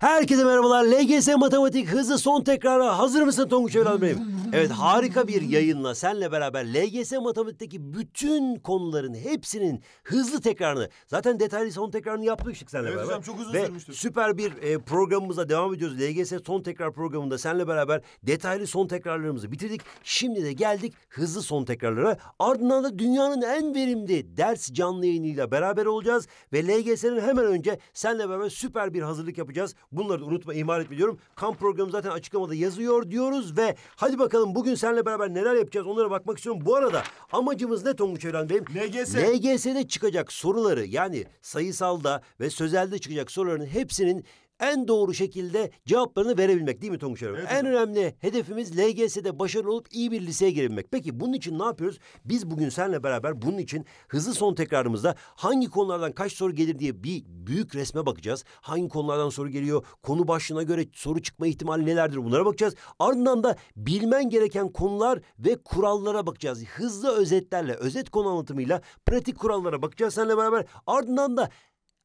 Herkese merhabalar. LGS Matematik hızlı son tekrara hazır mısın Tonguç Evren Bey? Hmm. Evet harika bir yayınla senle beraber LGS Matematik'teki bütün konuların hepsinin hızlı tekrarını zaten detaylı son tekrarını yapmıştık senle evet, beraber. Evet çok uzun Ve sürmüştür. süper bir e, programımıza devam ediyoruz. LGS son tekrar programında senle beraber detaylı son tekrarlarımızı bitirdik. Şimdi de geldik hızlı son tekrarlara. Ardından da dünyanın en verimli ders canlı yayınıyla beraber olacağız. Ve LGS'nin hemen önce senle beraber süper bir hazırlık yapacağız. Bunları da unutma, ihmal etme diyorum. Kamp programı zaten açıklamada yazıyor diyoruz ve hadi bakalım bugün seninle beraber neler yapacağız onlara bakmak istiyorum. Bu arada amacımız ne Tonguç Evren Bey'im? LGS. LGS'de çıkacak soruları yani sayısalda ve sözelde çıkacak soruların hepsinin en doğru şekilde cevaplarını verebilmek değil mi Tonguç Hanım? Evet, en hocam. önemli hedefimiz LGS'de başarılı olup iyi bir liseye girebilmek. Peki bunun için ne yapıyoruz? Biz bugün seninle beraber bunun için hızlı son tekrarımızda hangi konulardan kaç soru gelir diye bir büyük resme bakacağız. Hangi konulardan soru geliyor? Konu başlığına göre soru çıkma ihtimali nelerdir? Bunlara bakacağız. Ardından da bilmen gereken konular ve kurallara bakacağız. Hızlı özetlerle, özet konu anlatımıyla pratik kurallara bakacağız seninle beraber. Ardından da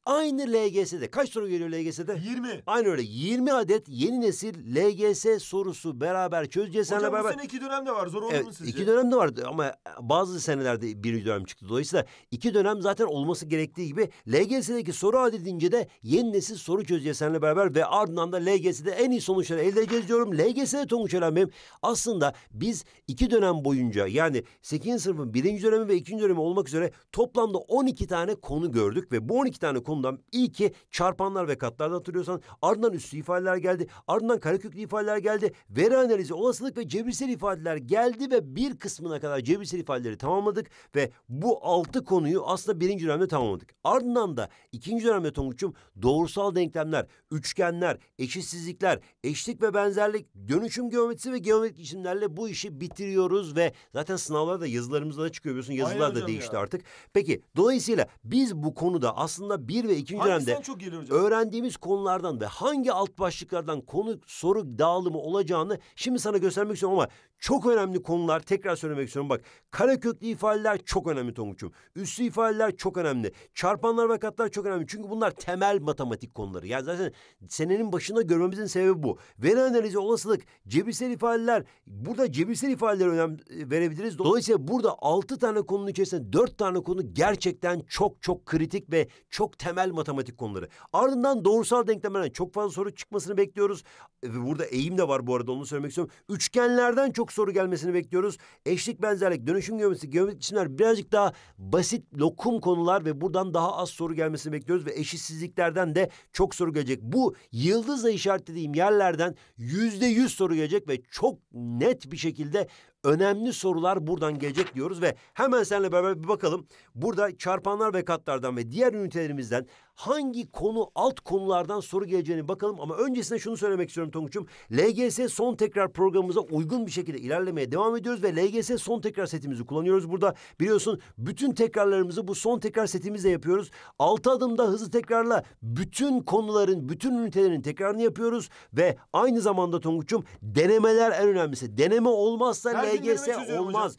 Aynı LGS'de kaç soru geliyor LGS'de? 20. Aynı öyle 20 adet yeni nesil LGS sorusu beraber çözeceğiz Hocam, beraber. Hocam bu sene iki dönem de var zor olur evet, mu sizce? İki dönem de var ama bazı senelerde bir dönem çıktı. Dolayısıyla iki dönem zaten olması gerektiği gibi LGS'deki soru adedince de yeni nesil soru çözeceğiz seninle beraber ve ardından da LGS'de en iyi sonuçları elde edeceğiz diyorum. LGS'de Tonguç Öğrenmem aslında biz iki dönem boyunca yani 8. sınıfın birinci dönemi ve ikinci dönemi olmak üzere toplamda 12 tane konu gördük ve bu 12 tane konu bundan. İyi ki çarpanlar ve katlar da hatırlıyorsan ardından üstü ifadeler geldi. Ardından kareköklü ifadeler geldi. Veri analizi, olasılık ve cebirsel ifadeler geldi ve bir kısmına kadar cebirsel ifadeleri tamamladık ve bu altı konuyu aslında birinci dönemde tamamladık. Ardından da ikinci dönemde Tonguç'um doğrusal denklemler, üçgenler, eşitsizlikler, eşlik ve benzerlik, dönüşüm geometrisi ve geometrik işlemlerle bu işi bitiriyoruz ve zaten sınavlarda yazılarımızda da çıkıyor biliyorsun yazılar Aynen da değişti ya. artık. Peki dolayısıyla biz bu konuda aslında bir ve ikinci dönemde çok gelir hocam? öğrendiğimiz konulardan ve hangi alt başlıklardan konu soru dağılımı olacağını şimdi sana göstermek istiyorum ama çok önemli konular tekrar söylemek istiyorum. Bak kare köklü ifadeler çok önemli Tonguç'um. Üslü ifadeler çok önemli. Çarpanlar ve katlar çok önemli. Çünkü bunlar temel matematik konuları. Yani zaten senenin başında görmemizin sebebi bu. Veri analizi, olasılık, cebirsel ifadeler. Burada cebirsel ifadeler önem e, verebiliriz. Dolayısıyla burada altı tane konunun içerisinde dört tane konu gerçekten çok çok kritik ve çok temel matematik konuları. Ardından doğrusal denklemlerden çok fazla soru çıkmasını bekliyoruz. E, burada eğim de var bu arada onu söylemek istiyorum. Üçgenlerden çok çok soru gelmesini bekliyoruz. Eşlik benzerlik, dönüşüm geometrisi, geometrik cisimler birazcık daha basit lokum konular ve buradan daha az soru gelmesini bekliyoruz ve eşitsizliklerden de çok soru gelecek. Bu yıldızla işaretlediğim yerlerden yüzde yüz soru gelecek ve çok net bir şekilde Önemli sorular buradan gelecek diyoruz ve hemen seninle beraber bir bakalım. Burada çarpanlar ve katlardan ve diğer ünitelerimizden hangi konu alt konulardan soru geleceğini bakalım. Ama öncesinde şunu söylemek istiyorum Tonguç'um. LGS son tekrar programımıza uygun bir şekilde ilerlemeye devam ediyoruz ve LGS son tekrar setimizi kullanıyoruz burada. Biliyorsun bütün tekrarlarımızı bu son tekrar setimizle yapıyoruz. Altı adımda hızlı tekrarla bütün konuların, bütün ünitelerin tekrarını yapıyoruz ve aynı zamanda Tonguç'um denemeler en önemlisi. Deneme olmazsa LGS girse olmaz.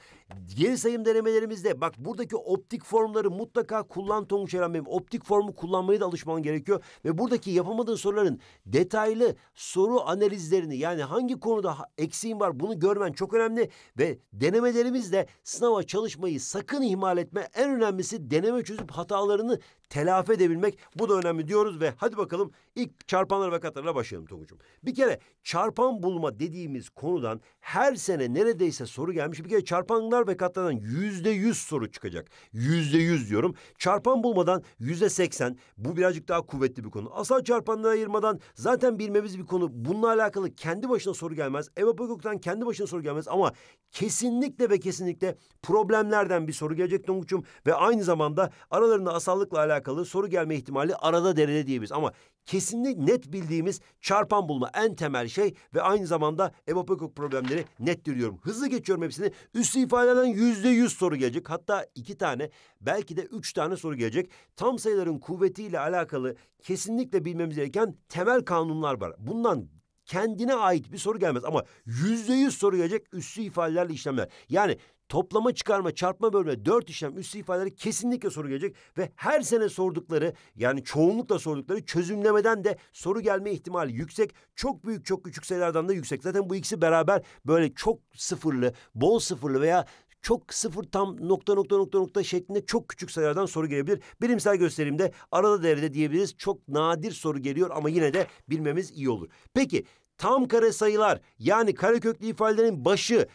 Geri sayım denemelerimizde bak buradaki optik formları mutlaka kullan Tonguç Eren Optik formu kullanmayı da alışman gerekiyor. Ve buradaki yapamadığın soruların detaylı soru analizlerini yani hangi konuda eksiğin var bunu görmen çok önemli. Ve denemelerimizde sınava çalışmayı sakın ihmal etme. En önemlisi deneme çözüp hatalarını telafi edebilmek. Bu da önemli diyoruz ve hadi bakalım ilk çarpanlar ve katlarla başlayalım Tonguç'um. Bir kere çarpan bulma dediğimiz konudan her sene neredeyse soru gelmiş. Bir kere çarpanlar çarpanlar ve katlanan yüzde yüz soru çıkacak. Yüzde yüz diyorum. Çarpan bulmadan yüzde seksen bu birazcık daha kuvvetli bir konu. Asal çarpanları ayırmadan zaten bilmemiz bir konu. Bununla alakalı kendi başına soru gelmez. evap Evapogok'tan kendi başına soru gelmez ama kesinlikle ve kesinlikle problemlerden bir soru gelecek Tonguç'um ve aynı zamanda aralarında asallıkla alakalı soru gelme ihtimali arada derede diyebiliriz. Ama kesinlik net bildiğimiz çarpan bulma en temel şey ve aynı zamanda evap problemleri nettir diyorum. Hızlı geçiyorum hepsini. Üstü ifadelerden yüzde yüz soru gelecek. Hatta iki tane belki de üç tane soru gelecek. Tam sayıların kuvvetiyle alakalı kesinlikle bilmemiz gereken temel kanunlar var. Bundan kendine ait bir soru gelmez ama yüzde yüz soru gelecek üstü ifadelerle işlemler. Yani toplama, çıkarma, çarpma, bölme, dört işlem, üstü ifadeleri kesinlikle soru gelecek. Ve her sene sordukları yani çoğunlukla sordukları çözümlemeden de soru gelme ihtimali yüksek. Çok büyük çok küçük sayılardan da yüksek. Zaten bu ikisi beraber böyle çok sıfırlı, bol sıfırlı veya çok sıfır tam nokta nokta nokta nokta şeklinde çok küçük sayılardan soru gelebilir. Bilimsel gösterimde arada değerde diyebiliriz. Çok nadir soru geliyor ama yine de bilmemiz iyi olur. Peki tam kare sayılar yani kareköklü ifadelerin başı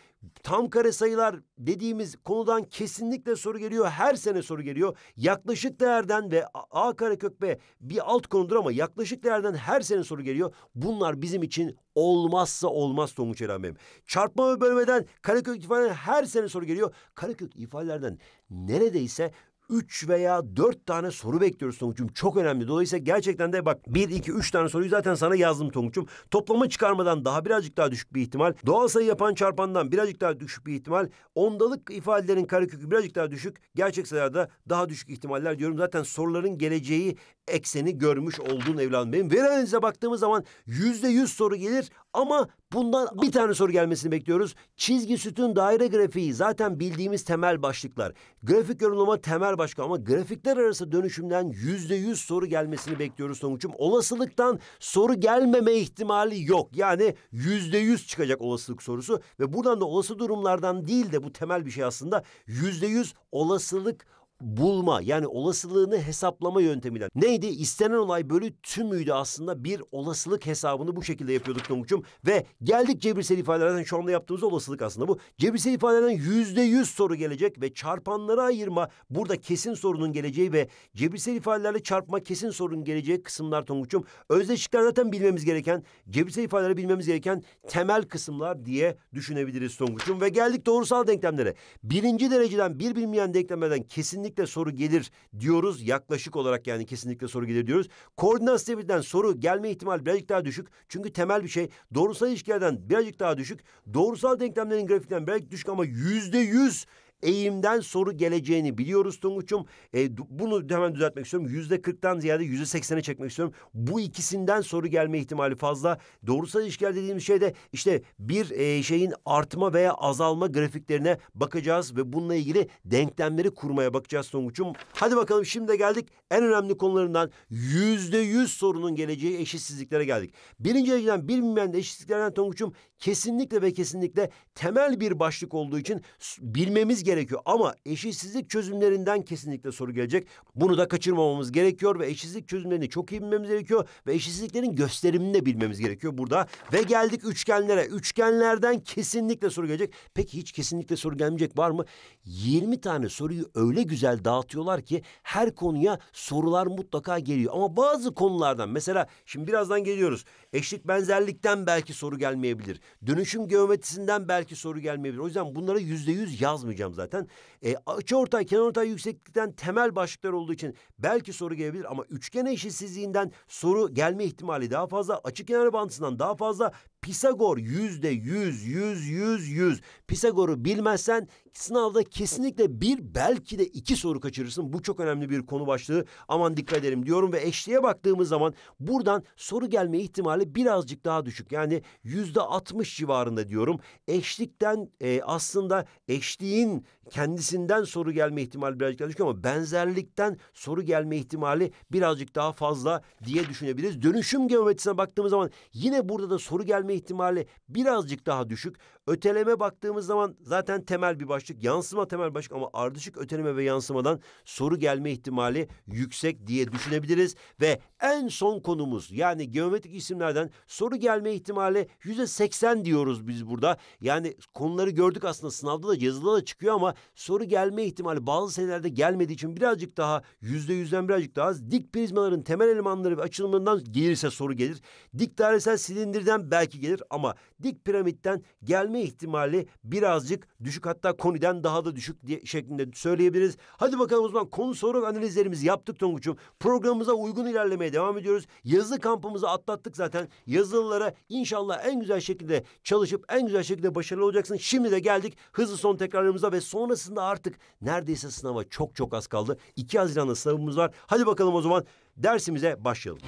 tam kare sayılar dediğimiz konudan kesinlikle soru geliyor. Her sene soru geliyor. Yaklaşık değerden ve A kare kök B bir alt konudur ama yaklaşık değerden her sene soru geliyor. Bunlar bizim için olmazsa olmaz Tonguç Eren Bey'im. Çarpma ve bölmeden karekök ifadelerden her sene soru geliyor. Karekök ifadelerden neredeyse üç veya dört tane soru bekliyoruz Tonguç'um. Çok önemli. Dolayısıyla gerçekten de bak bir, iki, üç tane soruyu zaten sana yazdım Tonguç'um. Toplama çıkarmadan daha birazcık daha düşük bir ihtimal. Doğal sayı yapan çarpandan birazcık daha düşük bir ihtimal. Ondalık ifadelerin karekökü birazcık daha düşük. Gerçek sayılarda daha düşük ihtimaller diyorum. Zaten soruların geleceği ekseni görmüş oldun evladım benim. verenize baktığımız zaman yüzde yüz soru gelir ama Bundan bir tane soru gelmesini bekliyoruz. Çizgi sütun daire grafiği zaten bildiğimiz temel başlıklar. Grafik yorumlama temel başka ama grafikler arası dönüşümden yüzde yüz soru gelmesini bekliyoruz Tonguç'um. Olasılıktan soru gelmeme ihtimali yok. Yani yüzde yüz çıkacak olasılık sorusu ve buradan da olası durumlardan değil de bu temel bir şey aslında yüzde yüz olasılık bulma yani olasılığını hesaplama yöntemiyle. Neydi? İstenen olay bölü tümüydü aslında bir olasılık hesabını bu şekilde yapıyorduk Tonguç'um. Ve geldik cebirsel ifadelerden şu anda yaptığımız olasılık aslında bu. Cebirsel ifadelerden yüzde yüz soru gelecek ve çarpanlara ayırma burada kesin sorunun geleceği ve cebirsel ifadelerle çarpma kesin sorunun geleceği kısımlar Tonguç'um. Özdeşlikler zaten bilmemiz gereken, cebirsel ifadeleri bilmemiz gereken temel kısımlar diye düşünebiliriz Tonguç'um. Ve geldik doğrusal denklemlere. Birinci dereceden bir bilmeyen denklemlerden kesinlik kesinlikle soru gelir diyoruz. Yaklaşık olarak yani kesinlikle soru gelir diyoruz. Koordinat sisteminden soru gelme ihtimali birazcık daha düşük. Çünkü temel bir şey doğrusal ilişkilerden birazcık daha düşük. Doğrusal denklemlerin grafikten birazcık düşük ama yüzde yüz eğimden soru geleceğini biliyoruz Tunguç'um. E, bunu hemen düzeltmek istiyorum. Yüzde kırktan ziyade yüzde seksene çekmek istiyorum. Bu ikisinden soru gelme ihtimali fazla. Doğrusal ilişkiler dediğimiz şey de işte bir e, şeyin artma veya azalma grafiklerine bakacağız ve bununla ilgili denklemleri kurmaya bakacağız Tunguç'um. Hadi bakalım şimdi de geldik en önemli konularından yüzde yüz sorunun geleceği eşitsizliklere geldik. Birinci dereceden bilmeyen de eşitsizliklerden Tunguç'um kesinlikle ve kesinlikle temel bir başlık olduğu için bilmemiz gerekiyor gerekiyor. Ama eşitsizlik çözümlerinden kesinlikle soru gelecek. Bunu da kaçırmamamız gerekiyor ve eşitsizlik çözümlerini çok iyi bilmemiz gerekiyor. Ve eşitsizliklerin gösterimini de bilmemiz gerekiyor burada. Ve geldik üçgenlere. Üçgenlerden kesinlikle soru gelecek. Peki hiç kesinlikle soru gelmeyecek var mı? 20 tane soruyu öyle güzel dağıtıyorlar ki her konuya sorular mutlaka geliyor. Ama bazı konulardan mesela şimdi birazdan geliyoruz. Eşlik benzerlikten belki soru gelmeyebilir. Dönüşüm geometrisinden belki soru gelmeyebilir. O yüzden bunlara yüzde yüz yazmayacağım zaten. E, kenar kenarortay yükseklikten temel başlıklar olduğu için belki soru gelebilir ama üçgen eşitsizliğinden soru gelme ihtimali daha fazla. Açık kenar bantısından daha fazla. Pisagor yüzde yüz, yüz, yüz, yüz. Pisagor'u bilmezsen sınavda kesinlikle bir belki de iki soru kaçırırsın. Bu çok önemli bir konu başlığı. Aman dikkat edelim diyorum ve eşliğe baktığımız zaman buradan soru gelme ihtimali birazcık daha düşük. Yani yüzde altmış civarında diyorum. Eşlikten e, aslında eşliğin kendisinden soru gelme ihtimali birazcık daha düşük ama benzerlikten soru gelme ihtimali birazcık daha fazla diye düşünebiliriz. Dönüşüm geometrisine baktığımız zaman yine burada da soru gelme öteleme ihtimali birazcık daha düşük. Öteleme baktığımız zaman zaten temel bir başlık. Yansıma temel başlık ama ardışık öteleme ve yansımadan soru gelme ihtimali yüksek diye düşünebiliriz. Ve en son konumuz yani geometrik isimlerden soru gelme ihtimali yüzde seksen diyoruz biz burada. Yani konuları gördük aslında sınavda da yazılı da çıkıyor ama soru gelme ihtimali bazı senelerde gelmediği için birazcık daha yüzde yüzden birazcık daha az. Dik prizmaların temel elemanları ve açılımından gelirse soru gelir. Dik dairesel silindirden belki gelir ama dik piramitten gelme ihtimali birazcık düşük hatta koniden daha da düşük diye şeklinde söyleyebiliriz. Hadi bakalım o zaman konu soru analizlerimizi yaptık Tonguç'um. Programımıza uygun ilerlemeye devam ediyoruz. Yazı kampımızı atlattık zaten. Yazılılara inşallah en güzel şekilde çalışıp en güzel şekilde başarılı olacaksın. Şimdi de geldik hızlı son tekrarlarımıza ve sonrasında artık neredeyse sınava çok çok az kaldı. 2 Haziran'da sınavımız var. Hadi bakalım o zaman dersimize başlayalım.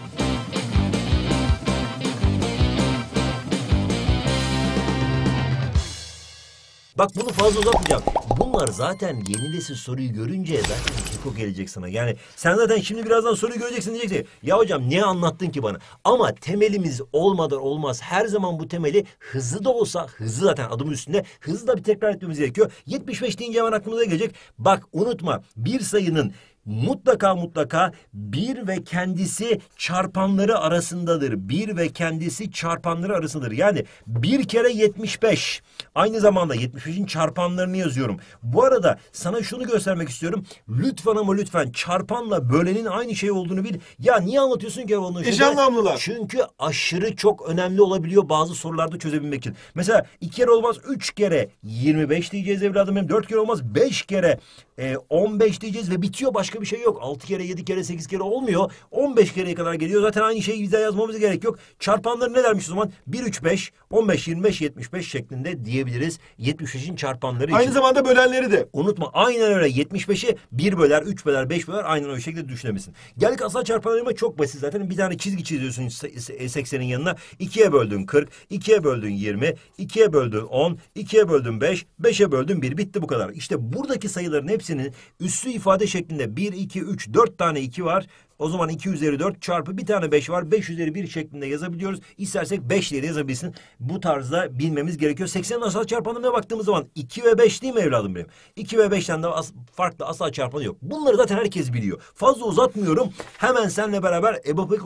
Bak bunu fazla uzatmayacağım. Bunlar zaten yeni nesil soruyu görünce zaten keko gelecek sana. Yani sen zaten şimdi birazdan soruyu göreceksin diyeceksin. Ya hocam ne anlattın ki bana? Ama temelimiz olmadan olmaz. Her zaman bu temeli hızlı da olsa hızlı zaten adım üstünde hızlı da bir tekrar etmemiz gerekiyor. 75 deyince hemen aklımıza gelecek. Bak unutma bir sayının mutlaka mutlaka bir ve kendisi çarpanları arasındadır. Bir ve kendisi çarpanları arasındadır. Yani bir kere 75. Aynı zamanda 75'in çarpanlarını yazıyorum. Bu arada sana şunu göstermek istiyorum. Lütfen ama lütfen çarpanla bölenin aynı şey olduğunu bil. Ya niye anlatıyorsun ki bunu? İşanlamlılar. Çünkü aşırı çok önemli olabiliyor bazı sorularda çözebilmek için. Mesela iki kere olmaz üç kere 25 diyeceğiz evladım benim. Dört kere olmaz beş kere e, 15 diyeceğiz ve bitiyor başka başka bir şey yok. 6 kere, 7 kere, 8 kere olmuyor. 15 kereye kadar geliyor. Zaten aynı şeyi bize yazmamıza gerek yok. Çarpanları ne dermiş o zaman? 1, 3, 5, 15, 25, 75 şeklinde diyebiliriz. 75'in çarpanları için. Aynı zamanda bölenleri de. Unutma aynen öyle. 75'i 1 böler, 3 böler, 5 böler aynen öyle şekilde düşünebilirsin. Geldik aslında çarpanlarıma çok basit zaten. Bir tane çizgi çiziyorsun 80'in e, yanına. 2'ye böldün 40, 2'ye böldün 20, 2'ye böldün 10, 2'ye böldün 5, 5'e böldün 1. Bitti bu kadar. İşte buradaki sayıların hepsinin üslü ifade şeklinde bir 1, 2, 3, 4 tane 2 var. O zaman 2 üzeri 4 çarpı bir tane 5 var. 5 üzeri 1 şeklinde yazabiliyoruz. İstersek 5 diye yazabilsin. Bu tarzda bilmemiz gerekiyor. 80'in asal çarpanına baktığımız zaman 2 ve 5 değil mi evladım benim? 2 ve 5'ten de as farklı asal çarpanı yok. Bunları zaten herkes biliyor. Fazla uzatmıyorum. Hemen senle beraber Ebo Pek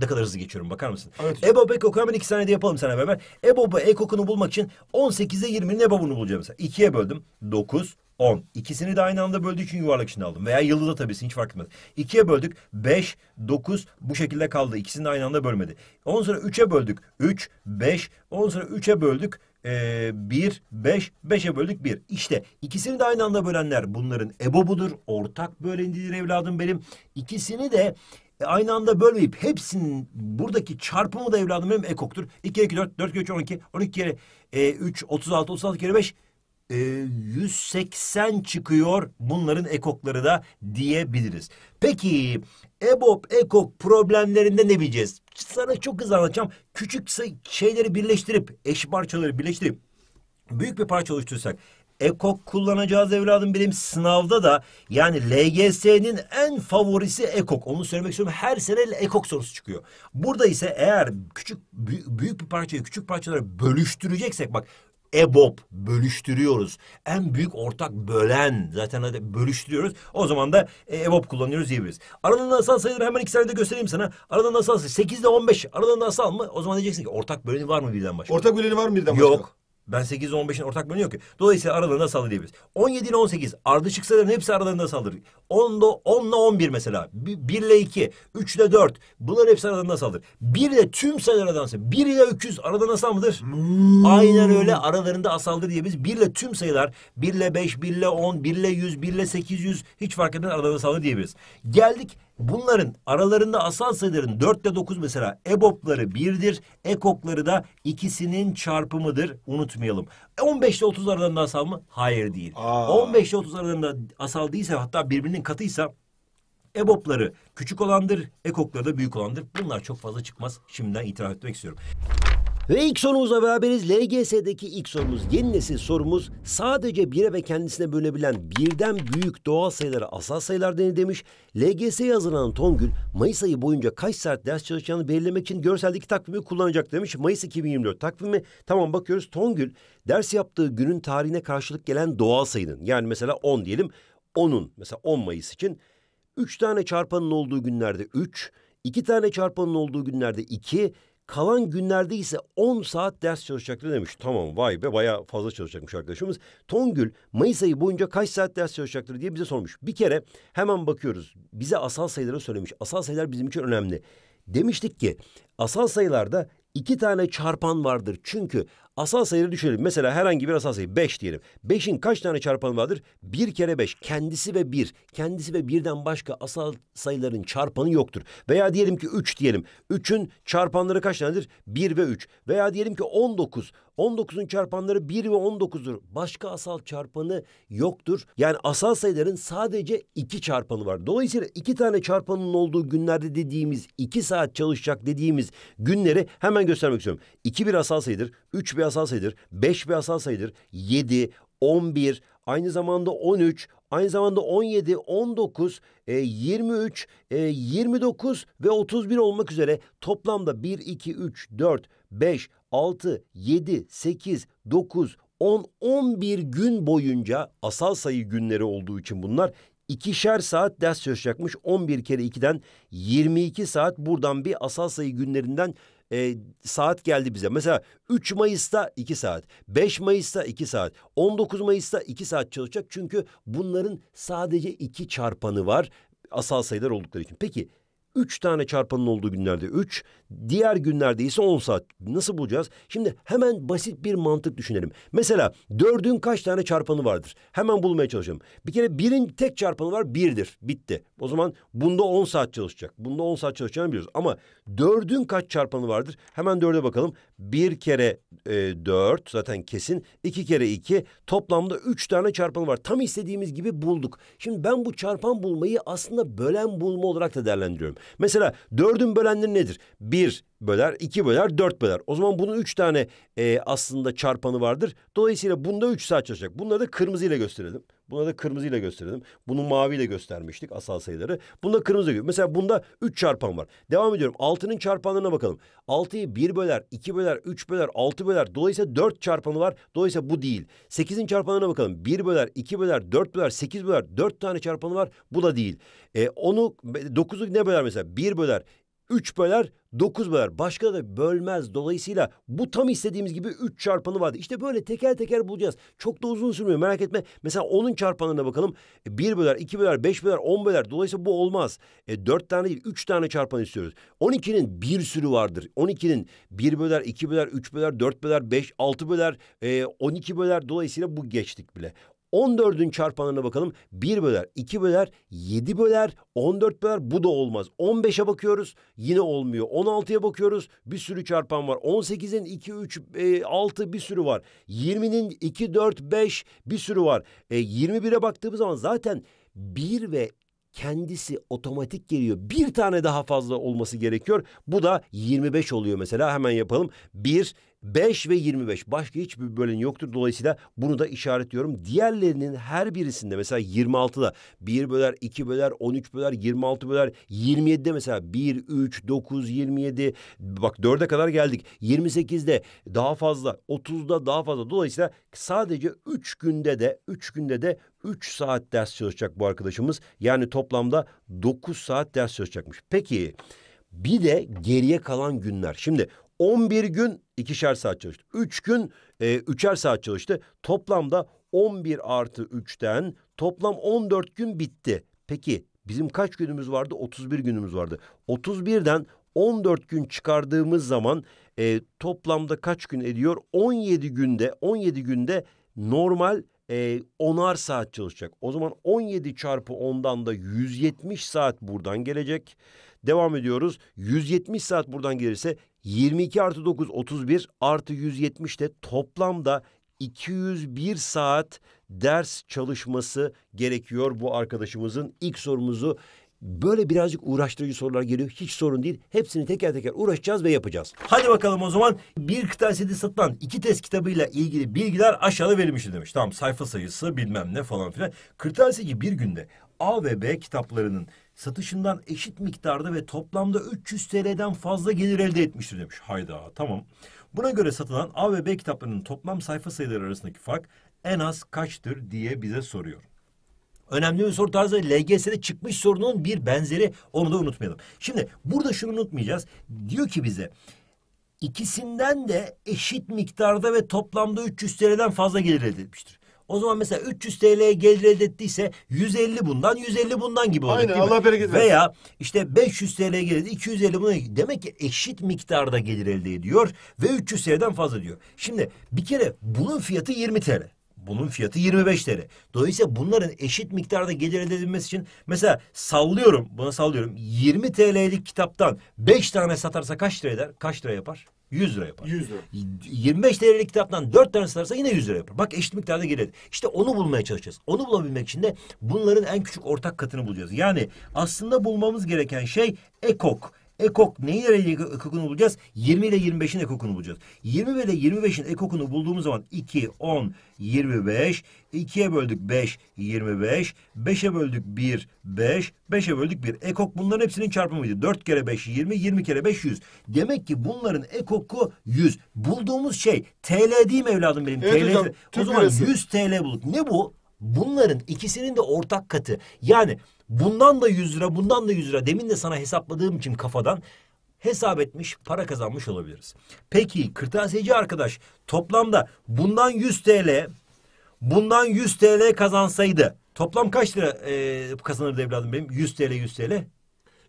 ne kadar hızlı geçiyorum bakar mısın? Evet. Ebo Pek Okan hemen 2 saniyede yapalım seninle beraber. Ebo Pek Okan'ı bulmak için 18'e 20'nin Ebo'nu bulacağım. 2'ye böldüm. 9 10. İkisini de aynı anda böldüğü için yuvarlak içine aldım. Veya yıldız atabilirsin hiç fark etmez. 2'ye böldük. 5, 9 bu şekilde kaldı. İkisini de aynı anda bölmedi. Ondan sonra 3'e böldük. 3, 5. Ondan sonra 3'e böldük. 1, 5, 5'e böldük 1. İşte ikisini de aynı anda bölenler bunların ebobudur. Ortak bölendiğidir evladım benim. İkisini de e, aynı anda bölmeyip hepsinin buradaki çarpımı da evladım benim ekoktur. 2 2 4, 4 3 12, 12 kere 3 36, 36 kere 5 e, 180 çıkıyor bunların ekokları da diyebiliriz. Peki EBOB ekok problemlerinde ne bileceğiz? Sana çok hızlı anlatacağım. Küçük şeyleri birleştirip eş parçaları birleştirip büyük bir parça oluştursak ekok kullanacağız evladım benim sınavda da yani LGS'nin en favorisi ekok. Onu söylemek istiyorum. Her sene ekok sorusu çıkıyor. Burada ise eğer küçük büyük bir parçayı küçük parçalara bölüştüreceksek bak EBOB bölüştürüyoruz. En büyük ortak bölen zaten hadi bölüştürüyoruz. O zaman da EBOB e kullanıyoruz diyebiliriz. Aralarında nasıl sayıları hemen iki saniyede göstereyim sana. Aralarında nasıl sayı 8 ile 15 aralarında asal mı? O zaman diyeceksin ki ortak böleni var mı birden başka? Ortak böleni var mı birden başka? Yok. Ben 8 ile 15'in ortak bölünüyor ki. Dolayısıyla aralarında sallayabiliriz. 17 ile 18 ardışık sayıların hepsi aralarında saldır. 10 ile 10 ile 11 mesela. 1 ile 2, 3 ile 4. Bunlar hepsi aralarında saldır. 1 ile tüm sayılar aradan saldır. 1 ile 200 aradan asal mıdır? Hmm. Aynen öyle aralarında asaldır diye biz 1 ile tüm sayılar 1 ile 5, 1 ile 10, 1 ile 100, 1 ile 800 hiç fark etmez aralarında saldır diyebiliriz. Geldik Bunların aralarında asal sayıların 4 ile 9 mesela EBOB'ları 1'dir. EKOK'ları da ikisinin çarpımıdır. Unutmayalım. E 15 ile 30 aralarında asal mı? Hayır değil. Aa. 15 ile 30 aralarında asal değilse hatta birbirinin katıysa EBOB'ları küçük olandır. EKOK'ları da büyük olandır. Bunlar çok fazla çıkmaz. Şimdiden itiraf etmek istiyorum. Ve ilk sorumuzla beraberiz. LGS'deki ilk sorumuz, yeni nesil sorumuz sadece bire ve kendisine bölünebilen birden büyük doğal sayılara asal sayılar denir demiş. LGS'ye hazırlanan Tongül, Mayıs ayı boyunca kaç saat ders çalışacağını belirlemek için görseldeki takvimi kullanacak demiş. Mayıs 2024 takvimi tamam bakıyoruz. Tongül ders yaptığı günün tarihine karşılık gelen doğal sayının yani mesela 10 diyelim 10'un mesela 10 Mayıs için 3 tane çarpanın olduğu günlerde 3, 2 tane çarpanın olduğu günlerde 2, Kalan günlerde ise 10 saat ders çalışacakları demiş. Tamam vay be bayağı fazla çalışacakmış arkadaşımız. Tongül Mayıs ayı boyunca kaç saat ders çalışacakları diye bize sormuş. Bir kere hemen bakıyoruz. Bize asal sayıları söylemiş. Asal sayılar bizim için önemli. Demiştik ki asal sayılarda iki tane çarpan vardır. Çünkü asal sayıları düşünelim. Mesela herhangi bir asal sayı 5 diyelim. 5'in kaç tane çarpanı vardır? 1 kere 5 kendisi ve 1. Kendisi ve 1'den başka asal sayıların çarpanı yoktur. Veya diyelim ki 3 diyelim. 3'ün çarpanları kaç tanedir? 1 ve 3. Veya diyelim ki 19. 19'un çarpanları 1 ve 19'dur. Başka asal çarpanı yoktur. Yani asal sayıların sadece 2 çarpanı var. Dolayısıyla 2 tane çarpanın olduğu günlerde dediğimiz 2 saat çalışacak dediğimiz günleri hemen göstermek istiyorum. 2 bir asal sayıdır. 3 bir asal sayıdır, 5 bir asal sayıdır, 7, 11, aynı zamanda 13, aynı zamanda 17, 19, 23, 29 ve 31 olmak üzere toplamda 1, 2, 3, 4, 5, 6, 7, 8, 9, 10, 11 gün boyunca asal sayı günleri olduğu için bunlar ikişer saat ders çalışacakmış. 11 kere 2'den 22 saat buradan bir asal sayı günlerinden e, saat geldi bize. Mesela 3 Mayıs'ta 2 saat, 5 Mayıs'ta 2 saat, 19 Mayıs'ta 2 saat çalışacak. Çünkü bunların sadece iki çarpanı var asal sayılar oldukları için. Peki 3 tane çarpanın olduğu günlerde 3, diğer günlerde ise 10 saat. Nasıl bulacağız? Şimdi hemen basit bir mantık düşünelim. Mesela 4'ün kaç tane çarpanı vardır? Hemen bulmaya çalışalım. Bir kere 1'in tek çarpanı var 1'dir. Bitti. O zaman bunda 10 saat çalışacak. Bunda 10 saat çalışacağını biliyoruz. Ama 4'ün kaç çarpanı vardır? Hemen 4'e bakalım. 1 kere e, 4 zaten kesin. 2 kere 2 toplamda 3 tane çarpanı var. Tam istediğimiz gibi bulduk. Şimdi ben bu çarpan bulmayı aslında bölen bulma olarak da değerlendiriyorum. Mesela dördün bölenleri nedir? Bir böler, iki böler, dört böler. O zaman bunun üç tane e, aslında çarpanı vardır. Dolayısıyla bunda üç saat çalışacak. Bunları da kırmızıyla gösterelim. Buna da kırmızıyla gösterelim. Bunu maviyle göstermiştik asal sayıları. Bunda kırmızı gibi. Mesela bunda 3 çarpan var. Devam ediyorum. 6'nın çarpanlarına bakalım. 6'yı 1 böler, 2 böler, 3 böler, 6 böler. Dolayısıyla 4 çarpanı var. Dolayısıyla bu değil. 8'in çarpanlarına bakalım. 1 böler, 2 böler, 4 böler, 8 böler. 4 tane çarpanı var. Bu da değil. E, onu 9'u ne böler mesela? 1 böler, 3 böler 9 böler. Başka da bölmez. Dolayısıyla bu tam istediğimiz gibi 3 çarpanı vardı. İşte böyle teker teker bulacağız. Çok da uzun sürmüyor merak etme. Mesela onun çarpanlarına bakalım. E, 1 böler, 2 böler, 5 böler, 10 böler. Dolayısıyla bu olmaz. E, 4 tane değil 3 tane çarpan istiyoruz. 12'nin bir sürü vardır. 12'nin 1 böler, 2 böler, 3 böler, 4 böler, 5, 6 böler, e, 12 böler. Dolayısıyla bu geçtik bile. 14'ün çarpanına bakalım. 1 böler, 2 böler, 7 böler, 14 böler bu da olmaz. 15'e bakıyoruz yine olmuyor. 16'ya bakıyoruz bir sürü çarpan var. 18'in 2, 3, 6 bir sürü var. 20'nin 2, 4, 5 bir sürü var. E, 21'e baktığımız zaman zaten 1 ve kendisi otomatik geliyor. Bir tane daha fazla olması gerekiyor. Bu da 25 oluyor mesela. Hemen yapalım. 1, 5 ve 25 başka hiçbir bölen yoktur. Dolayısıyla bunu da işaretliyorum. Diğerlerinin her birisinde mesela 26'da 1 böler, 2 böler, 13 böler, 26 böler, 27'de mesela 1, 3, 9, 27 bak 4'e kadar geldik. 28'de daha fazla, 30'da daha fazla. Dolayısıyla sadece 3 günde de 3 günde de 3 saat ders çalışacak bu arkadaşımız. Yani toplamda 9 saat ders çalışacakmış. Peki bir de geriye kalan günler. Şimdi 11 gün ikişer saat çalıştı. Üç gün e, üçer saat çalıştı. Toplamda 11 artı 3'ten toplam 14 gün bitti. Peki bizim kaç günümüz vardı? 31 günümüz vardı. 31'den 14 gün çıkardığımız zaman e, toplamda kaç gün ediyor? 17 günde 17 günde normal e, onar saat çalışacak. O zaman 17 çarpı 10'dan da 170 saat buradan gelecek. Devam ediyoruz. 170 saat buradan gelirse 22 artı 9 31 artı 170 de toplamda 201 saat ders çalışması gerekiyor bu arkadaşımızın. ilk sorumuzu Böyle birazcık uğraştırıcı sorular geliyor. Hiç sorun değil. Hepsini teker teker uğraşacağız ve yapacağız. Hadi bakalım o zaman. Bir kıtasede satılan iki test kitabıyla ilgili bilgiler aşağıda verilmiştir demiş. Tamam sayfa sayısı bilmem ne falan filan. Kırtasiyeci bir günde A ve B kitaplarının satışından eşit miktarda ve toplamda 300 TL'den fazla gelir elde etmiştir demiş. Hayda tamam. Buna göre satılan A ve B kitaplarının toplam sayfa sayıları arasındaki fark en az kaçtır diye bize soruyor. Önemli bir soru tarzı LGS'de çıkmış sorunun bir benzeri onu da unutmayalım. Şimdi burada şunu unutmayacağız. Diyor ki bize ikisinden de eşit miktarda ve toplamda 300 TL'den fazla gelir elde etmiştir. O zaman mesela 300 TL gelir elde ettiyse 150 bundan 150 bundan gibi olacak Aynen, Allah bereket Veya işte 500 TL gelir 250 bundan demek ki eşit miktarda gelir elde ediyor ve 300 TL'den fazla diyor. Şimdi bir kere bunun fiyatı 20 TL. Bunun fiyatı 25 TL. Dolayısıyla bunların eşit miktarda gelir elde edilmesi için mesela sallıyorum, buna sallıyorum. 20 TL'lik kitaptan 5 tane satarsa kaç lira eder? Kaç lira yapar? 100 lira yapar. 100 lira. 25 TL'lik kitaptan 4 tane satarsa yine 100 lira yapar. Bak eşit miktarda gelir. İşte onu bulmaya çalışacağız. Onu bulabilmek için de bunların en küçük ortak katını bulacağız. Yani aslında bulmamız gereken şey ekok. Ekok neyin aracılığıyla ekokunu bulacağız? 20 ile 25'in ekokunu bulacağız. 20 ile 25'in ekokunu bulduğumuz zaman 2, 10, 25. 2'ye böldük 5, 25. 5'e böldük 1, 5. 5'e böldük 1. Ekok bunların hepsinin çarpımıydı. 4 kere 5, 20. 20 kere 5, 100. Demek ki bunların ekoku 100. Bulduğumuz şey TL değil mi evladım benim? Evet TL, hocam, o zaman 100 TL bulduk. Ne bu? Bunların ikisinin de ortak katı. Yani Bundan da 100 lira, bundan da 100 lira. Demin de sana hesapladığım için kafadan hesap etmiş, para kazanmış olabiliriz. Peki kırtasiyeci arkadaş toplamda bundan 100 TL, bundan 100 TL kazansaydı toplam kaç lira e, kazanırdı evladım benim? 100 TL, 100 TL.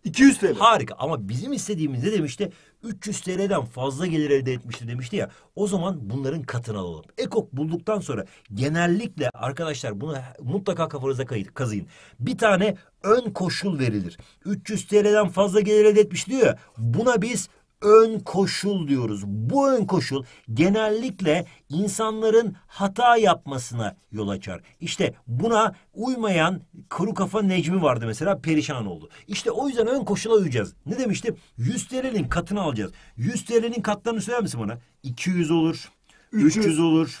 200 TL. Harika ama bizim istediğimiz ne demişti? 300 TL'den fazla gelir elde etmişti demişti ya. O zaman bunların katını alalım. Ekok bulduktan sonra genellikle arkadaşlar bunu mutlaka kafanıza kazıyın. Bir tane ön koşul verilir. 300 TL'den fazla gelir elde etmiş diyor ya. Buna biz ön koşul diyoruz. Bu ön koşul genellikle insanların hata yapmasına yol açar. İşte buna uymayan kuru kafa Necmi vardı mesela perişan oldu. İşte o yüzden ön koşula uyacağız. Ne demiştim? 100 TL'nin katını alacağız. 100 TL'nin katlarını söyler misin bana? 200 olur, 300, 300 olur,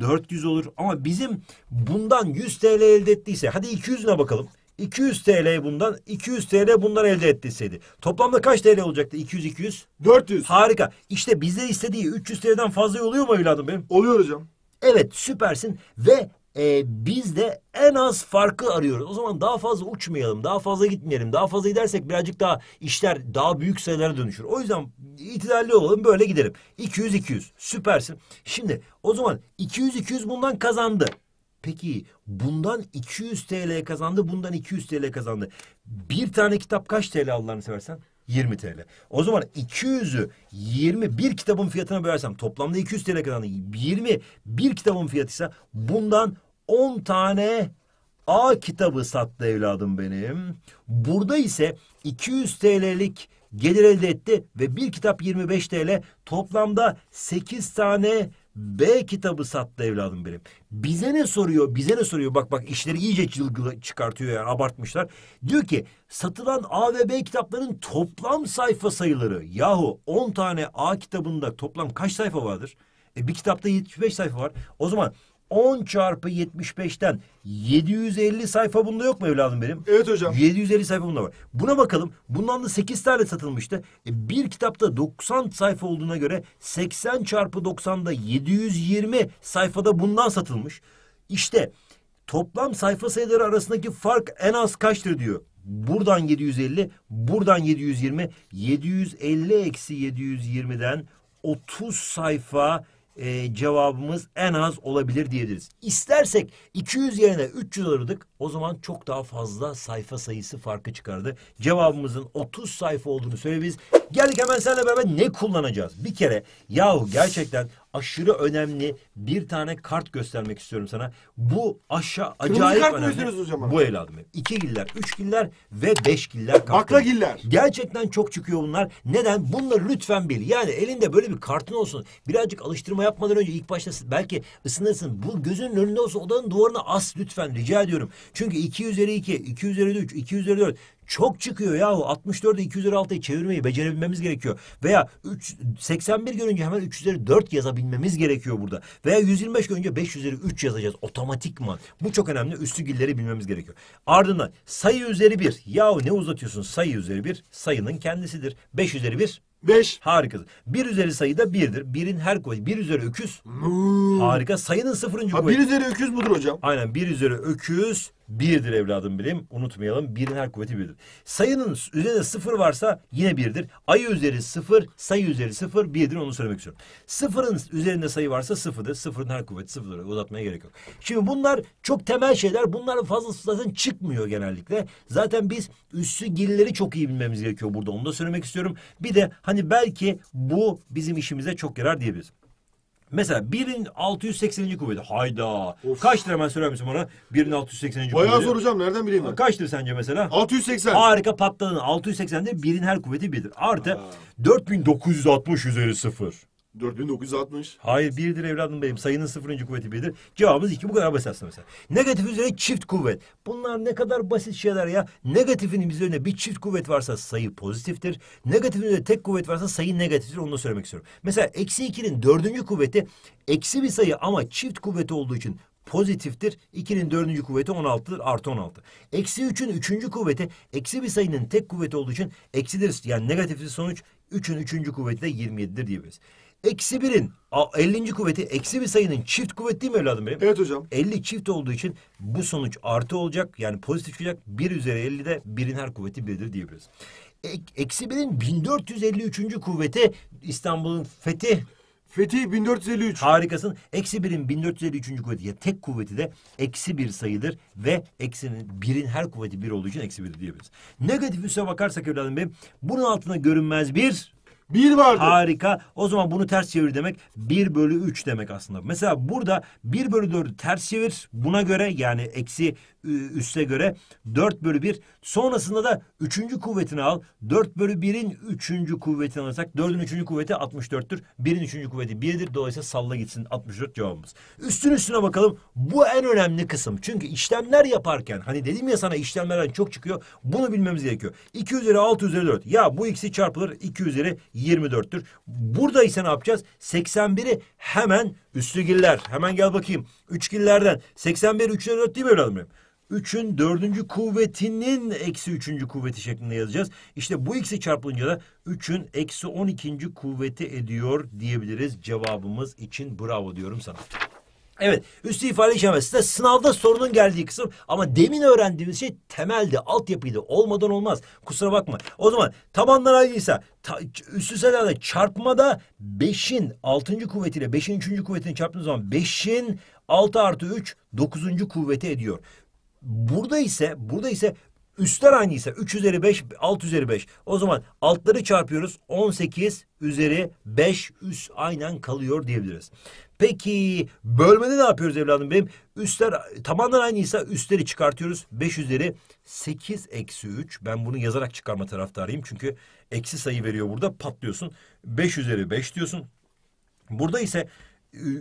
400 olur ama bizim bundan 100 TL elde ettiyse hadi 200'üne bakalım. 200 TL bundan, 200 TL bundan elde ettiyseydi. Toplamda kaç TL olacaktı? 200, 200? 400. Harika. İşte bizde istediği 300 TL'den fazla oluyor mu evladım benim? Oluyor hocam. Evet süpersin ve e, biz de en az farkı arıyoruz. O zaman daha fazla uçmayalım, daha fazla gitmeyelim. Daha fazla gidersek birazcık daha işler daha büyük sayılara dönüşür. O yüzden itidalli olalım böyle gidelim. 200-200 süpersin. Şimdi o zaman 200-200 bundan kazandı. Peki bundan 200 TL kazandı, bundan 200 TL kazandı. Bir tane kitap kaç TL Allah'ını seversen? 20 TL. O zaman 200'ü 20 bir kitabın fiyatına bölersem toplamda 200 TL kazandı. 20 bir kitabın fiyatıysa bundan 10 tane A kitabı sattı evladım benim. Burada ise 200 TL'lik gelir elde etti ve bir kitap 25 TL toplamda 8 tane B kitabı sattı evladım benim. Bize ne soruyor? Bize ne soruyor? Bak bak işleri iyice çılgı çıkartıyor yani abartmışlar. Diyor ki satılan A ve B kitapların toplam sayfa sayıları. Yahu 10 tane A kitabında toplam kaç sayfa vardır? E, bir kitapta 75 sayfa var. O zaman 10 çarpı 75'ten 750 sayfa bunda yok mu evladım benim? Evet hocam. 750 sayfa bunda var. Buna bakalım. Bundan da 8 tane satılmıştı. E, bir kitapta 90 sayfa olduğuna göre 80 çarpı 90'da 720 sayfada bundan satılmış. İşte toplam sayfa sayıları arasındaki fark en az kaçtır diyor. Buradan 750, buradan 720. 750 eksi 720'den 30 sayfa e, cevabımız en az olabilir diyebiliriz. İstersek 200 yerine 300 aradık o zaman çok daha fazla sayfa sayısı farkı çıkardı. Cevabımızın 30 sayfa olduğunu söyleyebiliriz. Geldik hemen seninle beraber ne kullanacağız? Bir kere yahu gerçekten aşırı önemli bir tane kart göstermek istiyorum sana. Bu aşağı acayip kart önemli. gösteriyoruz hocam? Bu el benim. İki giller, üç giller ve beş giller Bakla giller. Gerçekten çok çıkıyor bunlar. Neden? Bunları lütfen bil. Yani elinde böyle bir kartın olsun. Birazcık alıştırma yapmadan önce ilk başta belki ısınırsın. Bu gözünün önünde olsun odanın duvarına as lütfen rica ediyorum. Çünkü iki üzeri iki, iki üzeri üç, iki üzeri dört çok çıkıyor yahu. 64'ü 256'ya çevirmeyi becerebilmemiz gerekiyor. Veya 3, 81 görünce hemen 3 üzeri 4 yazabilmemiz gerekiyor burada. Veya 125 görünce 5 üzeri 3 yazacağız otomatikman. Bu çok önemli. Üstü gilleri bilmemiz gerekiyor. Ardından sayı üzeri 1. Yahu ne uzatıyorsun? Sayı üzeri 1 sayının kendisidir. 5 üzeri 1 Beş. Harikasın. Bir üzeri sayı da birdir. Birin her kuvveti. Bir üzeri öküz. Hmm. Harika. Sayının sıfırıncı kuvveti. Ha, bir üzeri öküz budur hocam. Aynen. Bir üzeri öküz Birdir evladım bilim. Unutmayalım. Birin her kuvveti birdir. Sayının üzerinde sıfır varsa yine birdir. Ayı üzeri sıfır, sayı üzeri sıfır, birdir. Onu söylemek istiyorum. Sıfırın üzerinde sayı varsa sıfırdır. Sıfırın her kuvveti sıfırdır. Uzatmaya gerek yok. Şimdi bunlar çok temel şeyler. Bunların fazlası zaten çıkmıyor genellikle. Zaten biz üssü gerileri çok iyi bilmemiz gerekiyor burada. Onu da söylemek istiyorum. Bir de hani belki bu bizim işimize çok yarar diyebiliriz. Mesela birin 680. kuvveti. Hayda. Of. Kaç lira hemen söyler misin bana? Birin 680. kuvveti. Bayağı zor Nereden bileyim ben? Kaçtır sence mesela? 680. Harika patladın. 680'de birin her kuvveti birdir. Artı ha. 4960 üzeri sıfır. 4960. Hayır birdir evladım benim. Sayının sıfırıncı kuvveti birdir. Cevabımız iki. Bu kadar basit aslında mesela. Negatif üzerine çift kuvvet. Bunlar ne kadar basit şeyler ya. Negatifin üzerine bir çift kuvvet varsa sayı pozitiftir. Negatifin üzerine tek kuvvet varsa sayı negatiftir. Onu da söylemek istiyorum. Mesela eksi ikinin dördüncü kuvveti eksi bir sayı ama çift kuvveti olduğu için pozitiftir. 2'nin dördüncü kuvveti 16'dır. Artı 16. Eksi 3'ün üçüncü kuvveti eksi bir sayının tek kuvveti olduğu için eksidir. Yani negatifli sonuç 3'ün üçüncü kuvveti de 27'dir diyebiliriz. Eksi birin 50. kuvveti eksi bir sayının çift kuvvet değil mi evladım benim? Evet hocam. 50 çift olduğu için bu sonuç artı olacak. Yani pozitif çıkacak. 1 üzeri 50 de birin her kuvveti birdir diyebiliriz. Ek, eksi birin 1453. kuvveti İstanbul'un fethi Fethi 1453. Harikasın. Eksi birin 1453. kuvveti ya tek kuvveti de eksi bir sayıdır ve eksinin birin her kuvveti bir olduğu için eksi bir diyebiliriz. Negatif üsse bakarsak evladım benim bunun altına görünmez bir bir vardı. Harika. O zaman bunu ters çevir demek 1 bölü 3 demek aslında. Mesela burada 1 bölü 4'ü ters çevir. Buna göre yani eksi üste göre 4 bölü 1. Sonrasında da 3. kuvvetini al. 4 bölü 1'in 3. kuvvetini alırsak 4'ün 3. kuvveti 64'tür. 1'in 3. kuvveti 1'dir. Dolayısıyla salla gitsin 64 cevabımız. Üstün üstüne bakalım. Bu en önemli kısım. Çünkü işlemler yaparken hani dedim ya sana işlemlerden çok çıkıyor. Bunu bilmemiz gerekiyor. 2 üzeri 6 üzeri 4. Ya bu ikisi çarpılır. 2 üzeri 24'tür. Burada ise ne yapacağız? 81'i hemen üstü giller. Hemen gel bakayım. gillerden 81 3 üzeri 4 değil mi evladım benim? 3'ün 4. kuvvetinin eksi 3. kuvveti şeklinde yazacağız. İşte bu x'i çarpılınca da 3'ün eksi 12. kuvveti ediyor diyebiliriz cevabımız için. Bravo diyorum sana. Evet üstü ifade işlemesi de sınavda sorunun geldiği kısım ama demin öğrendiğimiz şey temeldi, altyapıydı. Olmadan olmaz. Kusura bakma. O zaman tabanlar aynıysa ta, üst üstelerde çarpmada 5'in 6. kuvvetiyle 5'in 3. kuvvetini çarptığınız zaman 5'in 6 artı 3 9. kuvveti ediyor. Burada ise burada ise üstler aynı ise 3 üzeri 5 alt üzeri 5. O zaman altları çarpıyoruz 18 üzeri 5 üst aynen kalıyor diyebiliriz. Peki bölmede ne yapıyoruz evladım benim? Üstler tamamen aynıysa üstleri çıkartıyoruz. 5 üzeri 8 eksi 3. Ben bunu yazarak çıkarma taraftarıyım. Çünkü eksi sayı veriyor burada patlıyorsun. 5 üzeri 5 diyorsun. Burada ise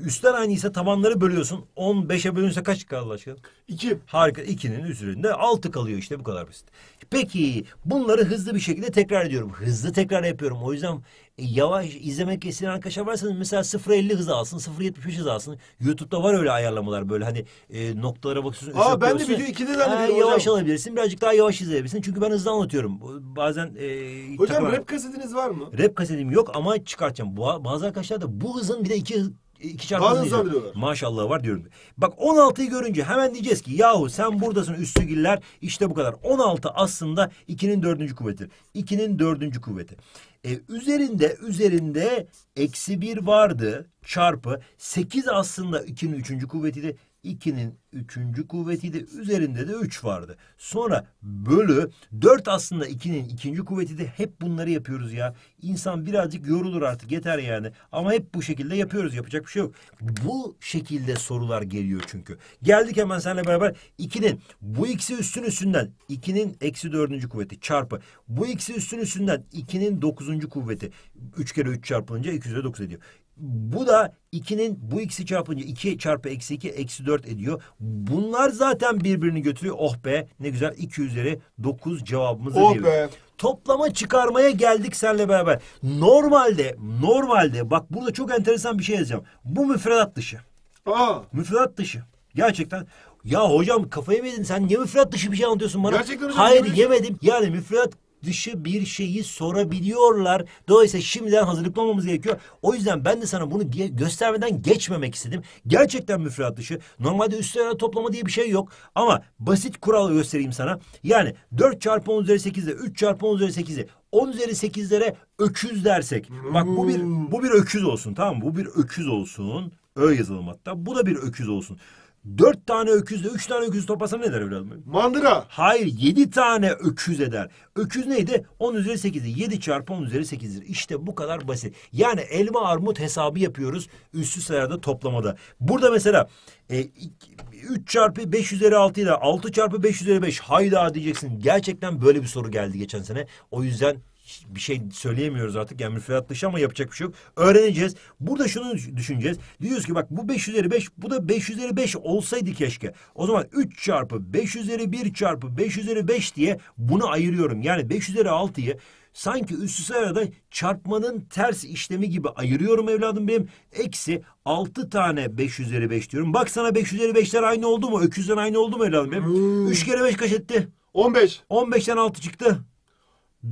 Üstler aynı ise tabanları bölüyorsun. 15'e bölünse kaç çıkar Allah aşkına? 2. Harika. 2'nin üzerinde 6 kalıyor işte bu kadar basit. Peki bunları hızlı bir şekilde tekrar ediyorum. Hızlı tekrar yapıyorum. O yüzden e, yavaş izlemek isteyen arkadaşlar varsanız mesela 0.50 hız alsın, 0.75 hız alsın. YouTube'da var öyle ayarlamalar böyle hani e, noktalara bakıyorsun. Aa ben de video 2'de zannediyorum hocam. Yavaş alabilirsin. Birazcık daha yavaş izleyebilirsin. Çünkü ben hızlı anlatıyorum. Bazen e, Hocam takılar... rap kasetiniz var mı? Rap kasetim yok ama çıkartacağım. Bazı arkadaşlar da bu hızın bir de iki İki çarpı Bazen zannediyorlar. Maşallah var diyorum. Bak 16'yı görünce hemen diyeceğiz ki yahu sen buradasın üssügiller işte bu kadar. 16 aslında 2'nin dördüncü kuvveti. 2'nin dördüncü kuvveti. E üzerinde üzerinde eksi bir vardı çarpı 8 aslında 2'nin üçüncü kuvvetiydi. 2'nin 3. kuvvetiyle üzerinde de 3 vardı. Sonra bölü 4 aslında 2'nin 2. kuvveti de hep bunları yapıyoruz ya. İnsan birazcık yorulur artık yeter yani. Ama hep bu şekilde yapıyoruz yapacak bir şey yok. Bu şekilde sorular geliyor çünkü. Geldik hemen seninle beraber 2'nin bu ikisi üstün üstünden 2'nin eksi 4. kuvveti çarpı. Bu ikisi üstün üstünden 2'nin 9. kuvveti. 3 kere 3 çarpılınca 209 ediyor. Bu da 2'nin bu ikisi çarpınca 2 çarpı eksi 2 eksi 4 ediyor. Bunlar zaten birbirini götürüyor. Oh be ne güzel 2 üzeri 9 cevabımız oh diyor. Be. Toplama çıkarmaya geldik seninle beraber. Normalde normalde bak burada çok enteresan bir şey yazacağım. Bu müfredat dışı. Aa. Müfredat dışı. Gerçekten ya hocam kafayı mı yedin sen niye müfredat dışı bir şey anlatıyorsun bana? Gerçekten hocam, Hayır yemedim. Yani müfredat dışı bir şeyi sorabiliyorlar. Dolayısıyla şimdiden hazırlıklı olmamız gerekiyor. O yüzden ben de sana bunu diye göstermeden geçmemek istedim. Gerçekten müfredat dışı. Normalde üstlerine toplama diye bir şey yok. Ama basit kural göstereyim sana. Yani 4 çarpı 10 üzeri 8 ile 3 çarpı 10 üzeri 8'i 10 üzeri 8'lere öküz dersek. Bak bu bir bu bir öküz olsun tamam mı? Bu bir öküz olsun. Ö yazalım hatta. Bu da bir öküz olsun. Dört tane öküzle üç tane öküz toplasam ne der evladım? Mandıra. Hayır yedi tane öküz eder. Öküz neydi? On üzeri sekizdi. Yedi çarpı on üzeri sekizdir. İşte bu kadar basit. Yani elma armut hesabı yapıyoruz üstü sayarda toplamada. Burada mesela e, 3 çarpı 5 üzeri 6 ile 6 çarpı 5 üzeri 5 hayda diyeceksin. Gerçekten böyle bir soru geldi geçen sene. O yüzden bir şey söyleyemiyoruz artık. Yani müfredat dışı ama yapacak bir şey yok. Öğreneceğiz. Burada şunu düşüneceğiz. Diyoruz ki bak bu 5 üzeri 5 bu da 5 üzeri 5 olsaydı keşke. O zaman 3 çarpı 5 üzeri 1 çarpı 5 üzeri 5 diye bunu ayırıyorum. Yani 5 üzeri 6'yı sanki üst üste arada çarpmanın ters işlemi gibi ayırıyorum evladım benim. Eksi 6 tane beş üzeri beş diyorum. Bak sana beş üzeri beşler aynı oldu mu? Öküzden aynı oldu mu evladım benim? Hmm. Üç kere 5 kaç etti? 15 15'ten 6 çıktı.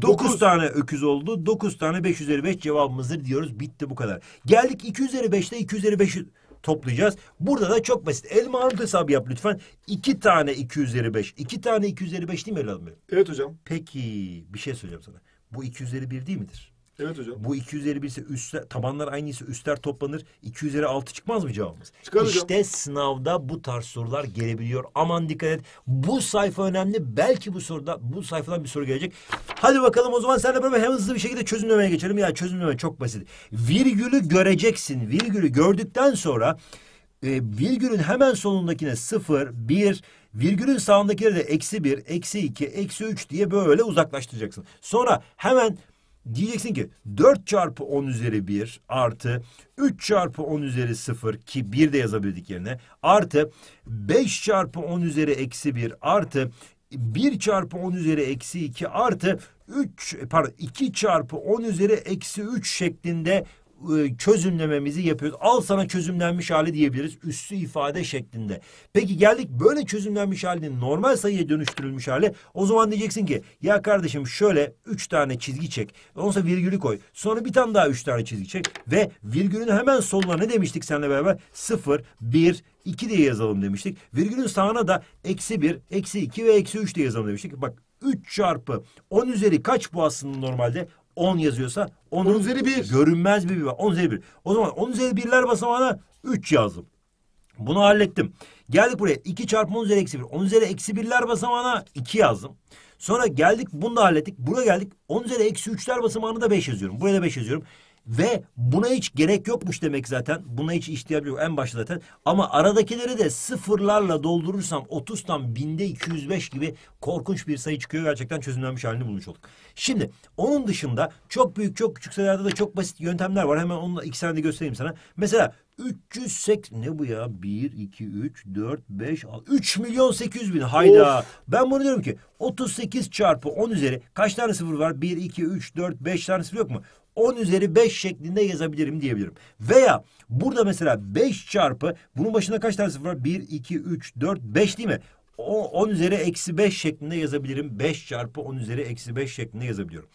9 tane öküz oldu. 9 tane 5 üzeri 5 cevabımızdır diyoruz. Bitti bu kadar. Geldik 2 üzeri 5'te 2 üzeri 5 toplayacağız. Burada da çok basit. Elma armut hesabı yap lütfen. 2 tane 2 üzeri 5. 2 tane 2 üzeri 5 değil mi evladım benim? Evet hocam. Peki bir şey söyleyeceğim sana. Bu 2 üzeri 1 değil midir? Evet hocam. Bu 251 ise üstler, tabanlar aynı ise üstler toplanır. 2 üzeri çıkmaz mı cevabımız? Çıkar hocam. sınavda bu tarz sorular gelebiliyor. Aman dikkat et. Bu sayfa önemli. Belki bu soruda bu sayfadan bir soru gelecek. Hadi bakalım o zaman senle beraber hemen hızlı bir şekilde çözümlemeye geçelim. Ya çözümleme çok basit. Virgülü göreceksin. Virgülü gördükten sonra e, virgülün hemen sonundakine sıfır, bir, virgülün sağındakine de eksi bir, eksi iki, eksi üç diye böyle uzaklaştıracaksın. Sonra hemen Diyeceksin ki 4 çarpı 10 üzeri 1 artı 3 çarpı 10 üzeri 0 ki 1 de yazabildik yerine artı 5 çarpı 10 üzeri eksi 1 artı 1 çarpı 10 üzeri eksi 2 artı 3 pardon 2 çarpı 10 üzeri eksi 3 şeklinde e, çözümlememizi yapıyoruz. Al sana çözümlenmiş hali diyebiliriz. Üssü ifade şeklinde. Peki geldik böyle çözümlenmiş halinin normal sayıya dönüştürülmüş hali. O zaman diyeceksin ki ya kardeşim şöyle üç tane çizgi çek. Ondan sonra virgülü koy. Sonra bir tane daha üç tane çizgi çek. Ve virgülün hemen soluna ne demiştik seninle beraber? 0, 1, 2 diye yazalım demiştik. Virgülün sağına da eksi 1, eksi 2 ve eksi 3 diye yazalım demiştik. Bak 3 çarpı 10 üzeri kaç bu aslında normalde? 10 yazıyorsa onun 10 üzeri 1. Görünmez bir var. 10 üzeri 1. O zaman 10 üzeri 1'ler basamağına 3 yazdım. Bunu hallettim. Geldik buraya 2 çarpı 10 üzeri eksi 1. 10 üzeri eksi 1'ler basamağına 2 yazdım. Sonra geldik bunu da hallettik. Buraya geldik. 10 üzeri eksi 3'ler basamağını da 5 yazıyorum. Buraya da 5 yazıyorum. Ve buna hiç gerek yokmuş demek zaten. Buna hiç ihtiyaç yok en başta zaten. Ama aradakileri de sıfırlarla doldurursam 30'tan binde 205 gibi korkunç bir sayı çıkıyor. Gerçekten çözümlenmiş halini bulmuş olduk. Şimdi onun dışında çok büyük çok küçük sayılarda da çok basit yöntemler var. Hemen onu iki sene de göstereyim sana. Mesela 308 ne bu ya? 1, 2, 3, 4, 5, 6, 3 milyon 800 bin. Hayda. Of. Ben bunu diyorum ki 38 çarpı 10 üzeri kaç tane sıfır var? 1, 2, 3, 4, 5 tane sıfır yok mu? 10 üzeri 5 şeklinde yazabilirim diyebilirim. Veya burada mesela 5 çarpı bunun başında kaç tane sıfır var? 1, 2, 3, 4, 5 değil mi? O 10 üzeri eksi 5 şeklinde yazabilirim. 5 çarpı 10 üzeri eksi 5 şeklinde yazabiliyorum.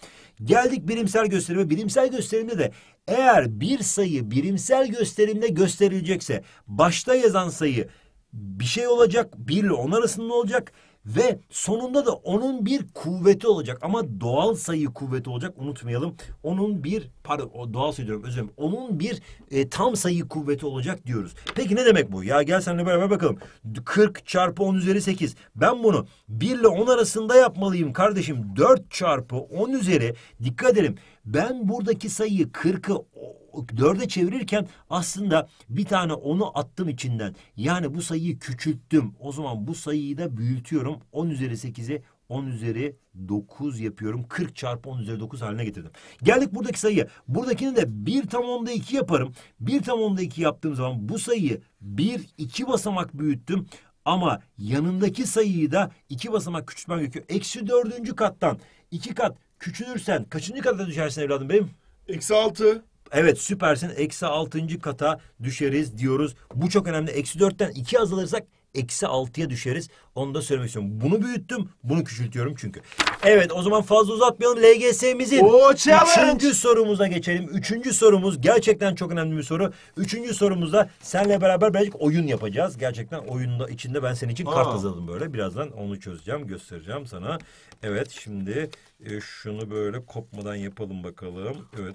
Geldik bilimsel gösterime. bilimsel gösterimde de eğer bir sayı bilimsel gösterimde gösterilecekse başta yazan sayı bir şey olacak. 1 ile 10 arasında olacak ve sonunda da onun bir kuvveti olacak ama doğal sayı kuvveti olacak unutmayalım. Onun bir pardon doğal sayı diyorum özür dilerim. Onun bir e, tam sayı kuvveti olacak diyoruz. Peki ne demek bu? Ya gel seninle beraber bakalım. 40 çarpı 10 üzeri 8. Ben bunu 1 ile 10 arasında yapmalıyım kardeşim. 4 çarpı 10 üzeri dikkat edelim. Ben buradaki sayıyı 40'ı dörde çevirirken aslında bir tane onu attım içinden. Yani bu sayıyı küçülttüm. O zaman bu sayıyı da büyütüyorum. 10 üzeri 8'e 10 üzeri 9 yapıyorum. 40 çarpı 10 üzeri 9 haline getirdim. Geldik buradaki sayıya. Buradakini de 1 tam onda 2 yaparım. 1 tam onda 2 yaptığım zaman bu sayıyı 1 2 basamak büyüttüm. Ama yanındaki sayıyı da 2 basamak küçültmem gerekiyor. Eksi 4. kattan 2 kat küçülürsen kaçıncı kata düşersin evladım benim? Eksi 6. Evet süpersin eksi altıncı kata düşeriz diyoruz. Bu çok önemli. Eksi dörtten iki azalırsak eksi altıya düşeriz. Onu da söylemek istiyorum. Bunu büyüttüm, bunu küçültüyorum çünkü. Evet o zaman fazla uzatmayalım. LGS'mizin üçüncü sorumuza geçelim. Üçüncü sorumuz gerçekten çok önemli bir soru. Üçüncü sorumuzda senle beraber birazcık oyun yapacağız. Gerçekten oyunda içinde ben senin için Aa. kart hazırladım böyle. Birazdan onu çözeceğim, göstereceğim sana. Evet şimdi e, şunu böyle kopmadan yapalım bakalım. Evet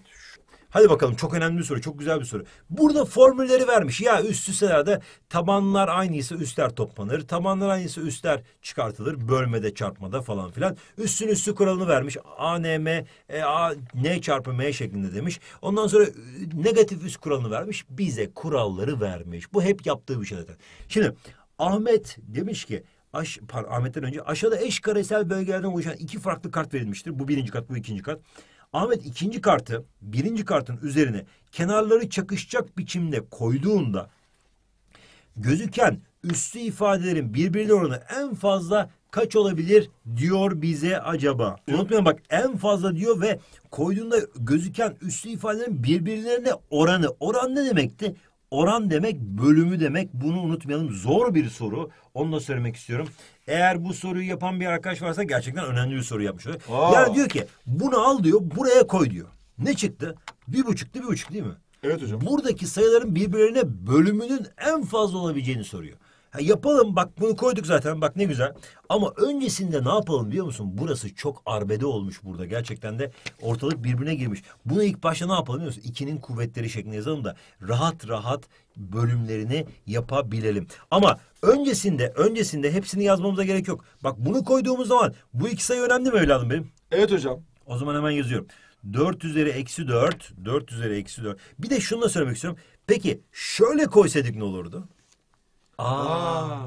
Hadi bakalım çok önemli bir soru, çok güzel bir soru. Burada formülleri vermiş. Ya üst üstelerde tabanlar aynıysa üstler toplanır. Tabanlar aynıysa üstler çıkartılır. Bölmede, çarpmada falan filan. Üstün üstü kuralını vermiş. A, N, M, e, A, N çarpı M şeklinde demiş. Ondan sonra e, negatif üst kuralını vermiş. Bize kuralları vermiş. Bu hep yaptığı bir şey zaten. Şimdi Ahmet demiş ki aş, pardon, Ahmet'ten önce aşağıda eş karesel bölgelerden oluşan iki farklı kart verilmiştir. Bu birinci kat, bu ikinci kat. Ahmet ikinci kartı birinci kartın üzerine kenarları çakışacak biçimde koyduğunda gözüken üstü ifadelerin birbirine oranı en fazla kaç olabilir diyor bize acaba? Unutmayın bak en fazla diyor ve koyduğunda gözüken üstü ifadelerin birbirlerine oranı. Oran ne demekti? Oran demek bölümü demek. Bunu unutmayalım. Zor bir soru. Onu da söylemek istiyorum. Eğer bu soruyu yapan bir arkadaş varsa gerçekten önemli bir soru yapmış oluyor. Yani diyor ki bunu al diyor buraya koy diyor. Ne çıktı? Bir buçuktu bir buçuk değil mi? Evet hocam. Buradaki sayıların birbirine bölümünün en fazla olabileceğini soruyor. Ha, yapalım bak bunu koyduk zaten bak ne güzel. Ama öncesinde ne yapalım biliyor musun? Burası çok arbede olmuş burada. Gerçekten de ortalık birbirine girmiş. Bunu ilk başta ne yapalım biliyor musun? İkinin kuvvetleri şeklinde yazalım da rahat rahat bölümlerini yapabilelim. Ama öncesinde öncesinde hepsini yazmamıza gerek yok. Bak bunu koyduğumuz zaman bu iki sayı önemli mi evladım benim? Evet hocam. O zaman hemen yazıyorum. 4 üzeri eksi 4. 4 üzeri eksi 4. Bir de şunu da söylemek istiyorum. Peki şöyle koysaydık ne olurdu? Aa.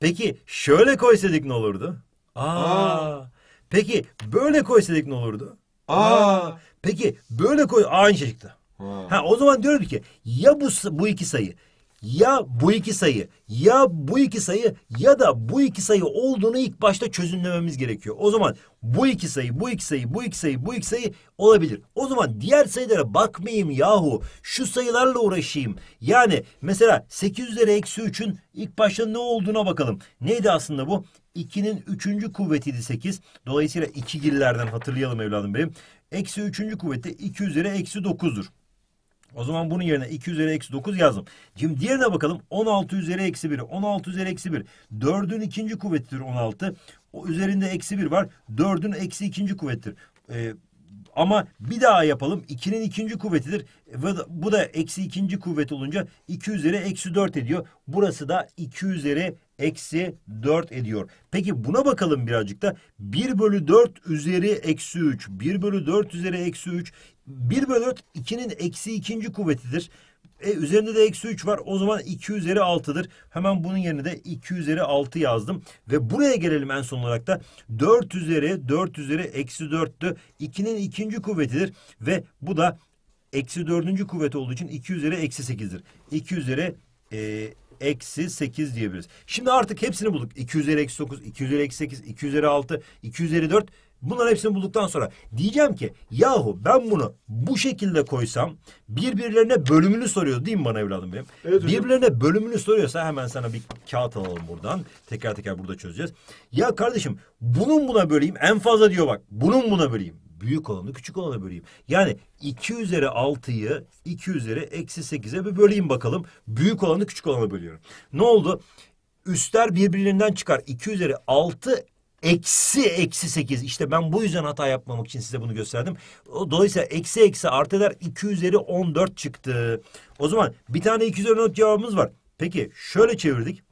Peki şöyle koysaydık ne olurdu? Aa. Peki böyle koysaydık ne olurdu? Aa. Peki böyle koy aynı şey çıktı. Ha. o zaman diyorum ki ya bu bu iki sayı ya bu iki sayı ya bu iki sayı ya da bu iki sayı olduğunu ilk başta çözümlememiz gerekiyor. O zaman bu iki sayı, bu iki sayı, bu iki sayı, bu iki sayı olabilir. O zaman diğer sayılara bakmayayım yahu. Şu sayılarla uğraşayım. Yani mesela 800 üzeri eksi 3'ün ilk başta ne olduğuna bakalım. Neydi aslında bu? 2'nin 3. kuvvetiydi 8. Dolayısıyla 2 gillerden hatırlayalım evladım benim. Eksi 3. kuvveti 2 üzeri eksi 9'dur. O zaman bunun yerine 2 üzeri eksi 9 yazdım. Şimdi diğerine bakalım. 16 üzeri eksi 1. 16 üzeri eksi 1. 4'ün ikinci kuvvetidir 16. O üzerinde eksi 1 var. 4'ün eksi ikinci kuvvetidir. Ee, ama bir daha yapalım. 2'nin ikinci kuvvetidir. Ve bu da eksi ikinci kuvvet olunca 2 üzeri eksi 4 ediyor. Burası da 2 üzeri eksi 4 ediyor. Peki buna bakalım birazcık da 1 bölü 4 üzeri eksi 3. 1 bölü 4 üzeri eksi 3. 1 bölü 4 2'nin eksi 2. kuvvetidir. E, üzerinde de eksi 3 var. O zaman 2 üzeri 6'dır. Hemen bunun yerine de 2 üzeri 6 yazdım. Ve buraya gelelim en son olarak da. 4 üzeri 4 üzeri eksi 4'tü. 2'nin ikinci kuvvetidir. Ve bu da eksi 4. kuvvet olduğu için 2 üzeri eksi 8'dir. 2 üzeri e, eksi 8 diyebiliriz. Şimdi artık hepsini bulduk. 2 üzeri eksi 9, 2 üzeri eksi 8, 2 üzeri 6, 2 üzeri 4. Bunların hepsini bulduktan sonra diyeceğim ki yahu ben bunu bu şekilde koysam birbirlerine bölümünü soruyor değil mi bana evladım benim? Evet, hocam. birbirlerine bölümünü soruyorsa hemen sana bir kağıt alalım buradan. tekrar tekrar burada çözeceğiz. Ya kardeşim bunun buna böleyim en fazla diyor bak bunun buna böleyim büyük olanı küçük olana böleyim. Yani 2 üzeri 6'yı 2 üzeri eksi 8'e bir böleyim bakalım. Büyük olanı küçük olana bölüyorum. Ne oldu? Üstler birbirlerinden çıkar. 2 üzeri 6 eksi eksi 8. İşte ben bu yüzden hata yapmamak için size bunu gösterdim. Dolayısıyla eksi eksi artı eder iki üzeri on çıktı. O zaman bir tane iki üzeri on cevabımız var. Peki şöyle çevirdik.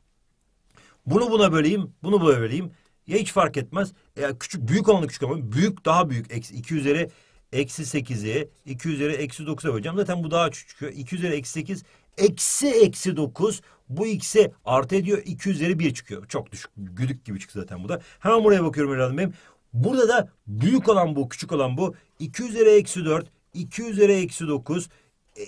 Bunu buna böleyim, bunu buna böleyim. Ya hiç fark etmez. Ya küçük, büyük olanı küçük ama büyük daha büyük. Eksi, 2 üzeri eksi 8'i, 2 üzeri eksi 9'a böleceğim. Zaten bu daha küçük. 2 üzeri eksi 8, eksi eksi 9. Bu x'e artı ediyor. 2 üzeri 1 çıkıyor. Çok düşük. Güdük gibi çıktı zaten bu da. Hemen buraya bakıyorum herhalde benim. Burada da büyük olan bu, küçük olan bu. 2 üzeri eksi 4, 2 üzeri eksi 9,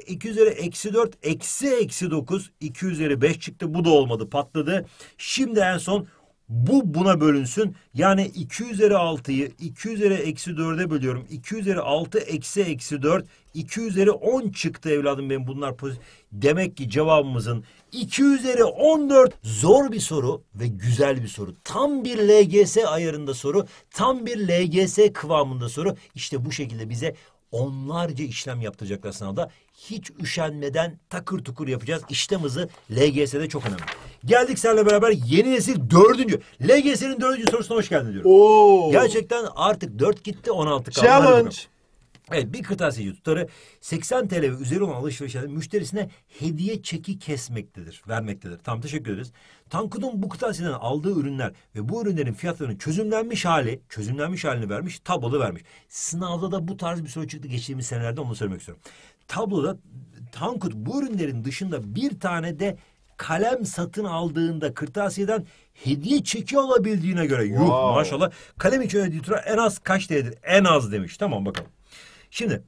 2 e, üzeri eksi 4, eksi eksi 9, 2 üzeri 5 çıktı. Bu da olmadı, patladı. Şimdi en son bu buna bölünsün. Yani 2 üzeri 6'yı 2 üzeri eksi 4'e bölüyorum. 2 üzeri 6 eksi eksi 4. 2 üzeri 10 çıktı evladım benim bunlar pozitif. Demek ki cevabımızın 2 üzeri 14 zor bir soru ve güzel bir soru. Tam bir LGS ayarında soru. Tam bir LGS kıvamında soru. İşte bu şekilde bize onlarca işlem yaptıracaklar sınavda hiç üşenmeden takır tukur yapacağız. İşlem hızı LGS'de çok önemli. Geldik seninle beraber yeni nesil dördüncü. LGS'nin dördüncü sorusuna hoş geldin diyorum. Oo. Gerçekten artık dört gitti on altı kaldı. Challenge. Evet bir kırtasiyeci tutarı 80 TL ve üzeri olan alışverişlerde müşterisine hediye çeki kesmektedir, vermektedir. Tam teşekkür ederiz. Tankut'un bu kırtasiyeden aldığı ürünler ve bu ürünlerin fiyatlarının çözümlenmiş hali, çözümlenmiş halini vermiş, tabloda vermiş. Sınavda da bu tarz bir soru çıktı geçtiğimiz senelerde onu söylemek istiyorum tabloda Tankut bu ürünlerin dışında bir tane de kalem satın aldığında kırtasiyeden hediye çeki olabildiğine göre yuh maşallah kalem için ödediği en az kaç değerdir En az demiş. Tamam bakalım. Şimdi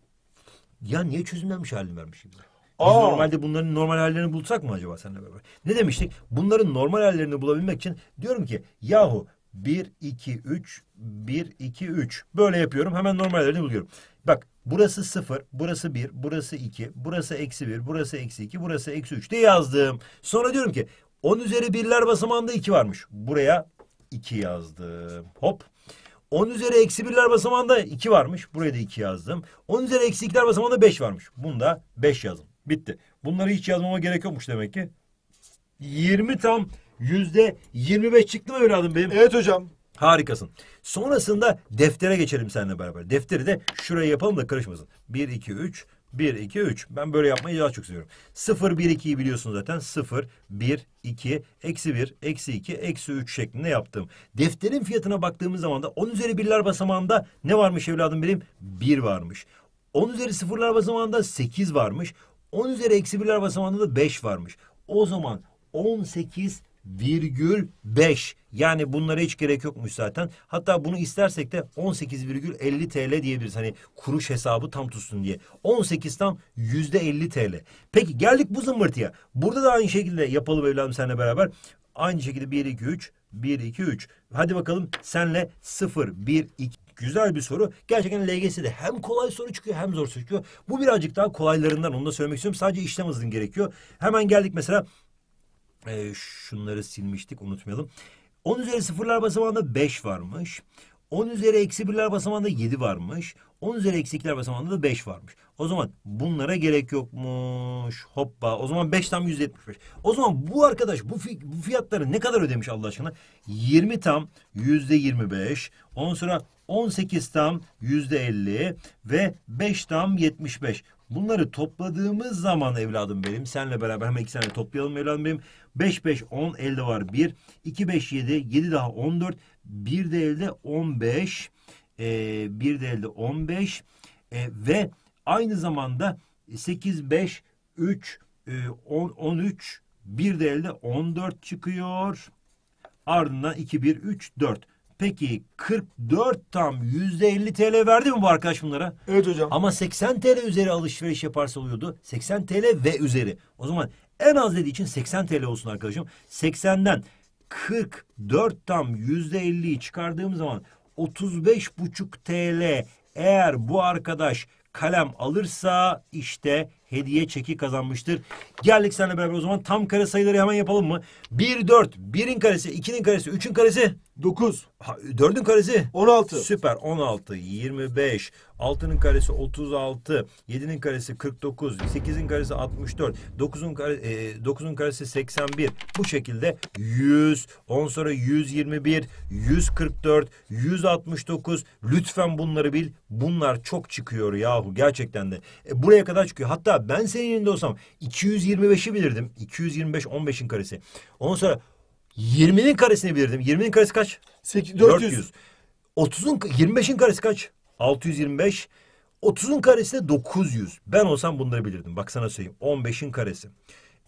ya niye çözümlenmiş halini vermiş şimdi? Biz normalde bunların normal hallerini bulsak mı acaba seninle beraber? Ne demiştik? Bunların normal hallerini bulabilmek için diyorum ki yahu 1, 2, 3, 1, 2, 3. Böyle yapıyorum. Hemen normal hallerini buluyorum. Bak burası 0, burası 1, burası 2, burası eksi 1, burası eksi 2, burası eksi 3 diye yazdım. Sonra diyorum ki 10 üzeri birler basamağında 2 varmış. Buraya 2 yazdım. Hop. 10 üzeri eksi birler basamağında 2 varmış. Buraya da 2 yazdım. 10 üzeri eksi ikiler basamağında 5 varmış. Bunda 5 yazdım. Bitti. Bunları hiç yazmama gerek yokmuş demek ki. 20 tam yüzde 25 çıktı mı evladım benim? Evet hocam. Harikasın. Sonrasında deftere geçelim seninle beraber. Defteri de şuraya yapalım da karışmasın. 1, 2, 3, 1, 2, 3. Ben böyle yapmayı daha çok seviyorum. 0, 1, 2'yi biliyorsun zaten. 0, 1, 2, eksi 1, eksi 2, eksi 3 şeklinde yaptım. Defterin fiyatına baktığımız zaman da 10 üzeri birler basamağında ne varmış evladım benim? 1 varmış. 10 üzeri sıfırlar basamağında 8 varmış. 10 üzeri eksi birler basamağında da 5 varmış. O zaman 18 virgül 5. Yani bunlara hiç gerek yokmuş zaten. Hatta bunu istersek de 18,50 TL diyebiliriz. Hani kuruş hesabı tam tutsun diye. 18 tam yüzde %50 TL. Peki geldik bu zımbırtıya. Burada da aynı şekilde yapalım evladım seninle beraber. Aynı şekilde 1, 2, 3, 1, 2, 3. Hadi bakalım senle 0, 1, 2. Güzel bir soru. Gerçekten LGS'de hem kolay soru çıkıyor hem zor soru çıkıyor. Bu birazcık daha kolaylarından onu da söylemek istiyorum. Sadece işlem hızın gerekiyor. Hemen geldik mesela e, şunları silmiştik unutmayalım. 10 üzeri sıfırlar basamağında 5 varmış. 10 üzeri eksi birler basamağında 7 varmış. 10 üzeri eksi ikiler basamağında da 5 varmış. O zaman bunlara gerek yokmuş. Hoppa. O zaman 5 tam 175. O zaman bu arkadaş bu, fi bu fiyatları ne kadar ödemiş Allah aşkına? 20 tam yüzde 25. Ondan sonra 18 tam yüzde 50 ve 5 tam 75. Bunları topladığımız zaman evladım benim senle beraber hemen iki tane toplayalım evladım benim. 5 5 10 elde var 1. 2 5 7 7 daha 14. 1 de elde 15. E, 1 de elde 15. E, ve aynı zamanda 8 5 3 e, 10 13 1 de elde 14 çıkıyor. Ardından 2 1 3 4. Peki 44 tam %50 TL verdi mi bu arkadaş bunlara? Evet hocam. Ama 80 TL üzeri alışveriş yaparsa oluyordu. 80 TL ve üzeri. O zaman en az dediği için 80 TL olsun arkadaşım. 80'den 44 tam %50'yi çıkardığım zaman 35,5 TL eğer bu arkadaş kalem alırsa işte hediye çeki kazanmıştır. Geldik seninle beraber o zaman tam kare sayıları hemen yapalım mı? 1, 4, 1'in karesi, 2'nin karesi, 3'ün karesi 9. 4'ün karesi. 16. Süper 16, 25, 6'nın karesi 36, 7'nin karesi 49, 8'in karesi 64, 9'un e, karesi, e, 9'un karesi 81. Bu şekilde 100, 10 sonra 121, 144, 169. Lütfen bunları bil. Bunlar çok çıkıyor yahu gerçekten de. E, buraya kadar çıkıyor. Hatta ben senin yerinde olsam 225'i bilirdim. 225 15'in karesi. Ondan sonra 20'nin karesini bilirdim. 20'nin karesi kaç? 400. 400. 30'un 25'in karesi kaç? 625. 30'un karesi de 900. Ben olsam bunları bilirdim. Bak sana söyleyeyim. 15'in karesi.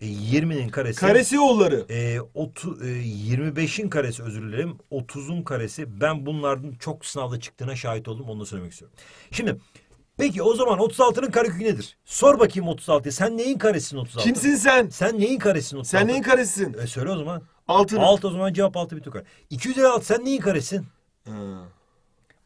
E, 20'nin karesi. Karesi yolları. E, e, 25'in karesi özür dilerim. 30'un karesi. Ben bunların çok sınavda çıktığına şahit oldum. Onu da söylemek istiyorum. Şimdi Peki o zaman 36'nın kareküğü nedir? Sor bakayım 36'yı. Sen neyin karesinin 36? Kimsin sen? Sen neyin karesinin 36? Sen neyin karesisin? E söyle o zaman. Altının. Alt o zaman cevap altı bir tık. 200 sen neyin karesin? Ee,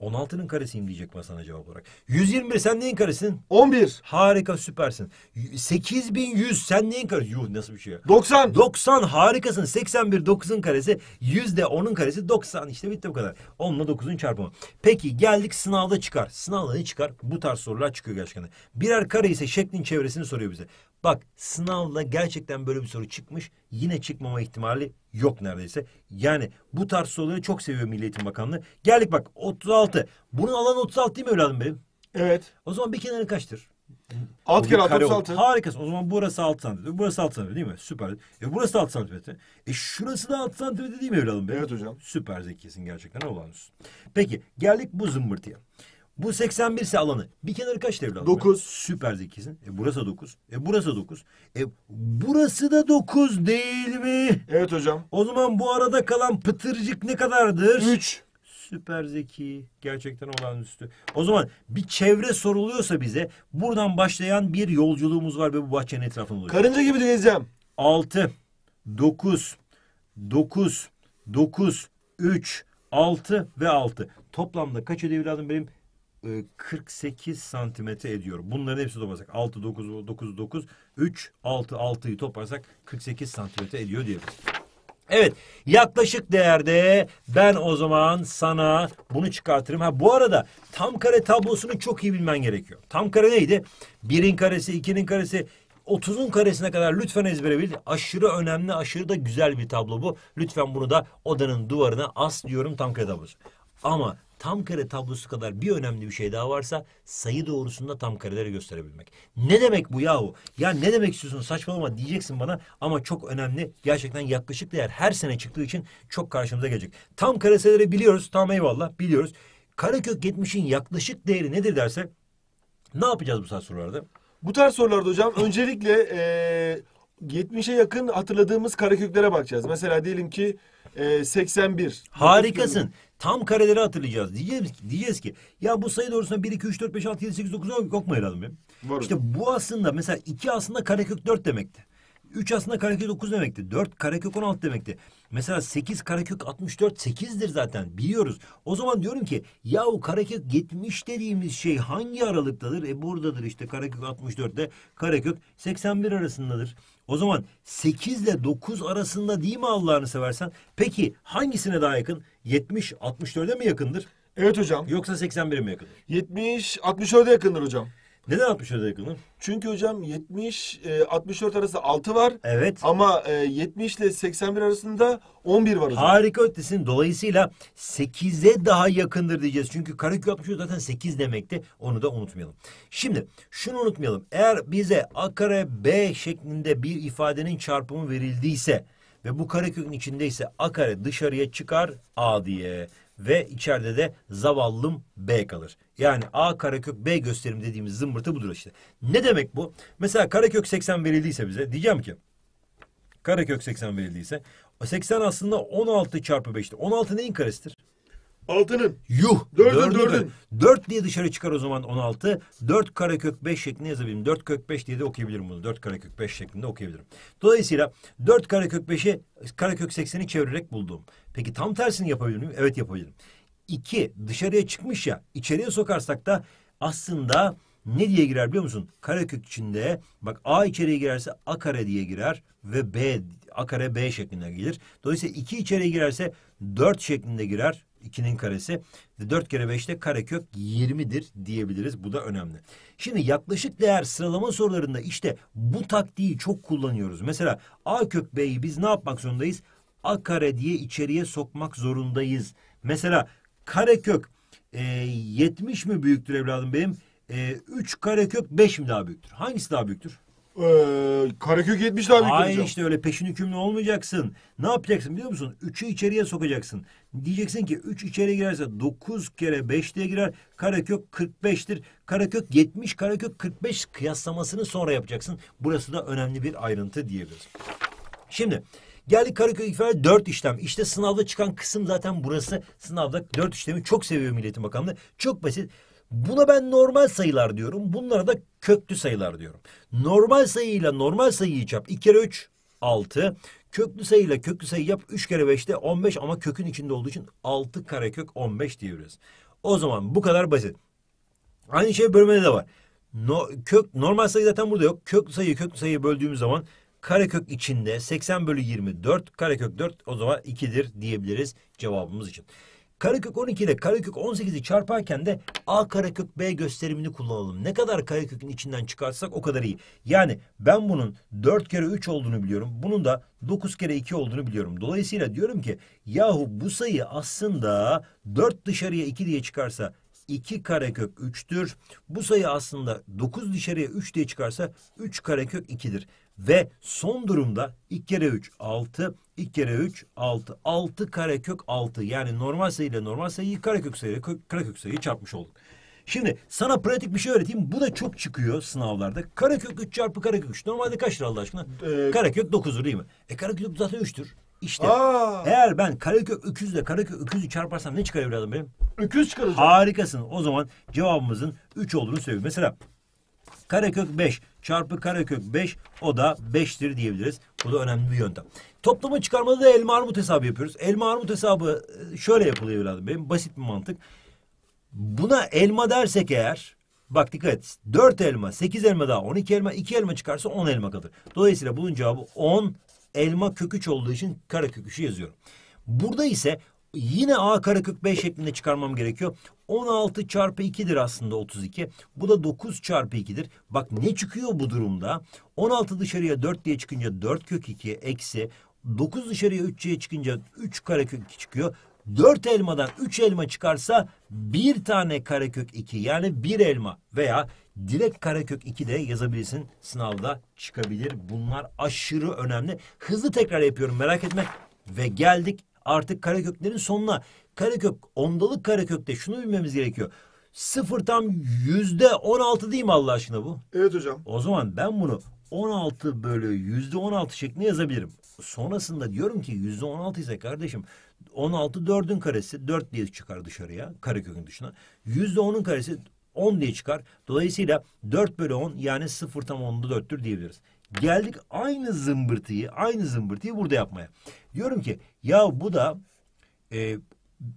16'nın karesiyim diyecek bana sana cevap olarak. 121 sen neyin karesin? 11. Harika süpersin. 8100 sen neyin karesi? Yuh nasıl bir şey ya? 90. 90 harikasın. 81 9'un karesi. 100 de 10'un karesi 90. İşte bitti bu kadar. 10 ile 9'un çarpımı. Peki geldik sınavda çıkar. Sınavda ne çıkar? Bu tarz sorular çıkıyor gerçekten. Birer kare ise şeklin çevresini soruyor bize. Bak sınavla gerçekten böyle bir soru çıkmış. Yine çıkmama ihtimali yok neredeyse. Yani bu tarz soruları çok seviyor Milli Eğitim Bakanlığı. Geldik bak 36. Bunun alanı 36 değil mi evladım benim? Evet. O zaman bir kenarı kaçtır? Alt kenar 36. Harikasın. O zaman burası 6 santimetre. Burası 6 santimetre değil mi? Süper. E burası 6 santimetre. E şurası da 6 santimetre değil mi evladım benim? Evet hocam. Süper zekisin gerçekten olağanüstü. Peki geldik bu zımbırtıya. Bu 81 ise alanı. Bir kenarı kaç evladım? 9. Süper zekisin. E burası da e, 9. E burası da 9. E burası da 9 değil mi? Evet hocam. O zaman bu arada kalan pıtırcık ne kadardır? 3. Süper zeki. Gerçekten olağanüstü. O zaman bir çevre soruluyorsa bize buradan başlayan bir yolculuğumuz var ve bu bahçenin etrafında. olacak. Karınca gibi döneceğim. 6, 9, 9, 9, 3, 6 ve 6. Toplamda kaç ödev lazım benim? 48 e, santimetre ediyor. Bunların hepsi toplasak 6, 9, 9, 9, 3, 6, 6'yı toplasak 48 santimetre ediyor diyoruz. Evet yaklaşık değerde ben o zaman sana bunu çıkartırım. Ha bu arada tam kare tablosunu çok iyi bilmen gerekiyor. Tam kare neydi? 1'in karesi, ikinin karesi, 30'un karesine kadar lütfen ezbere bil. Aşırı önemli, aşırı da güzel bir tablo bu. Lütfen bunu da odanın duvarına as diyorum tam kare tablosu. Ama tam kare tablosu kadar bir önemli bir şey daha varsa sayı doğrusunda tam kareleri gösterebilmek. Ne demek bu yahu? Ya ne demek istiyorsun saçmalama diyeceksin bana ama çok önemli. Gerçekten yaklaşık değer her sene çıktığı için çok karşımıza gelecek. Tam kare sayıları biliyoruz. Tam eyvallah biliyoruz. Karekök 70'in yaklaşık değeri nedir derse ne yapacağız bu saat sorularda? Bu tarz sorularda hocam öncelikle e, 70'e yakın hatırladığımız kareköklere bakacağız. Mesela diyelim ki e, 81. Harikasın tam kareleri hatırlayacağız. Diyeceğiz ki, diyeceğiz ki ya bu sayı doğrusunda 1, 2, 3, 4, 5, 6, 7, 8, 9, 10 okmayalım ya. Var. İşte bu aslında mesela 2 aslında karekök 4 demekti. 3 aslında karekök 9 demekti. 4 karekök 16 demekti. Mesela 8 karekök 64 8'dir zaten biliyoruz. O zaman diyorum ki yahu karekök 70 dediğimiz şey hangi aralıktadır? E buradadır işte karekök 64 ile karekök 81 arasındadır. O zaman 8 ile 9 arasında değil mi Allah'ını seversen? Peki hangisine daha yakın? 70 64'e mi yakındır? Evet hocam. Yoksa 81'e mi yakındır? 70 64'e yakındır hocam. Neden 64'e yakındır? Çünkü hocam 70 64 arasında 6 var. Evet. Ama 70 e, ile 81 arasında 11 var hocam. Harika ötesin. Dolayısıyla 8'e daha yakındır diyeceğiz. Çünkü karekök 64 zaten 8 demekti. Onu da unutmayalım. Şimdi şunu unutmayalım. Eğer bize a kare b şeklinde bir ifadenin çarpımı verildiyse ve bu karekökün içinde ise A kare dışarıya çıkar A diye. Ve içeride de zavallım B kalır. Yani A karekök B gösterim dediğimiz zımbırtı budur işte. Ne demek bu? Mesela karekök 80 verildiyse bize diyeceğim ki karekök 80 verildiyse 80 aslında 16 çarpı 5'tir. 16 neyin karesidir? Altının. Yuh. Dördün, dördün. Dört diye dışarı çıkar o zaman on altı. Dört karekök beş şeklinde yazabilirim. Dört kök beş diye de okuyabilirim bunu. Dört karekök beş şeklinde okuyabilirim. Dolayısıyla dört karekök beşi karekök sekseni çevirerek buldum. Peki tam tersini yapabilir miyim? Evet yapabilirim. İki dışarıya çıkmış ya içeriye sokarsak da aslında ne diye girer biliyor musun? Karekök içinde bak A içeriye girerse A kare diye girer ve B A kare B şeklinde gelir. Dolayısıyla iki içeriye girerse dört şeklinde girer 2'nin karesi. 4 kere 5'te karekök 20'dir diyebiliriz. Bu da önemli. Şimdi yaklaşık değer sıralama sorularında işte bu taktiği çok kullanıyoruz. Mesela A kök B'yi biz ne yapmak zorundayız? A kare diye içeriye sokmak zorundayız. Mesela karekök e, 70 mi büyüktür evladım benim? E, 3 karekök 5 mi daha büyüktür? Hangisi daha büyüktür? Ee, Karakök 70 daha büyük Hayır işte öyle peşin hükümlü olmayacaksın. Ne yapacaksın biliyor musun? Üçü içeriye sokacaksın. Diyeceksin ki 3 içeri girerse 9 kere 5 diye girer. Karakök 45'tir. Karakök 70, Karakök 45 kıyaslamasını sonra yapacaksın. Burası da önemli bir ayrıntı diyebiliriz. Şimdi geldik Karakök İkfa'ya dört işlem. İşte sınavda çıkan kısım zaten burası. Sınavda dört işlemi çok seviyor milletin Bakanlığı. Çok basit. Buna ben normal sayılar diyorum. Bunlara da köklü sayılar diyorum. Normal sayıyla normal sayıyı çarp. 2 kere 3 6. Köklü sayıyla köklü sayı yap. 3 kere 5'te 15 ama kökün içinde olduğu için 6 karekök 15 diyebiliriz. O zaman bu kadar basit. Aynı şey bölmede de var. No, kök normal sayı zaten burada yok. Köklü sayı köklü sayıyı böldüğümüz zaman karekök içinde 80 bölü 24 karekök 4 o zaman 2'dir diyebiliriz cevabımız için. Karekök 12 ile karekök 18'i çarparken de A karekök B gösterimini kullanalım. Ne kadar karekökün içinden çıkarsak o kadar iyi. Yani ben bunun 4 kere 3 olduğunu biliyorum. Bunun da 9 kere 2 olduğunu biliyorum. Dolayısıyla diyorum ki yahu bu sayı aslında 4 dışarıya 2 diye çıkarsa 2 karekök 3'tür. Bu sayı aslında 9 dışarıya 3 diye çıkarsa 3 karekök 2'dir. Ve son durumda 2 kere 3 6, 2 kere 3 6. 6 karekök 6. Yani normal sayı ile normal sayıyı karekök sayı ile karekök sayıyı çarpmış olduk. Şimdi sana pratik bir şey öğreteyim. Bu da çok çıkıyor sınavlarda. Karekök 3 çarpı karekök 3. Normalde kaç lira Allah aşkına? Ee, karekök 9'dur değil mi? E karekök zaten 3'tür. İşte Aa. eğer ben karekök öküzle karekök öküzü çarparsam ne çıkar evladım benim? Öküz çıkaracağım. Harikasın. O zaman cevabımızın 3 olduğunu söylüyor. Mesela karekök 5 çarpı karekök 5 o da 5'tir diyebiliriz. Bu da önemli bir yöntem. Toplama çıkarmada da elma armut hesabı yapıyoruz. Elma armut hesabı e, şöyle yapılıyor evladım benim. Basit bir mantık. Buna elma dersek eğer bak dikkat et. 4 elma, 8 elma daha 12 elma, 2 elma çıkarsa 10 elma kalır. Dolayısıyla bunun cevabı 10 elma köküç olduğu için kara köküçü yazıyorum. Burada ise Yine A kare kök şeklinde çıkarmam gerekiyor. 16 çarpı 2'dir aslında 32. Bu da 9 çarpı 2'dir. Bak ne çıkıyor bu durumda? 16 dışarıya 4 diye çıkınca 4 kök 2 eksi. 9 dışarıya 3 diye çıkınca 3 kare kök 2 çıkıyor. 4 elmadan 3 elma çıkarsa bir tane karekök 2 yani bir elma veya direkt karekök 2 de yazabilirsin sınavda çıkabilir. Bunlar aşırı önemli. Hızlı tekrar yapıyorum merak etme ve geldik artık kareköklerin sonuna. Karekök, ondalık karekökte şunu bilmemiz gerekiyor. Sıfır tam yüzde on altı değil mi Allah aşkına bu? Evet hocam. O zaman ben bunu on altı böyle yüzde on altı şeklinde yazabilirim. Sonrasında diyorum ki yüzde on altı ise kardeşim on altı dördün karesi dört diye çıkar dışarıya karekökün dışına. Yüzde onun karesi on diye çıkar. Dolayısıyla dört bölü on yani sıfır tam onda dörttür diyebiliriz. Geldik aynı zımbırtıyı, aynı zımbırtıyı burada yapmaya. Diyorum ki ya bu da e,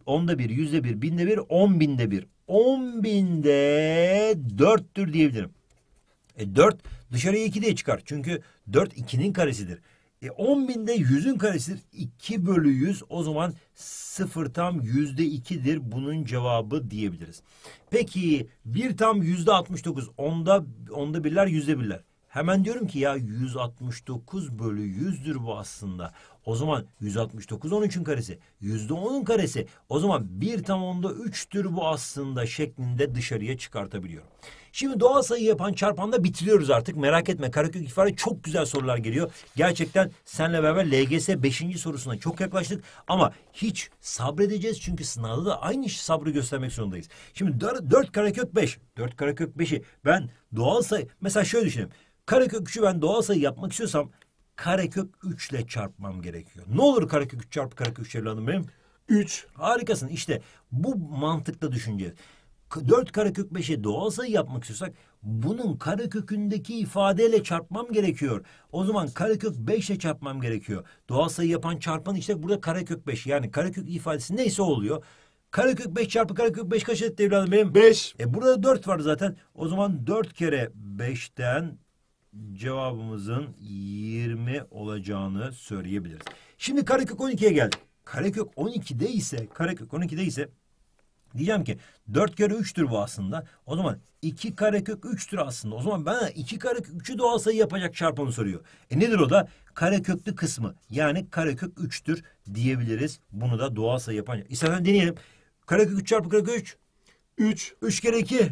onda bir, yüzde bir, binde bir, on binde bir. On binde dörttür diyebilirim. E, dört dışarıya iki diye çıkar. Çünkü dört ikinin karesidir. E, on binde yüzün karesidir. İki bölü yüz o zaman sıfır tam yüzde ikidir. Bunun cevabı diyebiliriz. Peki bir tam yüzde altmış dokuz. Onda, onda birler yüzde birler. Hemen diyorum ki ya 169 bölü 100'dür bu aslında. O zaman 169 13'ün karesi. %10'un karesi. O zaman 1 tam onda 3'tür bu aslında şeklinde dışarıya çıkartabiliyorum. Şimdi doğal sayı yapan çarpanda bitiriyoruz artık. Merak etme Karakök ifade çok güzel sorular geliyor. Gerçekten senle beraber LGS 5. sorusuna çok yaklaştık. Ama hiç sabredeceğiz çünkü sınavda da aynı sabrı göstermek zorundayız. Şimdi 4 Karakök 5. 4 Karakök 5'i ben doğal sayı... Mesela şöyle düşünelim. Karekök 3'ü ben doğal sayı yapmak istiyorsam karekök 3 ile çarpmam gerekiyor. Ne olur karekök 3 çarpı karekök 3 evladım benim? 3. Harikasın işte bu mantıkla düşüneceğiz. 4 karekök 5'e doğal sayı yapmak istiyorsak bunun karekökündeki ifadeyle çarpmam gerekiyor. O zaman karekök 5 ile çarpmam gerekiyor. Doğal sayı yapan çarpan işte burada karekök 5 yani karekök ifadesi neyse oluyor. Karekök 5 çarpı karekök 5 kaç etti evladım benim? 5. E burada 4 var zaten. O zaman 4 kere 5'ten cevabımızın 20 olacağını söyleyebiliriz. Şimdi karekök 12'ye geldik. Karekök 12'de ise karekök 12'de ise diyeceğim ki 4 kere 3'tür bu aslında. O zaman 2 karekök 3'tür aslında. O zaman bana 2 karekök 3'ü doğal sayı yapacak çarpımı soruyor. E nedir o da? Kareköklü kısmı. Yani karekök 3'tür diyebiliriz. Bunu da doğal sayı yapan. İstersen deneyelim. Karekök 3 çarpı karekök 3. 3. 3 kere 2.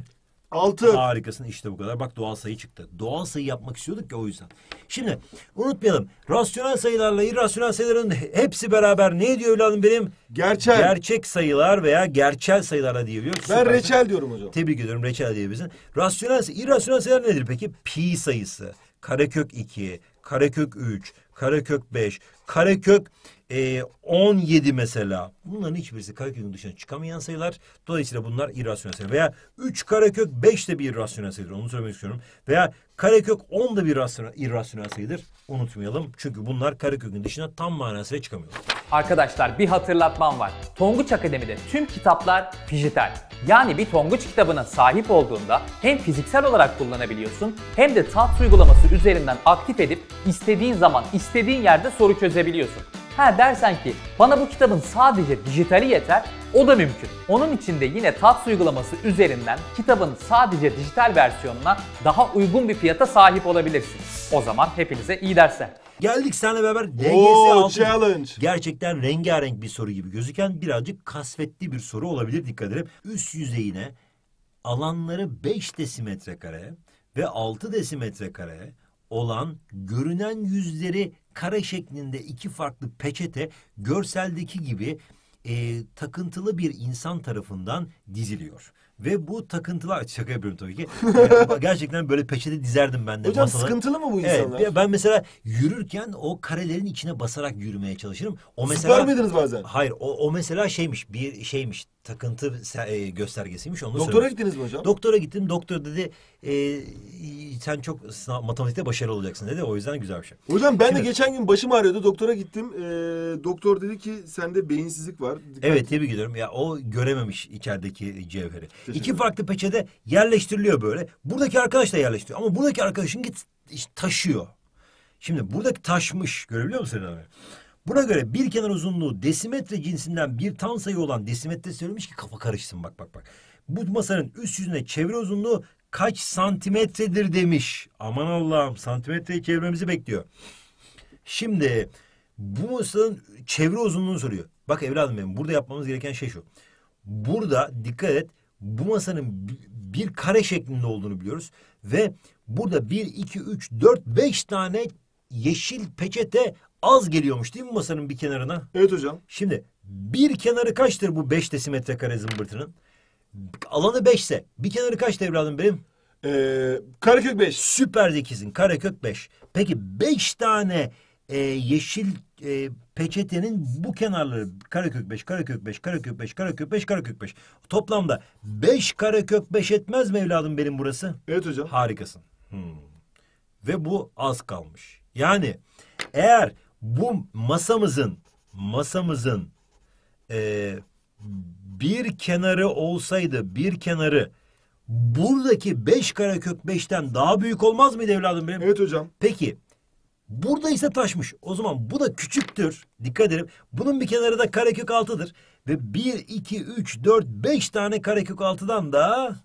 Altı. Harikasın işte bu kadar. Bak doğal sayı çıktı. Doğal sayı yapmak istiyorduk ya o yüzden. Şimdi unutmayalım. Rasyonel sayılarla irrasyonel sayıların hepsi beraber ne diyor evladım benim? Gerçel. Gerçek sayılar veya gerçel sayılara diyebiliyor. Ben Süpersin. reçel diyorum hocam. Tebrik ediyorum reçel diyebilirsin. Rasyonel, irrasyonel sayılar nedir peki? Pi sayısı, karekök 2, karekök 3, karekök 5, Karekök e, 17 mesela. Bunların hiçbirisi karekökün dışına çıkamayan sayılar. Dolayısıyla bunlar irrasyonel sayılar. Veya 3 karekök 5 de bir irrasyonel sayıdır. Onu söylemek istiyorum. Veya karekök 10 da bir irrasyonel sayıdır. Unutmayalım. Çünkü bunlar karekökün dışına tam manasıyla çıkamıyor. Arkadaşlar bir hatırlatmam var. Tonguç Akademi'de tüm kitaplar dijital. Yani bir Tonguç kitabına sahip olduğunda hem fiziksel olarak kullanabiliyorsun hem de taht uygulaması üzerinden aktif edip istediğin zaman istediğin yerde soru çözebiliyorsun çözebiliyorsun. Ha dersen ki bana bu kitabın sadece dijitali yeter, o da mümkün. Onun için de yine TATS uygulaması üzerinden kitabın sadece dijital versiyonuna daha uygun bir fiyata sahip olabilirsin. O zaman hepinize iyi dersler. Geldik sana beraber DGS Oo, 6. challenge. Gerçekten rengarenk bir soru gibi gözüken birazcık kasvetli bir soru olabilir dikkat edelim. Üst yüzeyine alanları 5 desimetre kare ve 6 desimetre kare olan görünen yüzleri kare şeklinde iki farklı peçete görseldeki gibi e, takıntılı bir insan tarafından diziliyor. Ve bu takıntılar şaka yapıyorum tabii ki. e, gerçekten böyle peçete dizerdim ben de. Hocam masada. sıkıntılı mı bu insanlar? Evet, ben mesela yürürken o karelerin içine basarak yürümeye çalışırım. O mesela Süper miydiniz bazen? Hayır o, o mesela şeymiş bir şeymiş takıntı e, göstergesiymiş. Onu Doktora söylemiş. gittiniz mi hocam? Doktora gittim. Doktor dedi e, sen çok sınav, matematikte başarılı olacaksın dedi. O yüzden güzel bir şey. Hocam ben Şimdi, de geçen gün başım ağrıyordu. Doktora gittim. E, doktor dedi ki sende beyinsizlik var. Dikkat evet tebrik gidiyorum. Ya o görememiş içerideki cevheri. İki farklı peçede yerleştiriliyor böyle. Buradaki arkadaş da yerleştiriyor. Ama buradaki arkadaşın git taşıyor. Şimdi buradaki taşmış. Görebiliyor musun abi? Buna göre bir kenar uzunluğu desimetre cinsinden bir tam sayı olan desimetre söylemiş ki kafa karışsın bak bak bak. Bu masanın üst yüzüne çevre uzunluğu kaç santimetredir demiş. Aman Allah'ım santimetreyi çevremizi bekliyor. Şimdi bu masanın çevre uzunluğunu soruyor. Bak evladım benim burada yapmamız gereken şey şu. Burada dikkat et bu masanın bir kare şeklinde olduğunu biliyoruz. Ve burada bir, iki, üç, dört, beş tane yeşil peçete az geliyormuş değil mi masanın bir kenarına? Evet hocam. Şimdi bir kenarı kaçtır bu 5 desimetre kare zımbırtının? Alanı 5 ise bir kenarı kaç evladım benim? Ee, karekök 5. Süper zekizin karekök 5. Peki 5 tane e, yeşil e, peçetenin bu kenarları karekök 5, karekök 5, karekök 5, karekök 5, karekök 5. Toplamda 5 karekök 5 etmez mi evladım benim burası? Evet hocam. Harikasın. Hmm. Ve bu az kalmış. Yani eğer bu masamızın masamızın e, bir kenarı olsaydı bir kenarı buradaki beş karekök beşten daha büyük olmaz mıydı evladım benim? Evet hocam. Peki burada ise taşmış. O zaman bu da küçüktür. Dikkat edelim. Bunun bir kenarı da karekök altıdır. Ve bir, iki, üç, dört, beş tane karekök altıdan da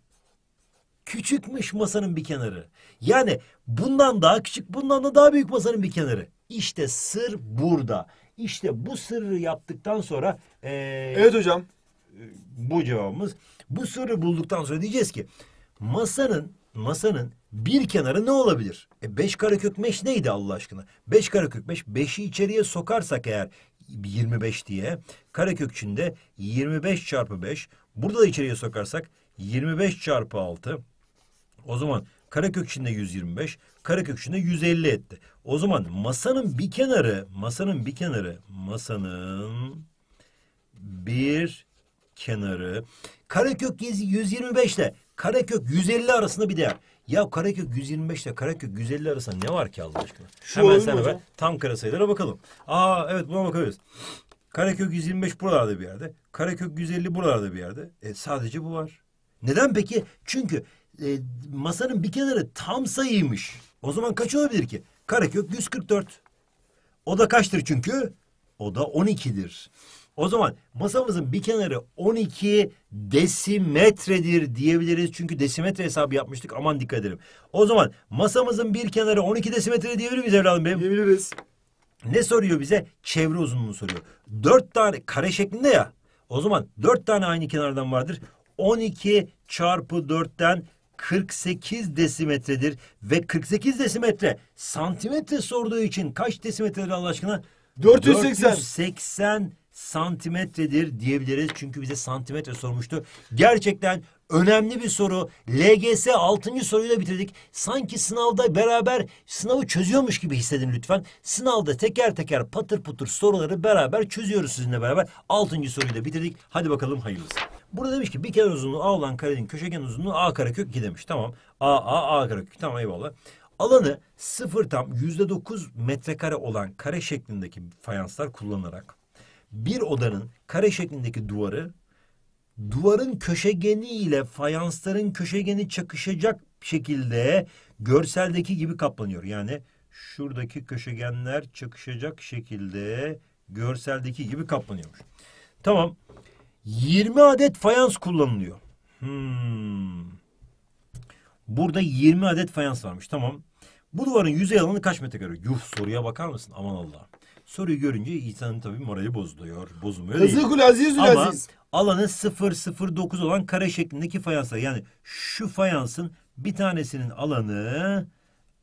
küçükmüş masanın bir kenarı. Yani bundan daha küçük, bundan da daha büyük masanın bir kenarı. İşte sır burada. İşte bu sırrı yaptıktan sonra... E, evet hocam. E, bu cevabımız. Bu sırrı bulduktan sonra diyeceğiz ki masanın masanın bir kenarı ne olabilir? E beş karekök beş neydi Allah aşkına? Beş karekök beş beşi içeriye sokarsak eğer 25 diye karekök içinde 25 çarpı 5 burada da içeriye sokarsak 25 çarpı 6 o zaman Karakökçin'de 125, Karakökçin'de 150 etti. O zaman masanın bir kenarı, masanın bir kenarı, masanın bir kenarı Karakök 125 ile Karakök 150 arasında bir değer. Ya Karakök 125 ile Karakök 150 arasında ne var ki Allah aşkına? Şu Hemen sen ver. Tam kara sayılara bakalım. Aa evet buna bakabiliriz. Karakök 125 buralarda bir yerde. Karakök 150 buralarda bir yerde. E, sadece bu var. Neden peki? Çünkü e, masanın bir kenarı tam sayıymış. O zaman kaç olabilir ki? Karekök 144. O da kaçtır çünkü? O da 12'dir. O zaman masamızın bir kenarı 12 desimetredir diyebiliriz. Çünkü desimetre hesabı yapmıştık. Aman dikkat edelim. O zaman masamızın bir kenarı 12 desimetre diyebilir miyiz evladım benim? Diyebiliriz. Ne soruyor bize? Çevre uzunluğunu soruyor. Dört tane kare şeklinde ya. O zaman dört tane aynı kenardan vardır. 12 çarpı 4'ten 48 desimetredir ve 48 desimetre santimetre sorduğu için kaç desimetredir Allah aşkına? 480. 480 santimetredir diyebiliriz. Çünkü bize santimetre sormuştu. Gerçekten önemli bir soru. LGS 6. soruyla bitirdik. Sanki sınavda beraber sınavı çözüyormuş gibi hissedin lütfen. Sınavda teker teker patır putur soruları beraber çözüyoruz sizinle beraber. 6. soruyu da bitirdik. Hadi bakalım hayırlısı. Burada demiş ki bir kenar uzunluğu A olan karenin köşegen uzunluğu A karekök 2 demiş. Tamam. A A A karekök tamam eyvallah. Alanı sıfır tam yüzde dokuz metrekare olan kare şeklindeki fayanslar kullanarak bir odanın kare şeklindeki duvarı duvarın köşegeni ile fayansların köşegeni çakışacak şekilde görseldeki gibi kaplanıyor. Yani şuradaki köşegenler çakışacak şekilde görseldeki gibi kaplanıyormuş. Tamam. 20 adet fayans kullanılıyor. Hmm. Burada 20 adet fayans varmış. Tamam. Bu duvarın yüzey alanı kaç metrekare? Yuh soruya bakar mısın? Aman Allah. Soruyu görünce insanın tabii morali bozuluyor. Bozulmuyor değil. Hızlı aziz Ama aziz. alanı 009 olan kare şeklindeki fayanslar. Yani şu fayansın bir tanesinin alanı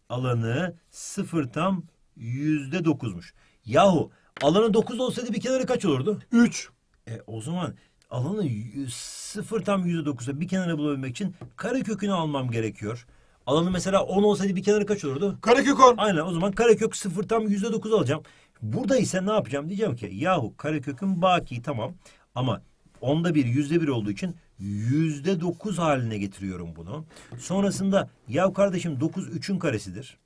alanı 0 tam yüzde dokuzmuş. Yahu alanı 9 olsaydı bir kenarı kaç olurdu? 3. E, o zaman alanı sıfır tam yüzde dokuzda bir kenara bulabilmek için kare kökünü almam gerekiyor. Alanı mesela 10 olsaydı bir kenarı kaç olurdu? Kare kök 10. Aynen o zaman kare kök sıfır tam yüzde dokuz alacağım. Burada ise ne yapacağım? Diyeceğim ki yahu kare kökün baki tamam ama onda bir yüzde bir olduğu için yüzde dokuz haline getiriyorum bunu. Sonrasında yahu kardeşim dokuz üçün karesidir.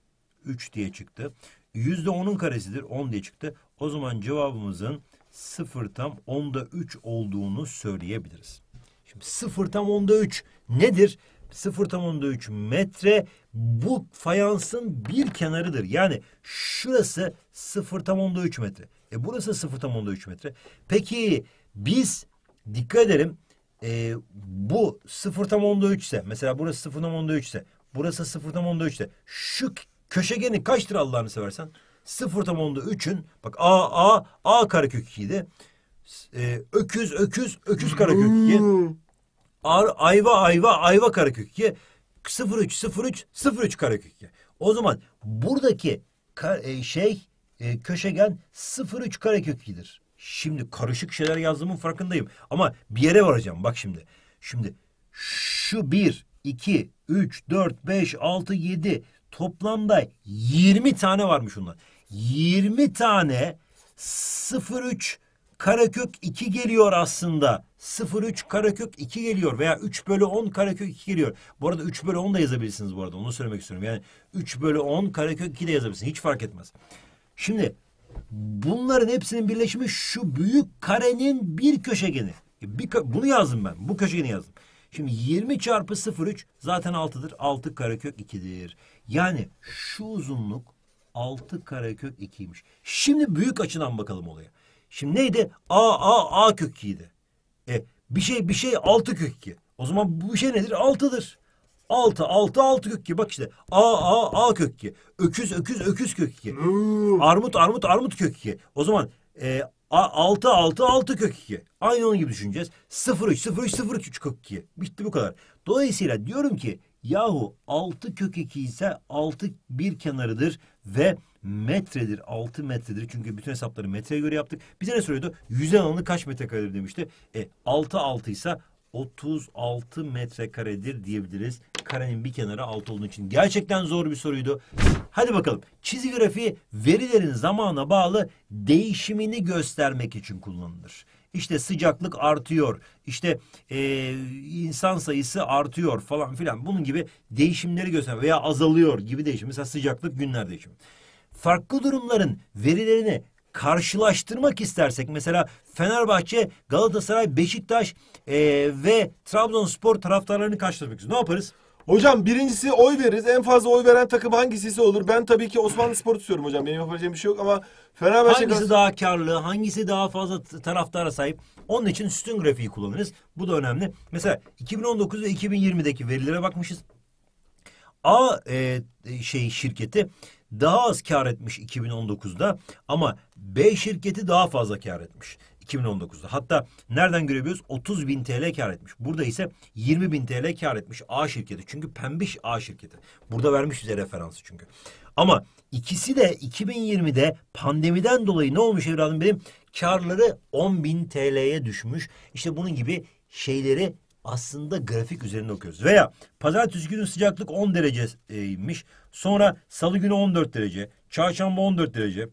Üç diye çıktı. Yüzde onun karesidir. On diye çıktı. O zaman cevabımızın 0 tam onda 3 olduğunu söyleyebiliriz. Şimdi 0 tam onda 3 nedir? 0 tam onda 3 metre bu fayansın bir kenarıdır. Yani şurası 0 tam onda 3 metre. E burası 0 tam onda 3 metre. Peki biz dikkat edelim e, bu 0 tam onda 3 ise mesela burası 0 tam onda 3 ise burası 0 tam onda 3 ise şu köşegeni kaçtır Allah'ını seversen? 0 tam onda 3'ün bak A A A karekök 2'ydi. E, öküz öküz öküz karekök 2. Ar, ayva ayva ayva karekök 2. 03 03 03 karekök 2. O zaman buradaki kar, e, şey e, köşegen 03 karekök 2'dir. Şimdi karışık şeyler yazdığımın farkındayım. Ama bir yere varacağım bak şimdi. Şimdi şu 1, 2, 3, 4, 5, 6, 7 toplamda 20 tane varmış onlar. 20 tane 03 karekök 2 geliyor aslında. 0,3 karekök 2 geliyor veya 3 bölü 10 karekök 2 geliyor. Bu arada 3 bölü 10 da yazabilirsiniz bu arada onu söylemek istiyorum. Yani 3 bölü 10 karekök 2 de yazabilirsiniz hiç fark etmez. Şimdi bunların hepsinin birleşimi şu büyük karenin bir köşegeni. Bir, bunu yazdım ben bu köşegeni yazdım. Şimdi 20 çarpı 0,3 zaten 6'dır. 6 karekök 2'dir. Yani şu uzunluk 6 karekök 2'ymiş. Şimdi büyük açıdan bakalım olaya. Şimdi neydi? A, A, A kök 2'ydi. E, bir şey, bir şey 6 kök 2. O zaman bu şey nedir? 6'dır. 6, 6, 6 kök 2. Bak işte. A, A, A kök 2. Öküz, öküz, öküz kök 2. armut, armut, armut kök 2. O zaman e, A, 6, 6, 6 kök 2. Aynı onun gibi düşüneceğiz. 0, 3, 0, 3, 0, 3 kök 2. Bitti bu kadar. Dolayısıyla diyorum ki Yahu 6 kök 2 ise 6 bir kenarıdır ve metredir. 6 metredir. Çünkü bütün hesapları metreye göre yaptık. Bize ne soruyordu? Yüzey alanı kaç metrekaredir demişti. E 6 6 ise 36 metrekaredir diyebiliriz. Karenin bir kenarı 6 olduğu için gerçekten zor bir soruydu. Hadi bakalım. Çizgi grafiği verilerin zamana bağlı değişimini göstermek için kullanılır. İşte sıcaklık artıyor, işte e, insan sayısı artıyor falan filan. Bunun gibi değişimleri gösteren veya azalıyor gibi değişim. Mesela sıcaklık günler değişimi. Farklı durumların verilerini karşılaştırmak istersek mesela Fenerbahçe, Galatasaray, Beşiktaş e, ve Trabzonspor taraftarlarını karşılaştırmak istiyoruz. Ne yaparız? Hocam birincisi oy veririz. En fazla oy veren takım hangisi olur? Ben tabii ki Osmanlı Spor tutuyorum hocam. Benim yapabileceğim bir şey yok ama Fenerbahçe... Hangisi Galatasaray... daha karlı? Hangisi daha fazla taraftara sahip? Onun için üstün grafiği kullanırız. Bu da önemli. Mesela 2019 ve 2020'deki verilere bakmışız. A e, şey şirketi daha az kar etmiş 2019'da ama B şirketi daha fazla kar etmiş. 2019'da. Hatta nereden görebiliyoruz? 30 bin TL kar etmiş. Burada ise 20 bin TL kar etmiş A şirketi. Çünkü pembiş A şirketi. Burada vermiş bize referansı çünkü. Ama ikisi de 2020'de pandemiden dolayı ne olmuş evladım benim? Karları 10 bin TL'ye düşmüş. İşte bunun gibi şeyleri aslında grafik üzerinde okuyoruz. Veya pazartesi günü sıcaklık 10 dereceymiş. E, Sonra salı günü 14 derece. Çarşamba 14 derece.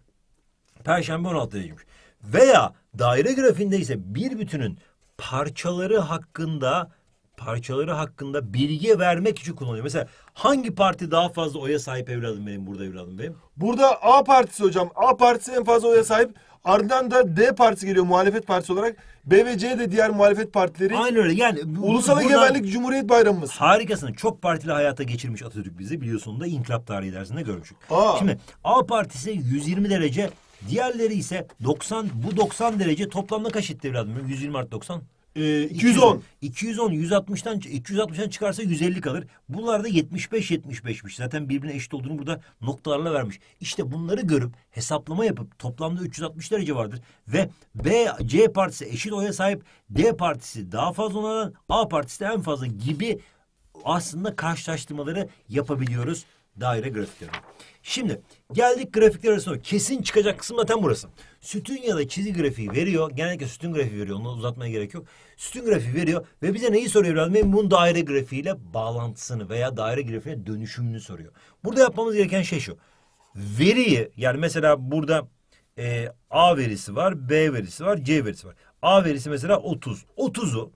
Perşembe 16 dereceymiş. Veya Daire grafiğinde ise bir bütünün parçaları hakkında parçaları hakkında bilgi vermek için kullanılıyor. Mesela hangi parti daha fazla oya sahip evladım benim burada evladım benim? Burada A partisi hocam. A partisi en fazla oya sahip. Ardından da D partisi geliyor muhalefet partisi olarak. B ve C de diğer muhalefet partileri. Aynen öyle yani. Ulusal buradan... egemenlik Cumhuriyet Bayramımız. Harikasın. Çok partili hayata geçirmiş Atatürk bizi. Biliyorsun da inkılap Tarihi dersinde görmüştük. Aa. Şimdi A partisi 120 derece Diğerleri ise 90 bu 90 derece toplamda kaç etti evladım? 120 artı 90. Ee, 210. 210 160'tan 260'tan çıkarsa 150 kalır. Bunlar da 75 75'miş. Zaten birbirine eşit olduğunu burada noktalarla vermiş. İşte bunları görüp hesaplama yapıp toplamda 360 derece vardır ve B C partisi eşit oya sahip, D partisi daha fazla olan, A partisi de en fazla gibi aslında karşılaştırmaları yapabiliyoruz daire grafiklerine. Şimdi geldik grafikler arasında kesin çıkacak kısım zaten burası. Sütün ya da çizgi grafiği veriyor. Genellikle sütün grafiği veriyor. Onu uzatmaya gerek yok. Sütün grafiği veriyor ve bize neyi soruyor evladım? Bunun daire grafiğiyle bağlantısını veya daire grafiğine dönüşümünü soruyor. Burada yapmamız gereken şey şu. Veriyi yani mesela burada e, A verisi var, B verisi var, C verisi var. A verisi mesela 30. 30'u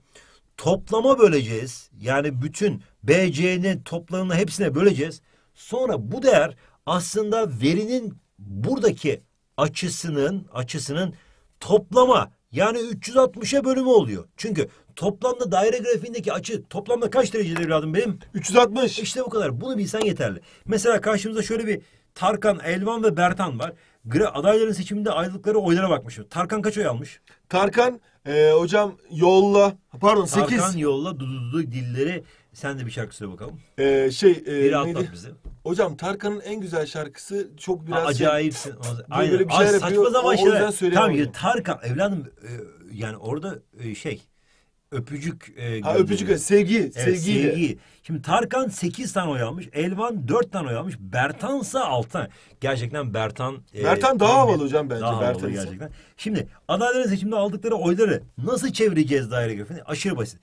toplama böleceğiz. Yani bütün B, C'nin toplamını hepsine böleceğiz. Sonra bu değer aslında verinin buradaki açısının açısının toplama yani 360'a bölümü oluyor. Çünkü toplamda daire grafiğindeki açı toplamda kaç derecedir evladım benim? 360. İşte bu kadar. Bunu bilsen yeterli. Mesela karşımızda şöyle bir Tarkan, Elvan ve Bertan var. Gra adayların seçiminde ayrılıkları oylara bakmışım. Tarkan kaç oy almış? Tarkan e, hocam yolla pardon 8. Tarkan yolla dududu dilleri sen de bir şarkı söyle bakalım. Ee, şey e, Biri atlat neydi? bizi. Hocam Tarkan'ın en güzel şarkısı çok biraz... Şey- şey- Aa, acayipsin. Şey, Aynen. Böyle bir Aa, şeyler saçma zaman o, o yüzden Tamam ya Tarkan evladım e, yani orada e, şey öpücük e, ha, öpücük sevgi sevgi evet, sevgi. Şimdi Tarkan 8 tane oy almış. Elvan 4 tane oy almış. Bertansa 6 tane. Gerçekten Bertan e, Bertan daha havalı hocam bence daha Bertan gerçekten. Şimdi adayların seçimde aldıkları oyları nasıl çevireceğiz daire grafiğini? Aşırı basit.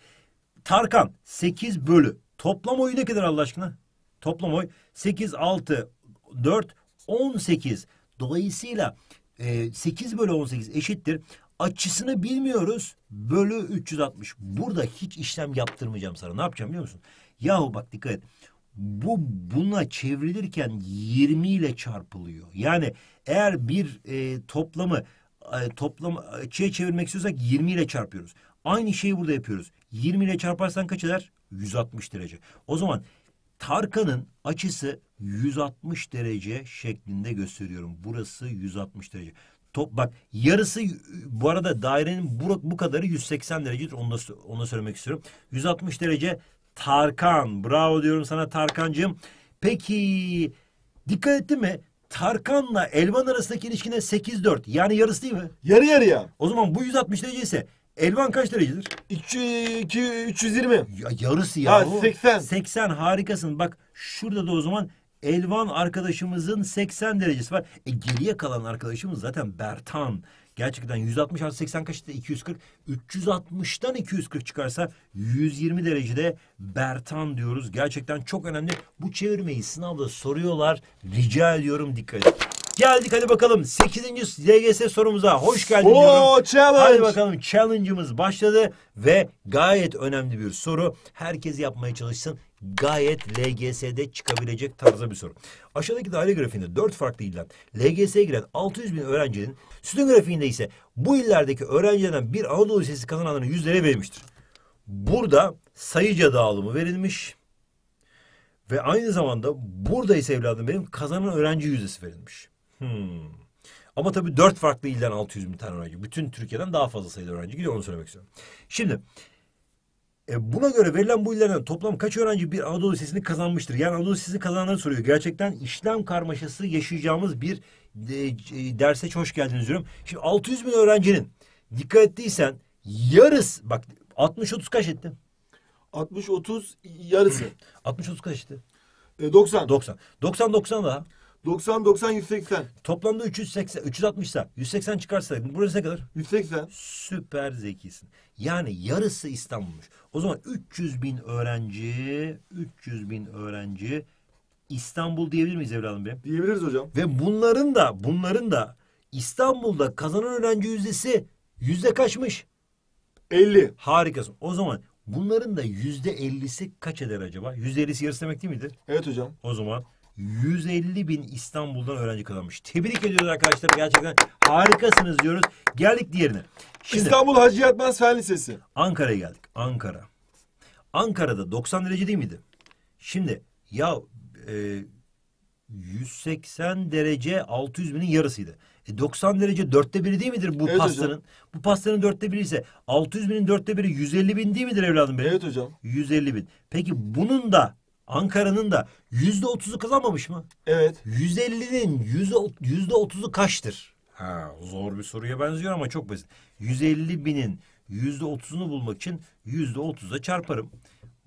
Tarkan 8 bölü. Toplam oyu ne kadar Allah aşkına? Toplam oy 8, 6, 4, 18. Dolayısıyla 8 e, bölü 18 eşittir. Açısını bilmiyoruz. Bölü 360. Burada hiç işlem yaptırmayacağım sana. Ne yapacağım biliyor musun? Yahu bak dikkat et. Bu buna çevrilirken 20 ile çarpılıyor. Yani eğer bir e, toplamı e, toplam açıya çevirmek istiyorsak 20 ile çarpıyoruz. Aynı şeyi burada yapıyoruz. 20 ile çarparsan kaç eder? 160 derece. O zaman Tarkan'ın açısı 160 derece şeklinde gösteriyorum. Burası 160 derece. Top bak yarısı bu arada dairenin bu, bu kadarı 180 derecedir. Onu da, onu da söylemek istiyorum. 160 derece Tarkan. Bravo diyorum sana Tarkancığım. Peki dikkat etti mi? Tarkan'la Elvan arasındaki ilişkine 8-4. Yani yarısı değil mi? Yarı yarıya. O zaman bu 160 derece ise Elvan kaç derecedir? 2, 320. Ya, yarısı ya. Ha, 80. 80 harikasın. Bak şurada da o zaman Elvan arkadaşımızın 80 derecesi var. E geriye kalan arkadaşımız zaten Bertan. Gerçekten 160 artı 80 kaçtı? 240. 360'tan 240 çıkarsa 120 derecede Bertan diyoruz. Gerçekten çok önemli. Bu çevirmeyi sınavda soruyorlar. Rica ediyorum dikkat edin. Geldik hadi bakalım 8. LGS sorumuza hoş geldin Oo, diyorum. Challenge. Hadi bakalım challenge'ımız başladı ve gayet önemli bir soru. Herkes yapmaya çalışsın. Gayet LGS'de çıkabilecek tarzda bir soru. Aşağıdaki daire grafiğinde dört farklı ilden LGS'ye giren 600 bin öğrencinin sütun grafiğinde ise bu illerdeki öğrencilerden bir Anadolu Lisesi kazananların yüzleri verilmiştir. Burada sayıca dağılımı verilmiş. Ve aynı zamanda burada ise evladım benim kazanan öğrenci yüzdesi verilmiş. Hmm. Ama tabii dört farklı ilden 600 bin tane öğrenci. Bütün Türkiye'den daha fazla sayıda öğrenci gidiyor onu söylemek istiyorum. Şimdi e, buna göre verilen bu illerden toplam kaç öğrenci bir Anadolu Lisesi'ni kazanmıştır? Yani Anadolu Lisesi kazananları soruyor. Gerçekten işlem karmaşası yaşayacağımız bir e, e derse hoş geldiniz diyorum. Şimdi 600 bin öğrencinin dikkat ettiysen yarısı bak 60-30 kaç etti? 60-30 yarısı. 60-30 kaç etti? E, 90. 90. 90-90 daha. 90, 90, 180. Toplamda 380, 360 180 çıkarsa burası ne kadar? 180. Süper zekisin. Yani yarısı İstanbul'muş. O zaman 300 bin öğrenci, 300 bin öğrenci İstanbul diyebilir miyiz evladım be? Diyebiliriz hocam. Ve bunların da, bunların da İstanbul'da kazanan öğrenci yüzdesi yüzde kaçmış? 50. Harikasın. O zaman bunların da yüzde 50'si kaç eder acaba? Yüzde 50'si yarısı demek değil miydi? Evet hocam. O zaman 150 bin İstanbul'dan öğrenci kazanmış. Tebrik ediyoruz arkadaşlar. Gerçekten harikasınız diyoruz. Geldik diğerine. Şimdi, İstanbul Hacı Yatmaz Fen Lisesi. Ankara'ya geldik. Ankara. Ankara'da 90 derece değil miydi? Şimdi ya e, 180 derece 600 binin yarısıydı. E 90 derece dörtte biri değil midir bu evet pastanın? Hocam. Bu pastanın dörtte biri ise 600 binin dörtte biri 150 bin değil midir evladım benim? Evet hocam. 150 bin. Peki bunun da Ankara'nın da yüzde otuzu kazanmamış mı? Evet. Yüzde ellinin yüzde otuzu kaçtır? Ha, zor bir soruya benziyor ama çok basit. Yüz elli binin yüzde otuzunu bulmak için yüzde otuza çarparım.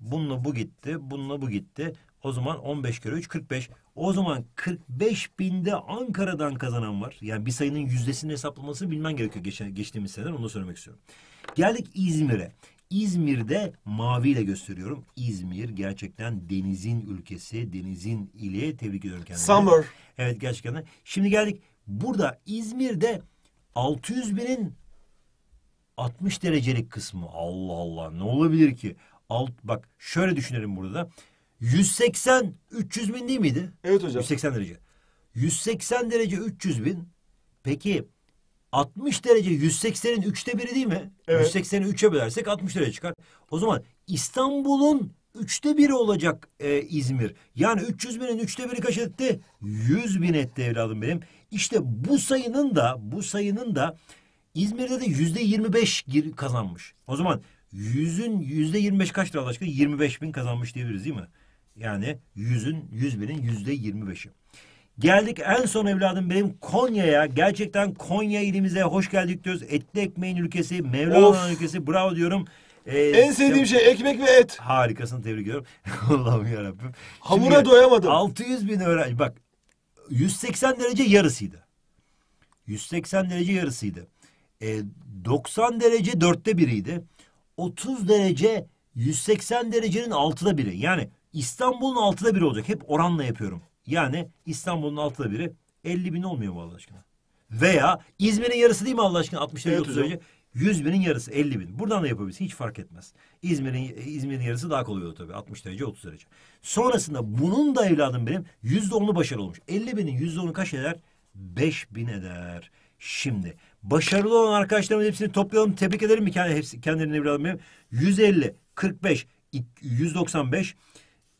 Bununla bu gitti, bununla bu gitti. O zaman 15 kere 3 45. O zaman 45 binde Ankara'dan kazanan var. Yani bir sayının yüzdesinin hesaplamasını bilmen gerekiyor geçen, geçtiğimiz seneden. Onu da söylemek istiyorum. Geldik İzmir'e. İzmir'de maviyle gösteriyorum. İzmir gerçekten denizin ülkesi, denizin ili. Tebrik ediyorum kendimi. Summer. Evet gerçekten. Şimdi geldik. Burada İzmir'de 600 binin 60 derecelik kısmı. Allah Allah ne olabilir ki? Alt, bak şöyle düşünelim burada 180 300 bin değil miydi? Evet hocam. 180 derece. 180 derece 300 bin. Peki 60 derece 180'in üçte biri değil mi? Evet. 180'i 3'e bölersek 60 derece çıkar. O zaman İstanbul'un üçte biri olacak e, İzmir. Yani 300 binin üçte biri kaç etti? 100 bin etti evladım benim. İşte bu sayının da bu sayının da İzmir'de de yüzde 25 gir, kazanmış. O zaman yüzün yüzde 25 kaç lira aşkına? 25 bin kazanmış diyebiliriz değil mi? Yani yüzün, yüz binin yüzde 25'i. Geldik en son evladım benim Konya'ya. Gerçekten Konya ilimize hoş geldik diyoruz. Etli ekmeğin ülkesi, Mevlana'nın ülkesi. Bravo diyorum. Ee, en sevdiğim şey ekmek ve et. Harikasını tebrik ediyorum. Allah'ım yarabbim. Hamura Şimdi, doyamadım. 600 bin öğrenci. Bak 180 derece yarısıydı. 180 derece yarısıydı. E, ee, 90 derece dörtte biriydi. 30 derece 180 derecenin altıda biri. Yani İstanbul'un altıda biri olacak. Hep oranla yapıyorum. Yani İstanbul'un altıda biri 50 bin olmuyor mu Allah aşkına? Veya İzmir'in yarısı değil mi Allah aşkına 60 evet, 30 önce? 100 binin yarısı 50 bin. Buradan da yapabilirsin hiç fark etmez. İzmir'in İzmir'in yarısı daha kolay oldu tabii 60 derece 30 derece. Sonrasında bunun da evladım benim yüzde onu başarılı olmuş. 50 binin yüzde onu kaç eder? 5 bin eder. Şimdi başarılı olan arkadaşlarımız hepsini toplayalım tebrik edelim mi kendi, hepsi, kendilerini evladım benim. 150, 45, 195,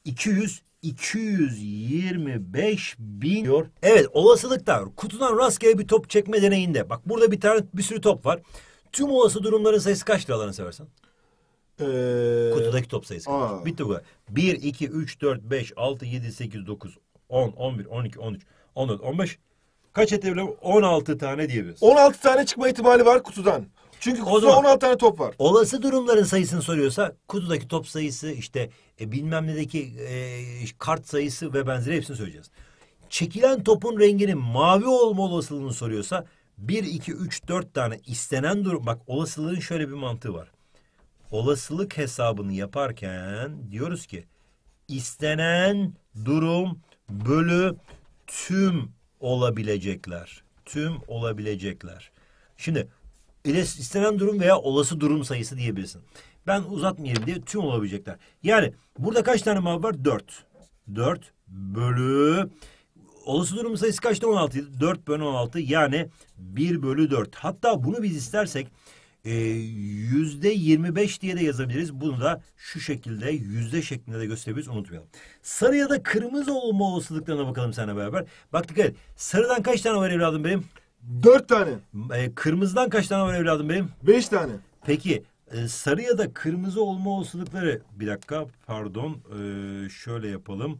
200, 225 bin diyor. Evet olasılıktan kutudan rastgele bir top çekme deneyinde. Bak burada bir tane bir sürü top var. Tüm olası durumların sayısı kaç liralarını seversen? Ee... Kutudaki top sayısı kaç? Aa. Bitti bu kadar. 1, 2, 3, 4, 5, 6, 7, 8, 9, 10, 11, 12, 13, 14, 15. Kaç edebilirim? 16 tane diyebiliriz. 16 tane çıkma ihtimali var kutudan. Çünkü kutuda zaman- 16 tane top var. Olası durumların sayısını soruyorsa kutudaki top sayısı işte e, bilmem nedeki e, kart sayısı ve benzeri hepsini söyleyeceğiz. Çekilen topun renginin mavi olma olasılığını soruyorsa 1, 2, 3, 4 tane istenen durum. Bak olasılığın şöyle bir mantığı var. Olasılık hesabını yaparken diyoruz ki istenen durum bölü tüm olabilecekler. Tüm olabilecekler. Şimdi istenen durum veya olası durum sayısı diyebilirsin. Ben uzatmayayım diye tüm olabilecekler. Yani burada kaç tane mavi var? Dört. Dört bölü olası durum sayısı kaçtı? 16. 4 bölü 16 yani 1 bölü 4. Hatta bunu biz istersek e, yüzde 25 diye de yazabiliriz. Bunu da şu şekilde yüzde şeklinde de gösterebiliriz. Unutmayalım. Sarı ya da kırmızı olma olasılıklarına bakalım seninle beraber. Bak dikkat et. Sarıdan kaç tane var evladım benim? Dört tane. E, kırmızıdan kaç tane var evladım benim? Beş tane. Peki e, sarı ya da kırmızı olma olasılıkları bir dakika pardon e, şöyle yapalım.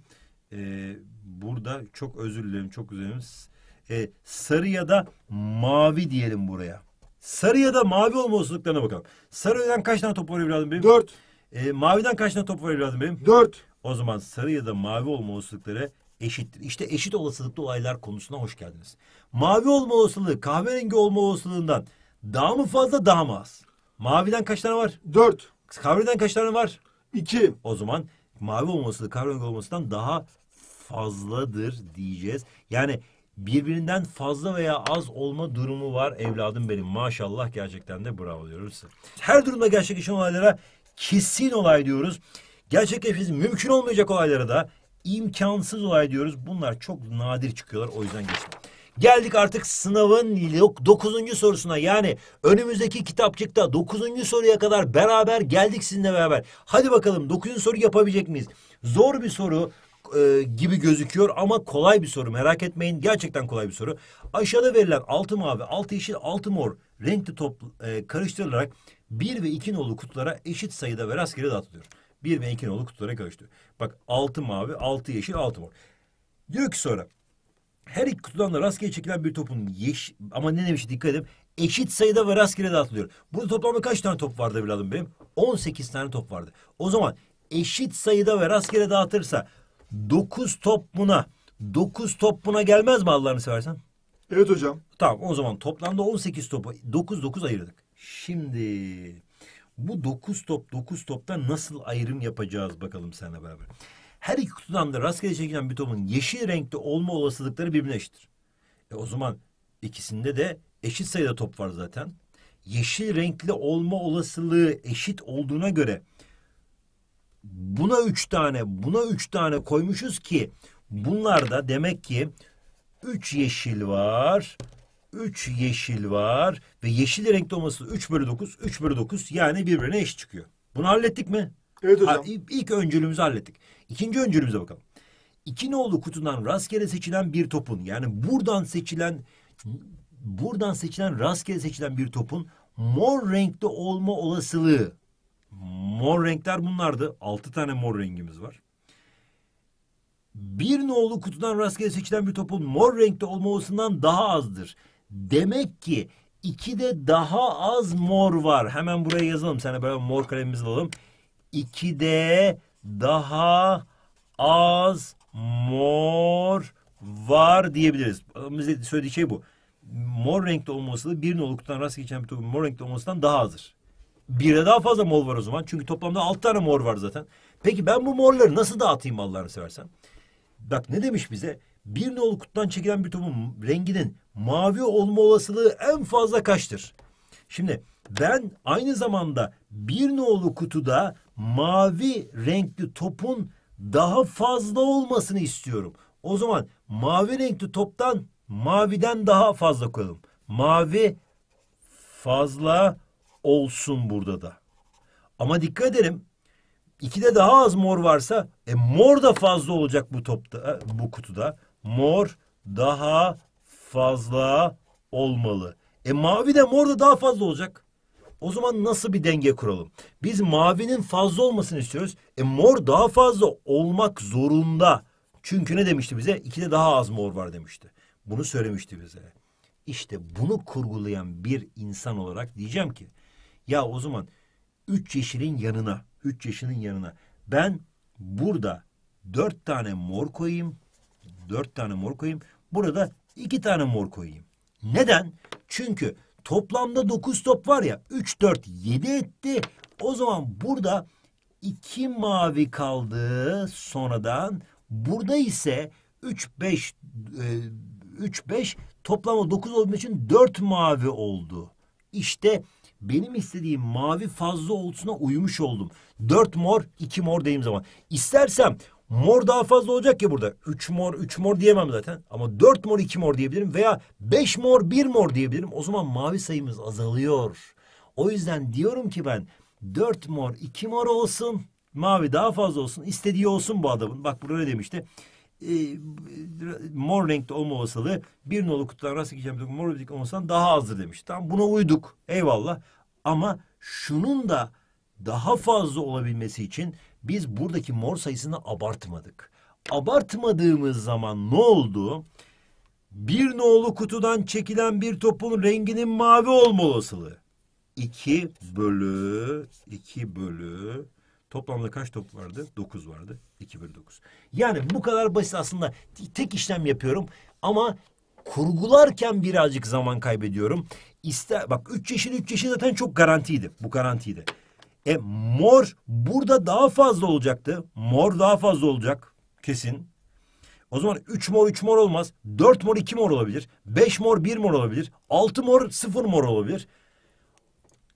E, burada çok özür dilerim çok üzerim. E, sarı ya da mavi diyelim buraya. Sarı ya da mavi olma olasılıklarına bakalım. Sarıdan kaç tane top var evladım benim? Dört. E, maviden kaç tane top var evladım benim? Dört. O zaman sarı ya da mavi olma olasılıkları eşittir. İşte eşit olasılıklı olaylar konusuna hoş geldiniz. Mavi olma olasılığı kahverengi olma olasılığından daha mı fazla daha mı az? Maviden kaç tane var? Dört. Kahverengiden kaç tane var? İki. O zaman mavi olması kahverengi olmasından daha fazladır diyeceğiz. Yani birbirinden fazla veya az olma durumu var evladım benim. Maşallah gerçekten de bravo diyoruz. Her durumda gerçekleşen olaylara kesin olay diyoruz. Gerçekleşmesi mümkün olmayacak olaylara da imkansız olay diyoruz. Bunlar çok nadir çıkıyorlar o yüzden geçtim. Geldik artık sınavın 9. sorusuna yani önümüzdeki kitapçıkta 9. soruya kadar beraber geldik sizinle beraber. Hadi bakalım 9. soru yapabilecek miyiz? Zor bir soru e, gibi gözüküyor ama kolay bir soru merak etmeyin gerçekten kolay bir soru. Aşağıda verilen altı mavi, altı yeşil, altı mor renkli top e, karıştırılarak bir ve iki nolu kutulara eşit sayıda ve rastgele dağıtılıyor. Bir ve iki nolu kutulara karıştırıyor. Bak altı mavi, altı yeşil, altı mor. Diyor ki sonra her iki kutudan da rastgele çekilen bir topun yeş ama ne demiş dikkat edin eşit sayıda ve rastgele dağıtılıyor. Burada toplamda kaç tane top vardı evladım benim? 18 tane top vardı. O zaman eşit sayıda ve rastgele dağıtırsa 9 top buna 9 top buna gelmez mi Allah'ını seversen? Evet hocam. Tamam o zaman toplamda 18 topu 9 9 ayırdık. Şimdi bu dokuz top dokuz topta nasıl ayrım yapacağız bakalım seninle beraber. Her iki kutudan da rastgele çekilen bir topun yeşil renkte olma olasılıkları birbirine eşittir. E o zaman ikisinde de eşit sayıda top var zaten. Yeşil renkli olma olasılığı eşit olduğuna göre buna üç tane, buna üç tane koymuşuz ki bunlarda demek ki üç yeşil var, 3 yeşil var ve yeşil renkte olması 3 bölü 9, 3 bölü 9 yani birbirine eş çıkıyor. Bunu hallettik mi? Evet hocam. Ha, ilk öncülümüzü hallettik. İkinci öncülümüze bakalım. İki nolu kutudan rastgele seçilen bir topun yani buradan seçilen buradan seçilen rastgele seçilen bir topun mor renkte olma olasılığı. Mor renkler bunlardı. Altı tane mor rengimiz var. Bir nolu kutudan rastgele seçilen bir topun mor renkte olma olasılığından daha azdır. Demek ki iki de daha az mor var. Hemen buraya yazalım. Sana böyle mor kalemimizi alalım. İki de daha az mor var diyebiliriz. Bize söylediği şey bu. Mor renkte olması da bir noluktan rast geçen bir topun mor renkte olmasından daha azdır. Bir Birde daha fazla mor var o zaman. Çünkü toplamda altı tane mor var zaten. Peki ben bu morları nasıl dağıtayım Allah'ını seversen? Bak ne demiş bize? bir nolu kutudan çekilen bir topun renginin mavi olma olasılığı en fazla kaçtır? Şimdi ben aynı zamanda bir nolu kutuda mavi renkli topun daha fazla olmasını istiyorum. O zaman mavi renkli toptan maviden daha fazla koyalım. Mavi fazla olsun burada da. Ama dikkat edelim. İkide daha az mor varsa e, mor da fazla olacak bu topta e, bu kutuda mor daha fazla olmalı. E mavi de mor da daha fazla olacak. O zaman nasıl bir denge kuralım? Biz mavinin fazla olmasını istiyoruz. E mor daha fazla olmak zorunda. Çünkü ne demişti bize? İkide daha az mor var demişti. Bunu söylemişti bize. İşte bunu kurgulayan bir insan olarak diyeceğim ki ya o zaman üç yeşilin yanına, üç yeşilin yanına ben burada dört tane mor koyayım, dört tane mor koyayım. Burada iki tane mor koyayım. Neden? Çünkü toplamda dokuz top var ya. Üç, dört, yedi etti. O zaman burada iki mavi kaldı sonradan. Burada ise üç, beş, e, üç, beş toplamda dokuz olduğu için dört mavi oldu. İşte benim istediğim mavi fazla olsuna uymuş oldum. Dört mor, iki mor dediğim zaman. İstersem Mor daha fazla olacak ki burada. Üç mor, üç mor diyemem zaten. Ama dört mor, iki mor diyebilirim. Veya beş mor, bir mor diyebilirim. O zaman mavi sayımız azalıyor. O yüzden diyorum ki ben dört mor, iki mor olsun. Mavi daha fazla olsun. İstediği olsun bu adamın. Bak burada ne demişti? E, mor renkte olma olasılığı bir nolu kutudan rast geçen mor bir olmasan daha azdır demiş. Tamam buna uyduk. Eyvallah. Ama şunun da daha fazla olabilmesi için biz buradaki mor sayısını abartmadık. Abartmadığımız zaman ne oldu? Bir nolu kutudan çekilen bir topun renginin mavi olma olasılığı. 2 bölü 2 bölü toplamda kaç top vardı? 9 vardı. 2 bölü 9. Yani bu kadar basit aslında. Tek işlem yapıyorum ama kurgularken birazcık zaman kaybediyorum. İster bak 3 yeşil 3 yeşil zaten çok garantiydi. Bu garantiydi. E mor burada daha fazla olacaktı. Mor daha fazla olacak kesin. O zaman 3 mor 3 mor olmaz. 4 mor 2 mor olabilir. 5 mor 1 mor olabilir. 6 mor 0 mor olabilir.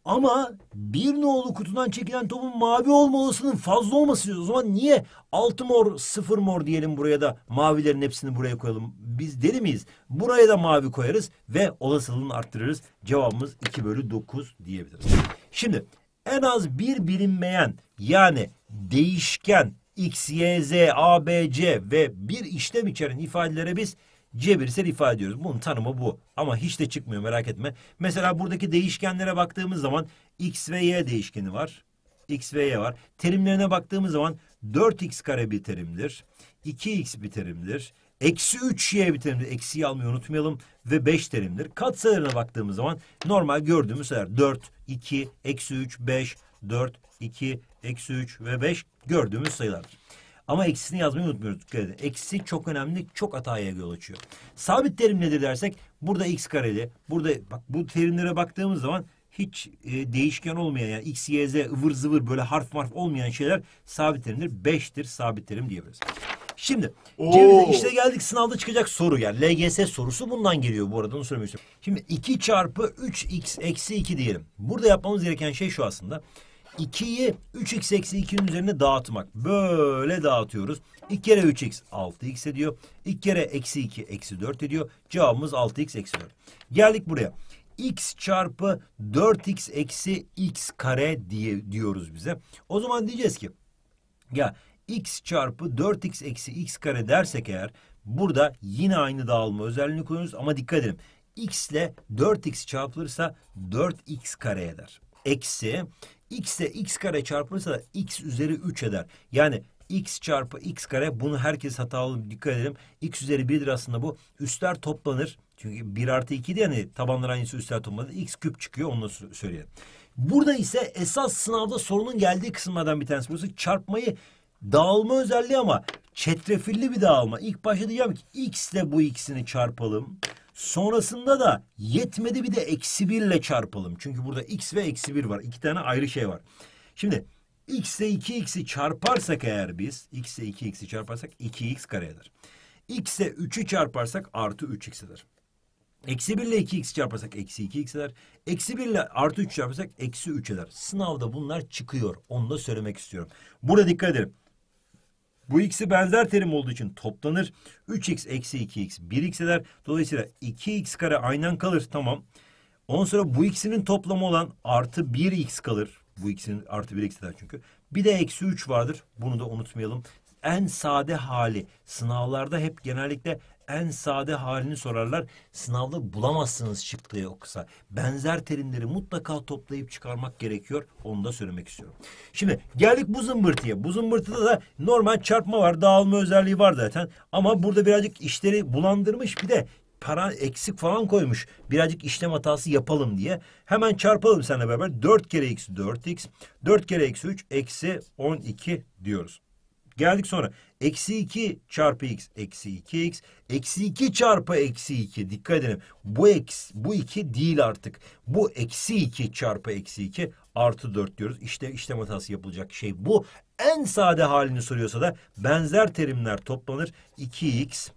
Ama bir nolu kutudan çekilen topun mavi olma olasılığının fazla olması. O zaman niye altı mor sıfır mor diyelim buraya da mavilerin hepsini buraya koyalım. Biz deli miyiz? Buraya da mavi koyarız ve olasılığını arttırırız. Cevabımız 2 bölü 9 diyebiliriz. Şimdi en az bir bilinmeyen yani değişken x, y, z, a, b, c ve bir işlem içeren ifadelere biz cebirsel ifade ediyoruz. Bunun tanımı bu. Ama hiç de çıkmıyor merak etme. Mesela buradaki değişkenlere baktığımız zaman x ve y değişkeni var. x ve y var. Terimlerine baktığımız zaman 4x kare bir terimdir. 2x bir terimdir. Eksi 3y terimdir. Eksiyi almayı unutmayalım. Ve 5 terimdir. Katsayılarına baktığımız zaman normal gördüğümüz sayılar 4, 2, eksi 3, 5, 4, 2, eksi 3 ve 5 gördüğümüz sayılardır. Ama eksisini yazmayı unutmuyoruz. Eksi çok önemli, çok hataya yol açıyor. Sabit terim nedir dersek burada x kareli, burada bak bu terimlere baktığımız zaman hiç e, değişken olmayan yani x, y, z, ıvır zıvır böyle harf marf olmayan şeyler sabit terimdir. Beştir sabit terim diyebiliriz. Şimdi Ceviz'e işte geldik sınavda çıkacak soru yani LGS sorusu bundan geliyor bu arada onu söylemiştim. Şimdi 2 çarpı 3x eksi 2 diyelim. Burada yapmamız gereken şey şu aslında. 2'yi 3x eksi 2'nin üzerine dağıtmak. Böyle dağıtıyoruz. 2 kere 3x 6x ediyor. 2 kere eksi 2 eksi 4 ediyor. Cevabımız 6x eksi 4. Geldik buraya. x çarpı 4x eksi x kare diye diyoruz bize. O zaman diyeceğiz ki ya x çarpı 4x eksi x kare dersek eğer burada yine aynı dağılma özelliğini kullanıyoruz ama dikkat edin. x ile 4x çarpılırsa 4x kare eder. Eksi x ile x kare çarpılırsa da x üzeri 3 eder. Yani x çarpı x kare bunu herkes hatalı dikkat edelim. x üzeri 1'dir aslında bu. Üstler toplanır. Çünkü 1 artı 2 de yani tabanlar aynısı üstler toplanır. x küp çıkıyor onu söyleyelim. Burada ise esas sınavda sorunun geldiği kısımlardan bir tanesi burası. Çarpmayı Dağılma özelliği ama çetrefilli bir dağılma. İlk başta diyeceğim ki x ile bu ikisini çarpalım. Sonrasında da yetmedi bir de eksi 1 ile çarpalım. Çünkü burada x ve eksi 1 var. İki tane ayrı şey var. Şimdi x ile 2x'i çarparsak eğer biz x ile 2x'i çarparsak 2x karedir. x ile 3'ü çarparsak artı 3 x eder. Eksi 1 ile 2x çarparsak eksi 2x eder. Eksi 1 ile artı 3 çarparsak eksi 3 eder. Sınavda bunlar çıkıyor. Onu da söylemek istiyorum. Burada dikkat edelim. Bu x'i benzer terim olduğu için toplanır. 3x eksi 2x 1x eder. Dolayısıyla 2x kare aynen kalır. Tamam. Ondan sonra bu ikisinin toplamı olan artı 1x kalır. Bu ikisinin artı 1x eder çünkü. Bir de eksi 3 vardır. Bunu da unutmayalım en sade hali. Sınavlarda hep genellikle en sade halini sorarlar. Sınavda bulamazsınız şıklığı yoksa. Benzer terimleri mutlaka toplayıp çıkarmak gerekiyor. Onu da söylemek istiyorum. Şimdi geldik bu zımbırtıya. Bu zımbırtıda da normal çarpma var. Dağılma özelliği var zaten. Ama burada birazcık işleri bulandırmış. Bir de para eksik falan koymuş. Birazcık işlem hatası yapalım diye. Hemen çarpalım seninle beraber. 4 kere x 4x. 4 kere x 3 eksi 12 diyoruz. Geldik sonra. Eksi 2 çarpı x eksi 2x. Eksi 2 çarpı eksi 2. Dikkat edin. Bu, eks, bu 2 değil artık. Bu eksi 2 çarpı eksi 2 artı 4 diyoruz. İşte işlem hatası yapılacak şey bu. En sade halini soruyorsa da benzer terimler toplanır. 2x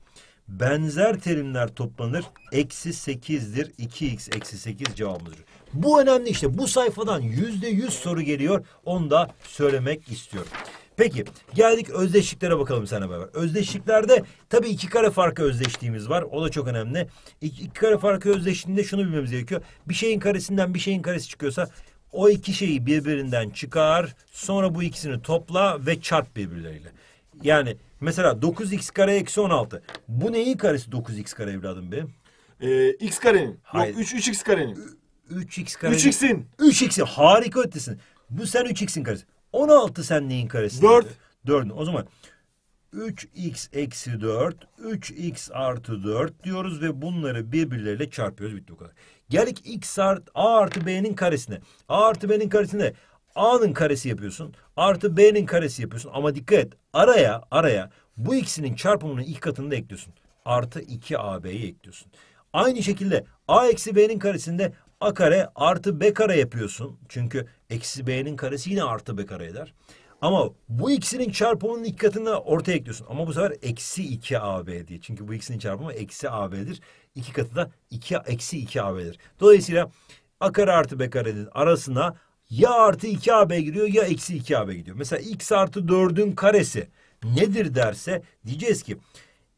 benzer terimler toplanır. Eksi 8'dir. 2x eksi 8 cevabımızdır. Bu önemli işte. Bu sayfadan yüzde yüz soru geliyor. Onu da söylemek istiyorum. Peki geldik özdeşliklere bakalım sana beraber. Özdeşliklerde tabii iki kare farkı özdeşliğimiz var. O da çok önemli. İki, iki kare farkı özdeşliğinde şunu bilmemiz gerekiyor. Bir şeyin karesinden bir şeyin karesi çıkıyorsa o iki şeyi birbirinden çıkar. Sonra bu ikisini topla ve çarp birbirleriyle. Yani mesela 9x kare eksi 16. Bu neyin karesi 9x kare evladım benim? Ee, x karenin. Hayır. Yok 3, 3x karenin. 3x karenin. 3x'in. 3x'in. Harika ötesin. Bu sen 3x'in karesi. 16 sen neyin karesi? 4. 4. O zaman 3x eksi 4, 3x artı 4 diyoruz ve bunları birbirleriyle çarpıyoruz. Bitti bu kadar. Geldik x art, a artı b'nin karesine. a artı b'nin karesine a'nın karesi yapıyorsun. Artı b'nin karesi yapıyorsun. Ama dikkat et araya araya bu ikisinin çarpımının ilk katını da ekliyorsun. Artı 2ab'yi ekliyorsun. Aynı şekilde a eksi b'nin karesinde a kare artı b kare yapıyorsun. Çünkü Eksi b'nin karesi yine artı b kare eder. Ama bu ikisinin çarpımının iki katını ortaya ekliyorsun. Ama bu sefer eksi 2 AB diye. Çünkü bu ikisinin çarpımı eksi AB'dir. İki katı da iki, eksi 2 AB'dir. Dolayısıyla A kare artı B karenin arasına ya artı 2 AB giriyor ya eksi 2 AB gidiyor. Mesela X artı 4'ün karesi nedir derse diyeceğiz ki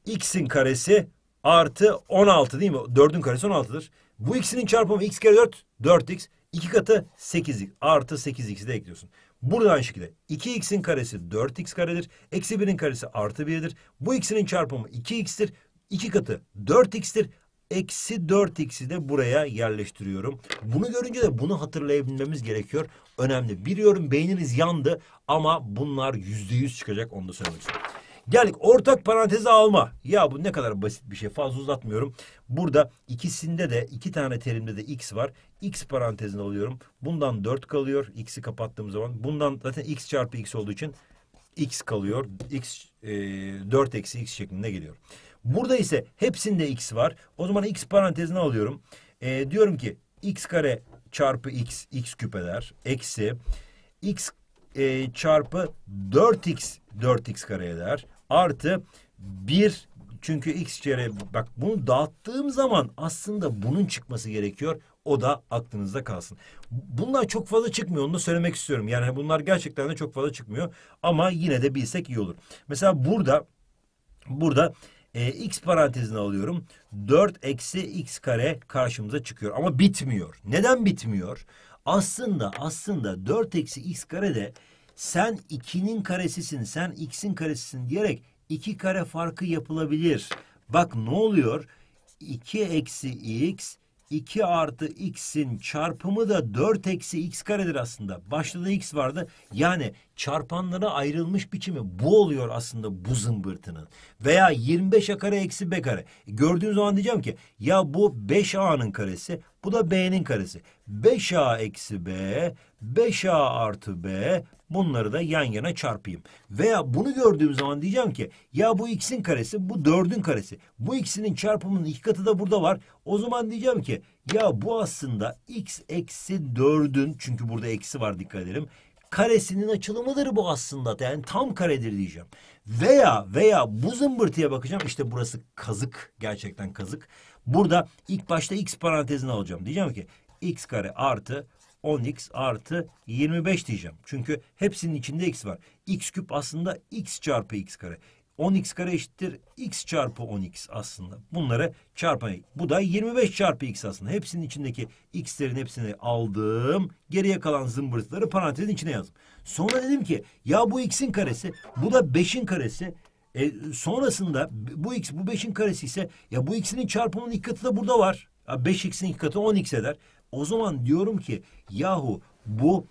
X'in karesi artı 16 değil mi? 4'ün karesi 16'dır. Bu ikisinin çarpımı X kere 4 4X. 2 katı 8x artı 8x'i de ekliyorsun. Burada aynı şekilde 2x'in karesi 4x karedir. Eksi 1'in karesi artı 1'dir. Bu x'in çarpımı 2x'tir. 2 katı 4x'tir. Eksi 4x'i de buraya yerleştiriyorum. Bunu görünce de bunu hatırlayabilmemiz gerekiyor. Önemli. Biliyorum beyniniz yandı ama bunlar %100 çıkacak onu da söylemek istiyorum. Geldik ortak paranteze alma. Ya bu ne kadar basit bir şey. Fazla uzatmıyorum. Burada ikisinde de iki tane terimde de x var. x parantezini alıyorum. Bundan 4 kalıyor. x'i kapattığım zaman. Bundan zaten x çarpı x olduğu için x kalıyor. x e, 4 eksi x şeklinde geliyor. Burada ise hepsinde x var. O zaman x parantezini alıyorum. E, diyorum ki x kare çarpı x x küp eder. Eksi x e, çarpı 4x 4x kare eder artı bir çünkü x kere bak bunu dağıttığım zaman aslında bunun çıkması gerekiyor. O da aklınızda kalsın. Bunlar çok fazla çıkmıyor. Onu da söylemek istiyorum. Yani bunlar gerçekten de çok fazla çıkmıyor. Ama yine de bilsek iyi olur. Mesela burada burada e, x parantezini alıyorum. 4 eksi x kare karşımıza çıkıyor. Ama bitmiyor. Neden bitmiyor? Aslında aslında 4 eksi x kare de sen 2'nin karesisin, sen x'in karesisin diyerek 2 kare farkı yapılabilir. Bak ne oluyor? 2 eksi x 2 artı x'in çarpımı da 4 eksi x karedir aslında. Başta da x vardı. Yani çarpanlara ayrılmış biçimi bu oluyor aslında bu zımbırtının. Veya 25a kare eksi b kare. Gördüğünüz zaman diyeceğim ki ya bu 5a'nın karesi bu da b'nin karesi. 5a eksi b, 5a artı b, Bunları da yan yana çarpayım. Veya bunu gördüğüm zaman diyeceğim ki ya bu x'in karesi bu 4'ün karesi. Bu ikisinin çarpımının iki katı da burada var. O zaman diyeceğim ki ya bu aslında x eksi 4'ün çünkü burada eksi var dikkat edelim. Karesinin açılımıdır bu aslında. Yani tam karedir diyeceğim. Veya veya bu zımbırtıya bakacağım. İşte burası kazık. Gerçekten kazık. Burada ilk başta x parantezini alacağım. Diyeceğim ki x kare artı 10x artı 25 diyeceğim. Çünkü hepsinin içinde x var. x küp aslında x çarpı x kare. 10x kare eşittir x çarpı 10x aslında. Bunları çarpmayı. Bu da 25 çarpı x aslında. Hepsinin içindeki x'lerin hepsini aldım. Geriye kalan zımbırtıları parantezin içine yazdım. Sonra dedim ki ya bu x'in karesi bu da 5'in karesi. E, sonrasında bu x bu 5'in karesi ise ya bu x'in çarpımının iki katı da burada var. 5x'in iki katı 10x eder. O zaman diyorum ki yahu bu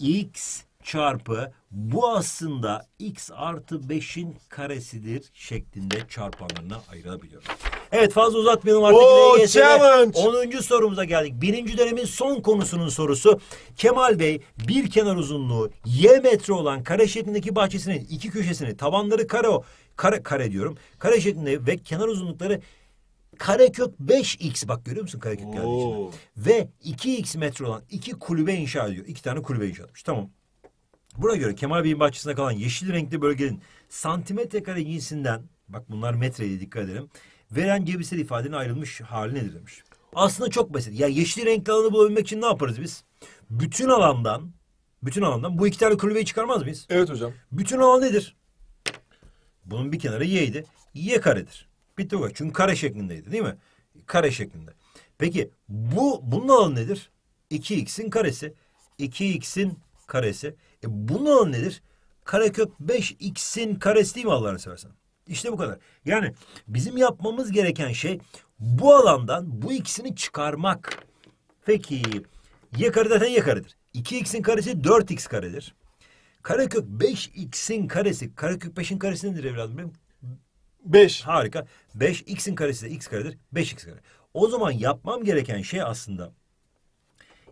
x çarpı bu aslında x artı 5'in karesidir şeklinde çarpanlarına ayırabiliyorum. Evet fazla uzatmayalım artık. Oo, oh, LGS'de challenge. 10. sorumuza geldik. Birinci dönemin son konusunun sorusu. Kemal Bey bir kenar uzunluğu y metre olan kare şeklindeki bahçesinin iki köşesini tabanları kare, kare, kare diyorum. Kare şeklinde ve kenar uzunlukları karekök 5x bak görüyor musun karekök geldi içine. Ve 2x metre olan iki kulübe inşa ediyor. İki tane kulübe inşa etmiş. Tamam. Buna göre Kemal Bey'in bahçesinde kalan yeşil renkli bölgenin santimetre kare cinsinden bak bunlar metreye dikkat edelim. Veren cebirsel ifadenin ayrılmış hali nedir demiş. Aslında çok basit. Ya yeşil renkli alanı bulabilmek için ne yaparız biz? Bütün alandan bütün alandan bu iki tane kulübeyi çıkarmaz mıyız? Evet hocam. Bütün alan nedir? Bunun bir kenarı y'ydi. Y karedir. Bir bu. Çünkü kare şeklindeydi değil mi? Kare şeklinde. Peki bu bunun alanı nedir? 2x'in karesi. 2x'in karesi. E bunun alanı nedir? Karekök 5x'in karesi değil mi Allah'ını seversen? İşte bu kadar. Yani bizim yapmamız gereken şey bu alandan bu ikisini çıkarmak. Peki y kare zaten y karedir. 2x'in karesi 4x karedir. Karekök 5x'in karesi. Karekök 5'in karesi nedir evladım 5. Harika. 5 x'in karesi de x karedir. 5x kare. O zaman yapmam gereken şey aslında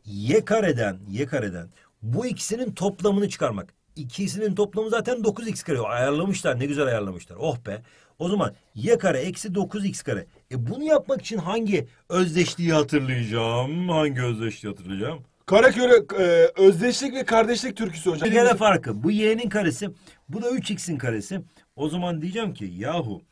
y kareden y kareden bu ikisinin toplamını çıkarmak. İkisinin toplamı zaten 9x kare. Ayarlamışlar ne güzel ayarlamışlar. Oh be. O zaman y kare eksi 9x kare. E bunu yapmak için hangi özdeşliği hatırlayacağım? Hangi özdeşliği hatırlayacağım? Karaköy'e e, özdeşlik ve kardeşlik türküsü hocam. Bir kere farkı. Bu y'nin karesi. Bu da 3x'in karesi. O zaman diyeceğim ki yahu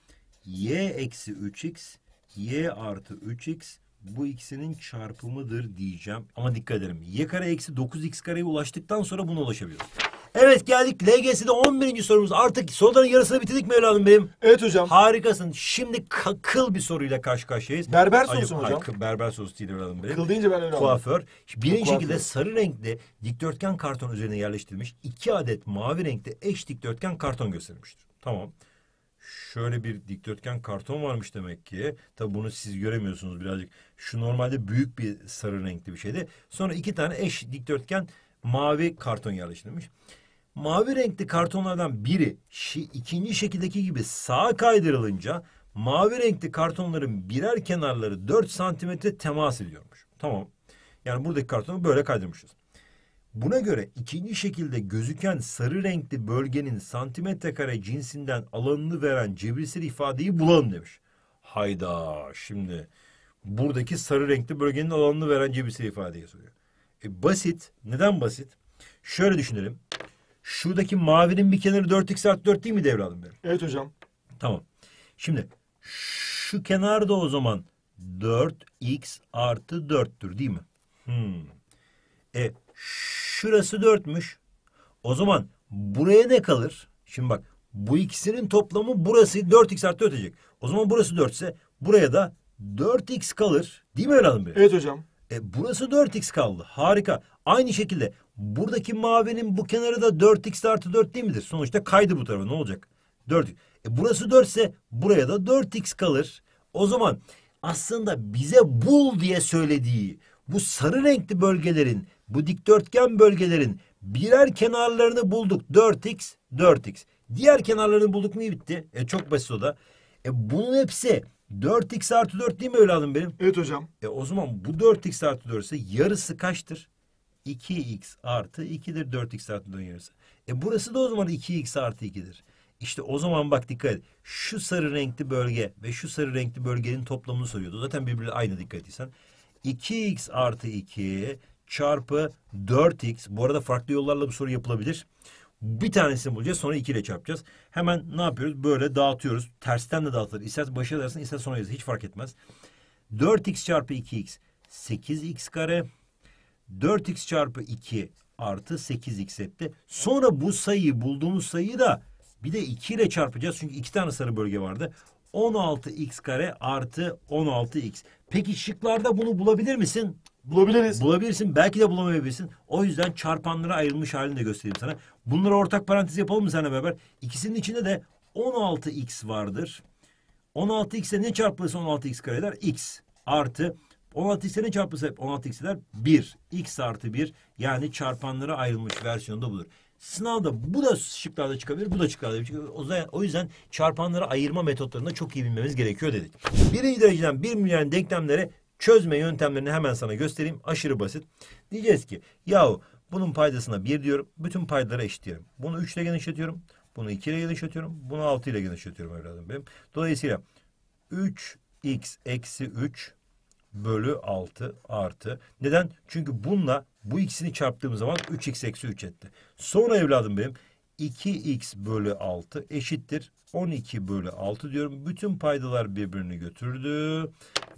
y eksi 3x y artı 3x bu ikisinin çarpımıdır diyeceğim. Ama dikkat edelim. Y kare eksi 9x kareye ulaştıktan sonra buna ulaşabiliyoruz. Evet geldik LGS'de 11. sorumuz. Artık soruların yarısını bitirdik mi Mevlana'm benim. Evet hocam. Harikasın. Şimdi kıl bir soruyla karşı karşıyayız. Berber sorusu mu hocam? berber sorusu değil Mevlana'm benim. Kıl deyince ben öyle Kuaför. Birinci şekilde sarı renkli dikdörtgen karton üzerine yerleştirilmiş iki adet mavi renkli eş dikdörtgen karton gösterilmiştir. Tamam. Şöyle bir dikdörtgen karton varmış demek ki. Tabi bunu siz göremiyorsunuz birazcık. Şu normalde büyük bir sarı renkli bir şeydi. Sonra iki tane eş dikdörtgen mavi karton yerleştirilmiş. Mavi renkli kartonlardan biri şi, ikinci şekildeki gibi sağa kaydırılınca mavi renkli kartonların birer kenarları 4 santimetre temas ediyormuş. Tamam. Yani buradaki kartonu böyle kaydırmışız. Buna göre ikinci şekilde gözüken sarı renkli bölgenin santimetre kare cinsinden alanını veren cebirsel ifadeyi bulalım demiş. Hayda şimdi buradaki sarı renkli bölgenin alanını veren cebirsel ifadeyi soruyor. E, basit. Neden basit? Şöyle düşünelim. Şuradaki mavinin bir kenarı 4x artı 4 değil mi devradım benim? Evet hocam. Tamam. Şimdi şu kenar da o zaman 4x artı 4'tür değil mi? Hmm. E Şurası 4'müş. O zaman buraya ne kalır? Şimdi bak bu ikisinin toplamı burası 4x artı 4 edecek. O zaman burası 4 ise buraya da 4x kalır. Değil mi evladım benim? Evet hocam. E, burası 4x kaldı. Harika. Aynı şekilde buradaki mavinin bu kenarı da 4x artı 4 değil midir? Sonuçta kaydı bu tarafa ne olacak? 4 e, burası 4 ise buraya da 4x kalır. O zaman aslında bize bul diye söylediği bu sarı renkli bölgelerin bu dikdörtgen bölgelerin birer kenarlarını bulduk. 4x, 4x. Diğer kenarlarını bulduk mu bitti. E, çok basit o da. E, bunun hepsi 4x artı 4 değil mi öyle evladım benim? Evet hocam. E, o zaman bu 4x artı 4 ise yarısı kaçtır? 2x artı 2'dir 4x artı 4'ün yarısı. E burası da o zaman 2x artı 2'dir. İşte o zaman bak dikkat et. Şu sarı renkli bölge ve şu sarı renkli bölgenin toplamını soruyordu. Zaten birbiriyle aynı dikkat etsen. 2x artı 2 çarpı 4x. Bu arada farklı yollarla bu soru yapılabilir. Bir tanesini bulacağız sonra 2 ile çarpacağız. Hemen ne yapıyoruz? Böyle dağıtıyoruz. Tersten de dağıtılır. İster başa yazarsın ister sona yazır. Hiç fark etmez. 4x çarpı 2x 8x kare 4x çarpı 2 artı 8x etti. Sonra bu sayıyı bulduğumuz sayıyı da bir de 2 ile çarpacağız. Çünkü iki tane sarı bölge vardı. 16x kare artı 16x. Peki şıklarda bunu bulabilir misin? Bulabiliriz. Bulabilirsin. Belki de bulamayabilirsin. O yüzden çarpanlara ayrılmış halini de göstereyim sana. Bunları ortak parantez yapalım mı seninle beraber? İkisinin içinde de 16x vardır. 16x'e ne çarpılırsa 16x kare eder? x artı 16x'e ne çarpılırsa 16x eder? 1. x artı 1 yani çarpanlara ayrılmış versiyonda budur. Sınavda bu da şıklarda çıkabilir, bu da şıklarda çıkabilir. O yüzden çarpanları ayırma metotlarında çok iyi bilmemiz gerekiyor dedik. Birinci dereceden bir milyon denklemlere Çözme yöntemlerini hemen sana göstereyim. Aşırı basit. Diyeceğiz ki yahu bunun paydasına 1 diyorum. Bütün paydalara eşit diyorum. Bunu 3 ile genişletiyorum. Bunu 2 ile genişletiyorum. Bunu 6 ile genişletiyorum evladım benim. Dolayısıyla 3x eksi 3 bölü 6 artı. Neden? Çünkü bununla bu ikisini çarptığım zaman 3x eksi 3 etti. Sonra evladım benim 2x bölü 6 eşittir 12 bölü 6 diyorum. Bütün paydalar birbirini götürdü.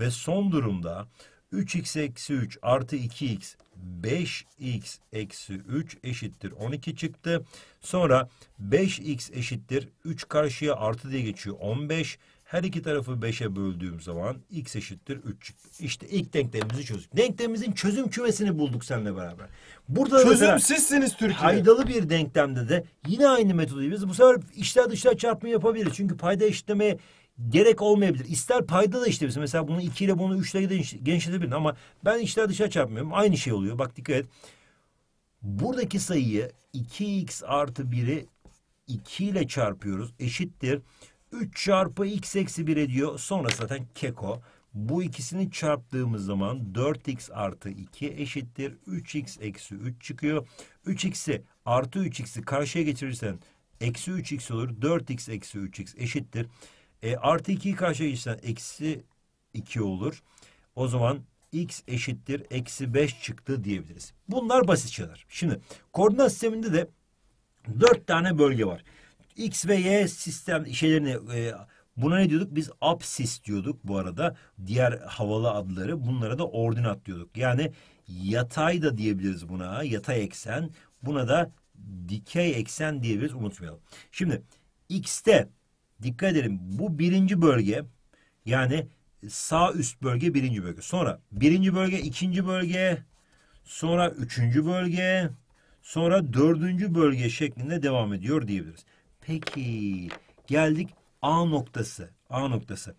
Ve son durumda 3x eksi 3 artı 2x 5x eksi 3 eşittir 12 çıktı. Sonra 5x eşittir 3 karşıya artı diye geçiyor 15. Her iki tarafı 5'e böldüğüm zaman x eşittir 3 çıktı. İşte ilk denklemimizi çözdük. Denklemimizin çözüm kümesini bulduk seninle beraber. Burada Çözüm sizsiniz Türkiye. faydalı bir denklemde de yine aynı metodu biz bu sefer işler dışlar çarpımı yapabiliriz. Çünkü payda eşitlemeye gerek olmayabilir. İster payda da işlebilirsin. Mesela bunu 2 ile bunu 3 ile genişletebilirsin ama ben işler dışlar çarpmıyorum. Aynı şey oluyor. Bak dikkat et. Buradaki sayıyı 2x artı 1'i 2 ile çarpıyoruz. Eşittir. 3 çarpı x eksi 1 ediyor. Sonra zaten keko. Bu ikisini çarptığımız zaman 4x artı 2 eşittir. 3x eksi 3 çıkıyor. 3x'i artı 3x'i karşıya getirirsen eksi 3x olur. 4x eksi 3x eşittir. E, artı 2'yi karşıya geçirsen eksi 2 olur. O zaman x eşittir eksi 5 çıktı diyebiliriz. Bunlar basit şeyler. Şimdi koordinat sisteminde de 4 tane bölge var. X ve Y sistem şeylerini e, buna ne diyorduk? Biz absis diyorduk bu arada. Diğer havalı adları bunlara da ordinat diyorduk. Yani yatay da diyebiliriz buna. Yatay eksen. Buna da dikey eksen diyebiliriz. Unutmayalım. Şimdi X'te dikkat edelim. Bu birinci bölge yani sağ üst bölge birinci bölge. Sonra birinci bölge ikinci bölge. Sonra üçüncü bölge. Sonra dördüncü bölge şeklinde devam ediyor diyebiliriz. Peki geldik A noktası. A noktası.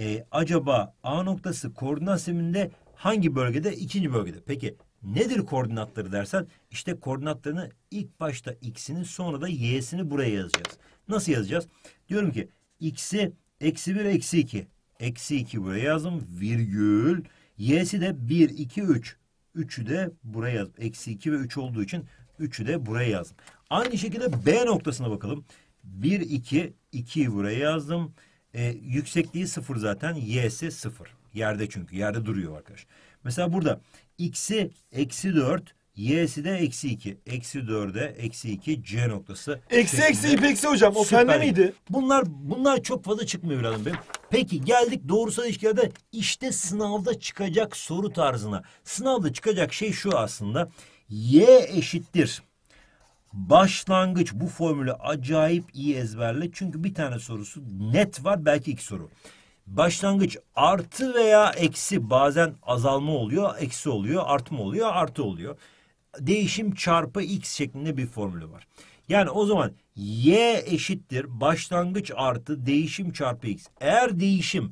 Ee, acaba A noktası koordinat sisteminde hangi bölgede? İkinci bölgede. Peki nedir koordinatları dersen işte koordinatlarını ilk başta x'ini sonra da y'sini buraya yazacağız. Nasıl yazacağız? Diyorum ki x'i eksi 1 eksi 2. Eksi 2 buraya yazdım virgül. Y'si de 1 2 3. 3'ü de buraya yazdım. Eksi 2 ve 3 olduğu için 3'ü de buraya yazdım. Aynı şekilde B noktasına bakalım. 1, 2, 2'yi buraya yazdım. E, yüksekliği 0 zaten. Y'si 0. Yerde çünkü. Yerde duruyor arkadaş. Mesela burada x'i eksi 4, y'si de eksi 2. Eksi 4'e eksi 2 c noktası. Eksi eksi ip eksi hocam. O Süper. fende miydi? Bunlar bunlar çok fazla çıkmıyor biradım benim. Peki geldik doğrusal ilişkilerde işte sınavda çıkacak soru tarzına. Sınavda çıkacak şey şu aslında. y eşittir Başlangıç bu formülü acayip iyi ezberle. Çünkü bir tane sorusu net var belki iki soru. Başlangıç artı veya eksi bazen azalma oluyor, eksi oluyor, artma oluyor, artı oluyor. Değişim çarpı x şeklinde bir formülü var. Yani o zaman y eşittir başlangıç artı değişim çarpı x. Eğer değişim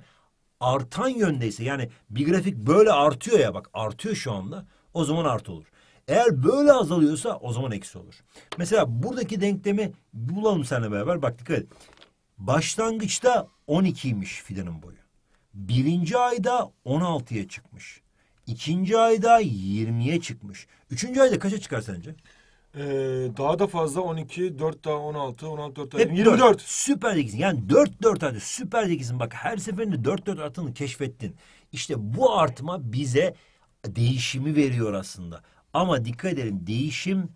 artan yöndeyse yani bir grafik böyle artıyor ya bak artıyor şu anda o zaman artı olur. Eğer böyle azalıyorsa o zaman eksi olur. Mesela buradaki denklemi bulalım seninle beraber. Bak dikkat et. Başlangıçta 12'ymiş fidanın boyu. Birinci ayda 16'ya çıkmış. İkinci ayda 20'ye çıkmış. Üçüncü ayda kaça çıkar sence? Ee, daha da fazla 12, 4 daha 16, 16 4 daha Hep 24. 4. Süper Lig'sin. Yani 4 4 hadi Süper Lig'sin. Bak her seferinde 4 4 artını keşfettin. İşte bu artma bize değişimi veriyor aslında. Ama dikkat edelim değişim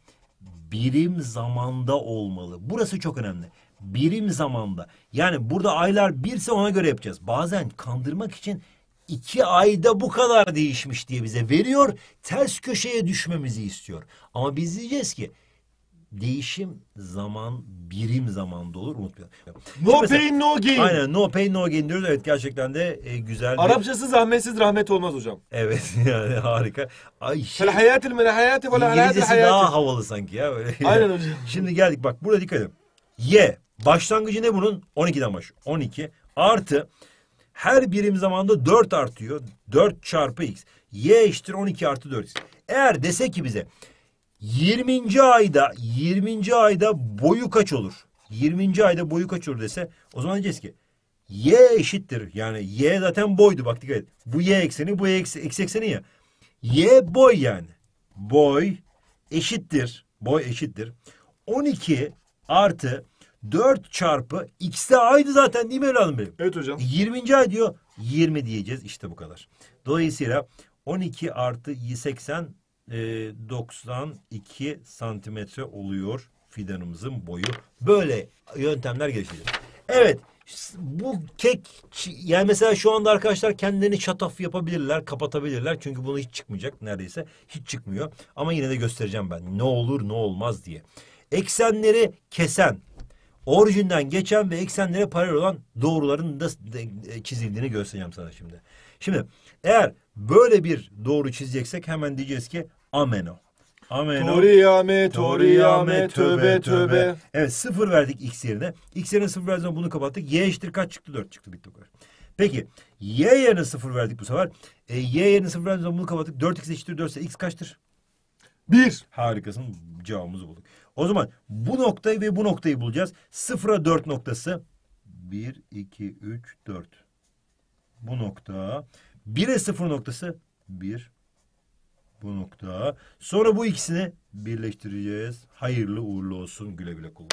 birim zamanda olmalı. Burası çok önemli. Birim zamanda. Yani burada aylar birse ona göre yapacağız. Bazen kandırmak için iki ayda bu kadar değişmiş diye bize veriyor. Ters köşeye düşmemizi istiyor. Ama biz diyeceğiz ki değişim zaman birim zamanda olur unutmayalım. No mesela, pain no gain. Aynen no pain no gain diyoruz. Evet gerçekten de e, güzel. Arapçası bir... zahmetsiz rahmet olmaz hocam. Evet yani harika. Ay şey. Fel hayatil men hayati ve hayatil daha havalı sanki ya. Böyle. Aynen hocam. Şimdi geldik bak burada dikkat edin. Y. Başlangıcı ne bunun? 12'den baş. 12 artı her birim zamanda 4 artıyor. 4 çarpı x. Y eşittir 12 artı 4 x. Eğer dese ki bize 20. ayda 20. ayda boyu kaç olur? 20. ayda boyu kaç olur dese o zaman diyeceğiz ki y eşittir. Yani y zaten boydu bak dikkat et. Bu y ekseni bu y eksi ekseni ya. Y boy yani. Boy eşittir. Boy eşittir. 12 artı 4 çarpı x'te aydı zaten değil mi evladım benim? Evet hocam. 20. E, ay diyor. 20 diyeceğiz işte bu kadar. Dolayısıyla 12 artı 80 e, ee, 92 santimetre oluyor fidanımızın boyu. Böyle yöntemler geliştireceğiz. Evet bu kek yani mesela şu anda arkadaşlar kendilerini şataf yapabilirler, kapatabilirler. Çünkü bunu hiç çıkmayacak neredeyse. Hiç çıkmıyor. Ama yine de göstereceğim ben ne olur ne olmaz diye. Eksenleri kesen, orijinden geçen ve eksenlere paralel olan doğruların da e, çizildiğini göstereceğim sana şimdi. Şimdi eğer böyle bir doğru çizeceksek hemen diyeceğiz ki ameno. Ameno. Toriyame, toriyame, töbe, töbe. Evet sıfır verdik x yerine. X yerine sıfır verdiğimiz zaman bunu kapattık. Y eşittir kaç çıktı? Dört çıktı bitti o kadar. Peki y yerine sıfır verdik bu sefer. E, y yerine sıfır verdiğimiz zaman bunu kapattık. Dört x eşittir dört ise x kaçtır? Bir. Harikasın cevabımızı bulduk. O zaman bu noktayı ve bu noktayı bulacağız. Sıfıra dört noktası. Bir, iki, üç, dört bu nokta. 1'e 0 noktası 1 bu nokta. Sonra bu ikisini birleştireceğiz. Hayırlı uğurlu olsun güle güle kullan.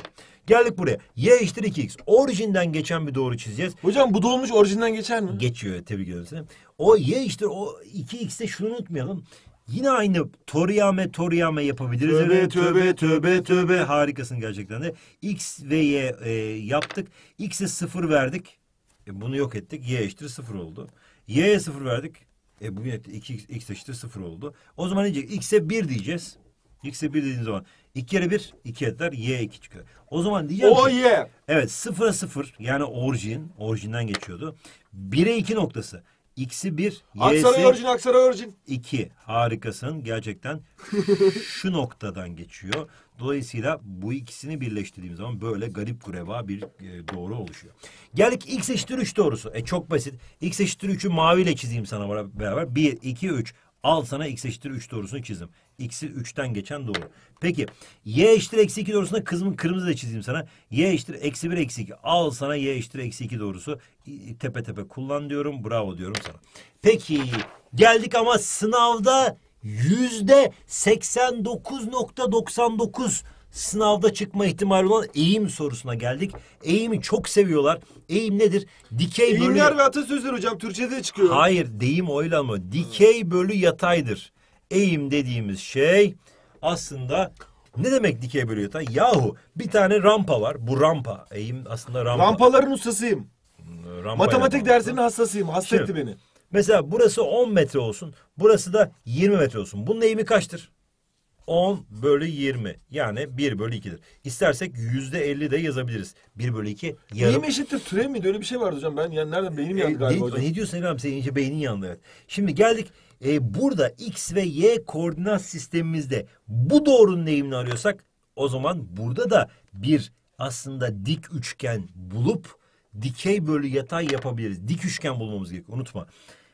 Geldik buraya. Y eşittir 2x. Orijinden geçen bir doğru çizeceğiz. Hocam bu dolmuş orijinden geçer mi? Geçiyor tebrik ederim seni. O y eşittir o 2x'te şunu unutmayalım. Yine aynı toriyame toriyame yapabiliriz. Tövbe evet, tövbe tövbe tövbe. Harikasın gerçekten de. X ve Y e, yaptık. X'e sıfır verdik. E bunu yok ettik. Y eşittir sıfır oldu. Y'ye sıfır verdik. E bugün etti 2 x, x eşittir sıfır oldu. O zaman diyecek x'e bir diyeceğiz. X'e bir dediğiniz zaman 2 kere 1 2 eder. Y iki çıkıyor. O zaman diyeceğim O ki, Y. Evet 0'a sıfır yani orijin. Orijinden geçiyordu. Bire iki noktası. X'i 1, Aksaray orijin, Aksaray orijin. İki Harikasın gerçekten. Şu noktadan geçiyor. Dolayısıyla bu ikisini birleştirdiğim zaman böyle garip kureva bir e, doğru oluşuyor. Geldik x eşittir 3 doğrusu. E çok basit. x eşittir 3'ü maviyle çizeyim sana beraber. 1, 2, 3. Al sana x eşittir 3 doğrusunu çizim. X'i 3'ten geçen doğru. Peki y eşittir eksi 2 doğrusunda kızım, kırmızı da çizeyim sana. Y eşittir eksi 1 eksi 2. Al sana y eşittir eksi 2 doğrusu. Tepe tepe kullan diyorum. Bravo diyorum sana. Peki geldik ama sınavda yüzde 89.99 sınavda çıkma ihtimali olan eğim sorusuna geldik. Eğimi çok seviyorlar. Eğim nedir? Dikey Eğimler bölü... Eğimler ve atasözler hocam Türkçe'de çıkıyor. Hayır deyim oylama. Dikey bölü yataydır. Eğim dediğimiz şey aslında ne demek dikey bölü yatay? Yahu bir tane rampa var. Bu rampa. Eğim aslında rampa. Rampaların ustasıyım. Rampa Matematik dersinin hassasıyım. Hasta etti beni. Mesela burası 10 metre olsun. Burası da 20 metre olsun. Bunun eğimi kaçtır? 10 bölü 20 yani 1 bölü 2'dir. İstersek yüzde 50 de yazabiliriz. 1 bölü 2 yarım. Eğim eşittir türev miydi öyle bir şey vardı hocam ben yani nereden beynim e, yandı galiba ne, hocam. Ne diyorsun Emre abi senin işte beynin yandı evet. Şimdi geldik e, burada x ve y koordinat sistemimizde bu doğrunun eğimini arıyorsak o zaman burada da bir aslında dik üçgen bulup dikey bölü yatay yapabiliriz. Dik üçgen bulmamız gerekiyor unutma.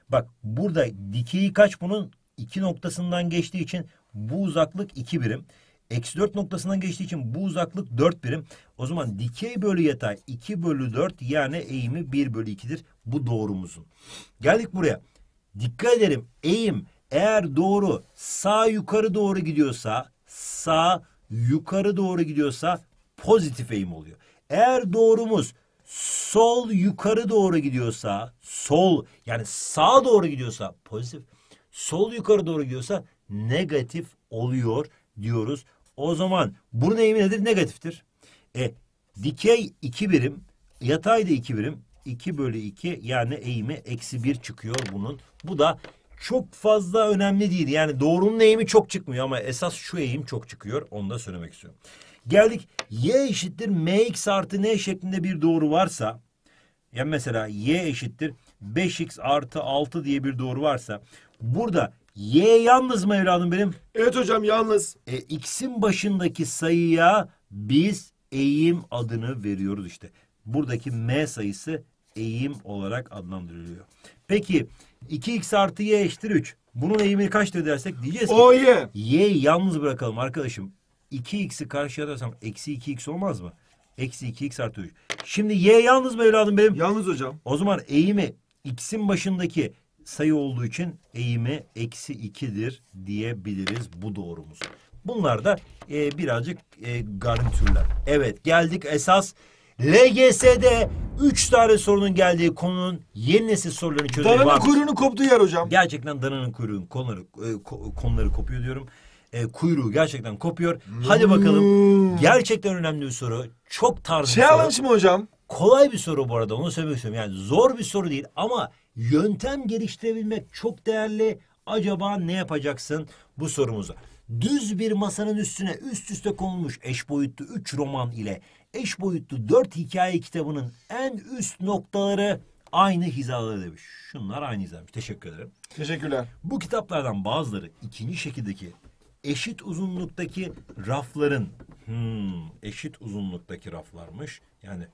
Bak burada dikeyi kaç bunun? 2 noktasından geçtiği için bu uzaklık 2 birim. Eksi 4 noktasından geçtiği için bu uzaklık 4 birim. O zaman dikey bölü yatay 2 bölü 4 yani eğimi 1 bölü 2'dir. Bu doğrumuzun. Geldik buraya. Dikkat edelim eğim eğer doğru sağ yukarı doğru gidiyorsa sağ yukarı doğru gidiyorsa pozitif eğim oluyor. Eğer doğrumuz sol yukarı doğru gidiyorsa sol yani sağa doğru gidiyorsa pozitif sol yukarı doğru gidiyorsa negatif oluyor diyoruz. O zaman bunun eğimi nedir? Negatiftir. E, dikey 2 birim yatay da 2 birim 2 bölü 2 yani eğimi eksi 1 çıkıyor bunun. Bu da çok fazla önemli değil. Yani doğrunun eğimi çok çıkmıyor ama esas şu eğim çok çıkıyor. Onu da söylemek istiyorum. Geldik y eşittir mx artı n şeklinde bir doğru varsa yani mesela y eşittir 5x artı 6 diye bir doğru varsa burada y yalnız mı evladım benim? Evet hocam yalnız. E, x'in başındaki sayıya biz eğim adını veriyoruz işte. Buradaki m sayısı eğim olarak adlandırılıyor. Peki 2x artı y eşittir 3. Bunun eğimini kaç dersek diyeceğiz ki. O y. Y'yi yalnız bırakalım arkadaşım. 2x'i karşıya atarsam eksi 2x olmaz mı? Eksi 2x artı 3. Şimdi y yalnız mı evladım benim? Yalnız hocam. O zaman eğimi x'in başındaki sayı olduğu için eğimi eksi 2'dir diyebiliriz. Bu doğrumuz. Bunlar da e, birazcık e, garnitürler. Evet geldik esas LGS'de 3 tane sorunun geldiği konunun yeni nesil sorularını çözmeye Dananın kuyruğunu kuyruğunun koptuğu yer hocam. Gerçekten dananın kuyruğun konuları, e, ko- konuları kopuyor diyorum e, kuyruğu gerçekten kopuyor. Hadi bakalım hmm. gerçekten önemli bir soru. Çok tarzı bir Challenge soru. mi hocam? Kolay bir soru bu arada onu söylemek istiyorum. Yani zor bir soru değil ama yöntem geliştirebilmek çok değerli. Acaba ne yapacaksın bu sorumuza? Düz bir masanın üstüne üst üste konulmuş eş boyutlu üç roman ile eş boyutlu dört hikaye kitabının en üst noktaları aynı hizada demiş. Şunlar aynı hizadaymış. Teşekkür ederim. Teşekkürler. Bu kitaplardan bazıları ikinci şekildeki eşit uzunluktaki rafların hmm, eşit uzunluktaki raflarmış. Yani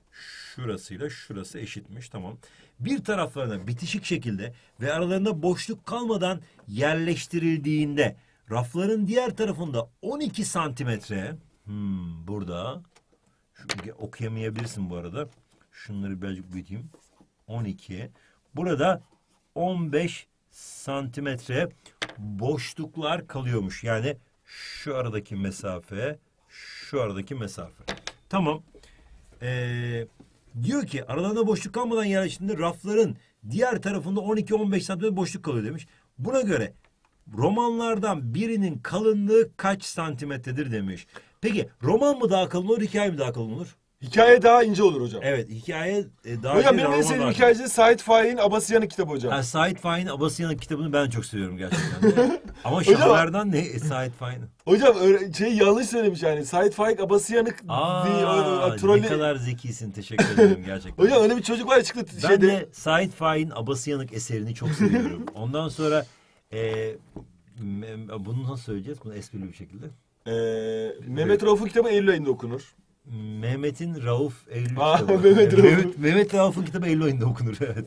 şurasıyla şurası eşitmiş tamam. Bir taraflarına bitişik şekilde ve aralarında boşluk kalmadan yerleştirildiğinde rafların diğer tarafında 12 santimetre hmm, burada şu, okuyamayabilirsin bu arada. Şunları birazcık büyüteyim. 12. Burada 15 santimetre boşluklar kalıyormuş. Yani şu aradaki mesafe, şu aradaki mesafe. Tamam. Ee, diyor ki aralarında boşluk kalmadan yerleştiğinde rafların diğer tarafında 12-15 santim boşluk kalıyor demiş. Buna göre romanlardan birinin kalınlığı kaç santimetredir demiş. Peki roman mı daha kalın olur, hikaye mi daha kalın olur? Hikaye daha ince olur hocam. Evet hikaye e, daha Hocam benim en sevdiğim hikayesi Sait Faik'in Abasıyan'ın kitabı hocam. Ha, Sait Faik'in Abasıyan'ın kitabını ben çok seviyorum gerçekten. Ama Hocam- ne e, Sait Faik'in? Hocam şey yanlış söylemiş yani. Sait Faik Abasıyan'ı diye, ne kadar zekisin teşekkür ederim gerçekten. Hocam öyle bir çocuk var ya çıktı ben şeyde. de Sait Faik'in Abası eserini çok seviyorum. Ondan sonra e, bunu nasıl söyleyeceğiz? Bunu esprili bir şekilde. Ee, Mehmet Rauf'un kitabı Eylül ayında okunur. Mehmet'in Rauf Eylül Aa, kitabı. Mehmet Rauf. Mehmet, Mehmet Rauf'un kitabı Eylül ayında okunur. evet.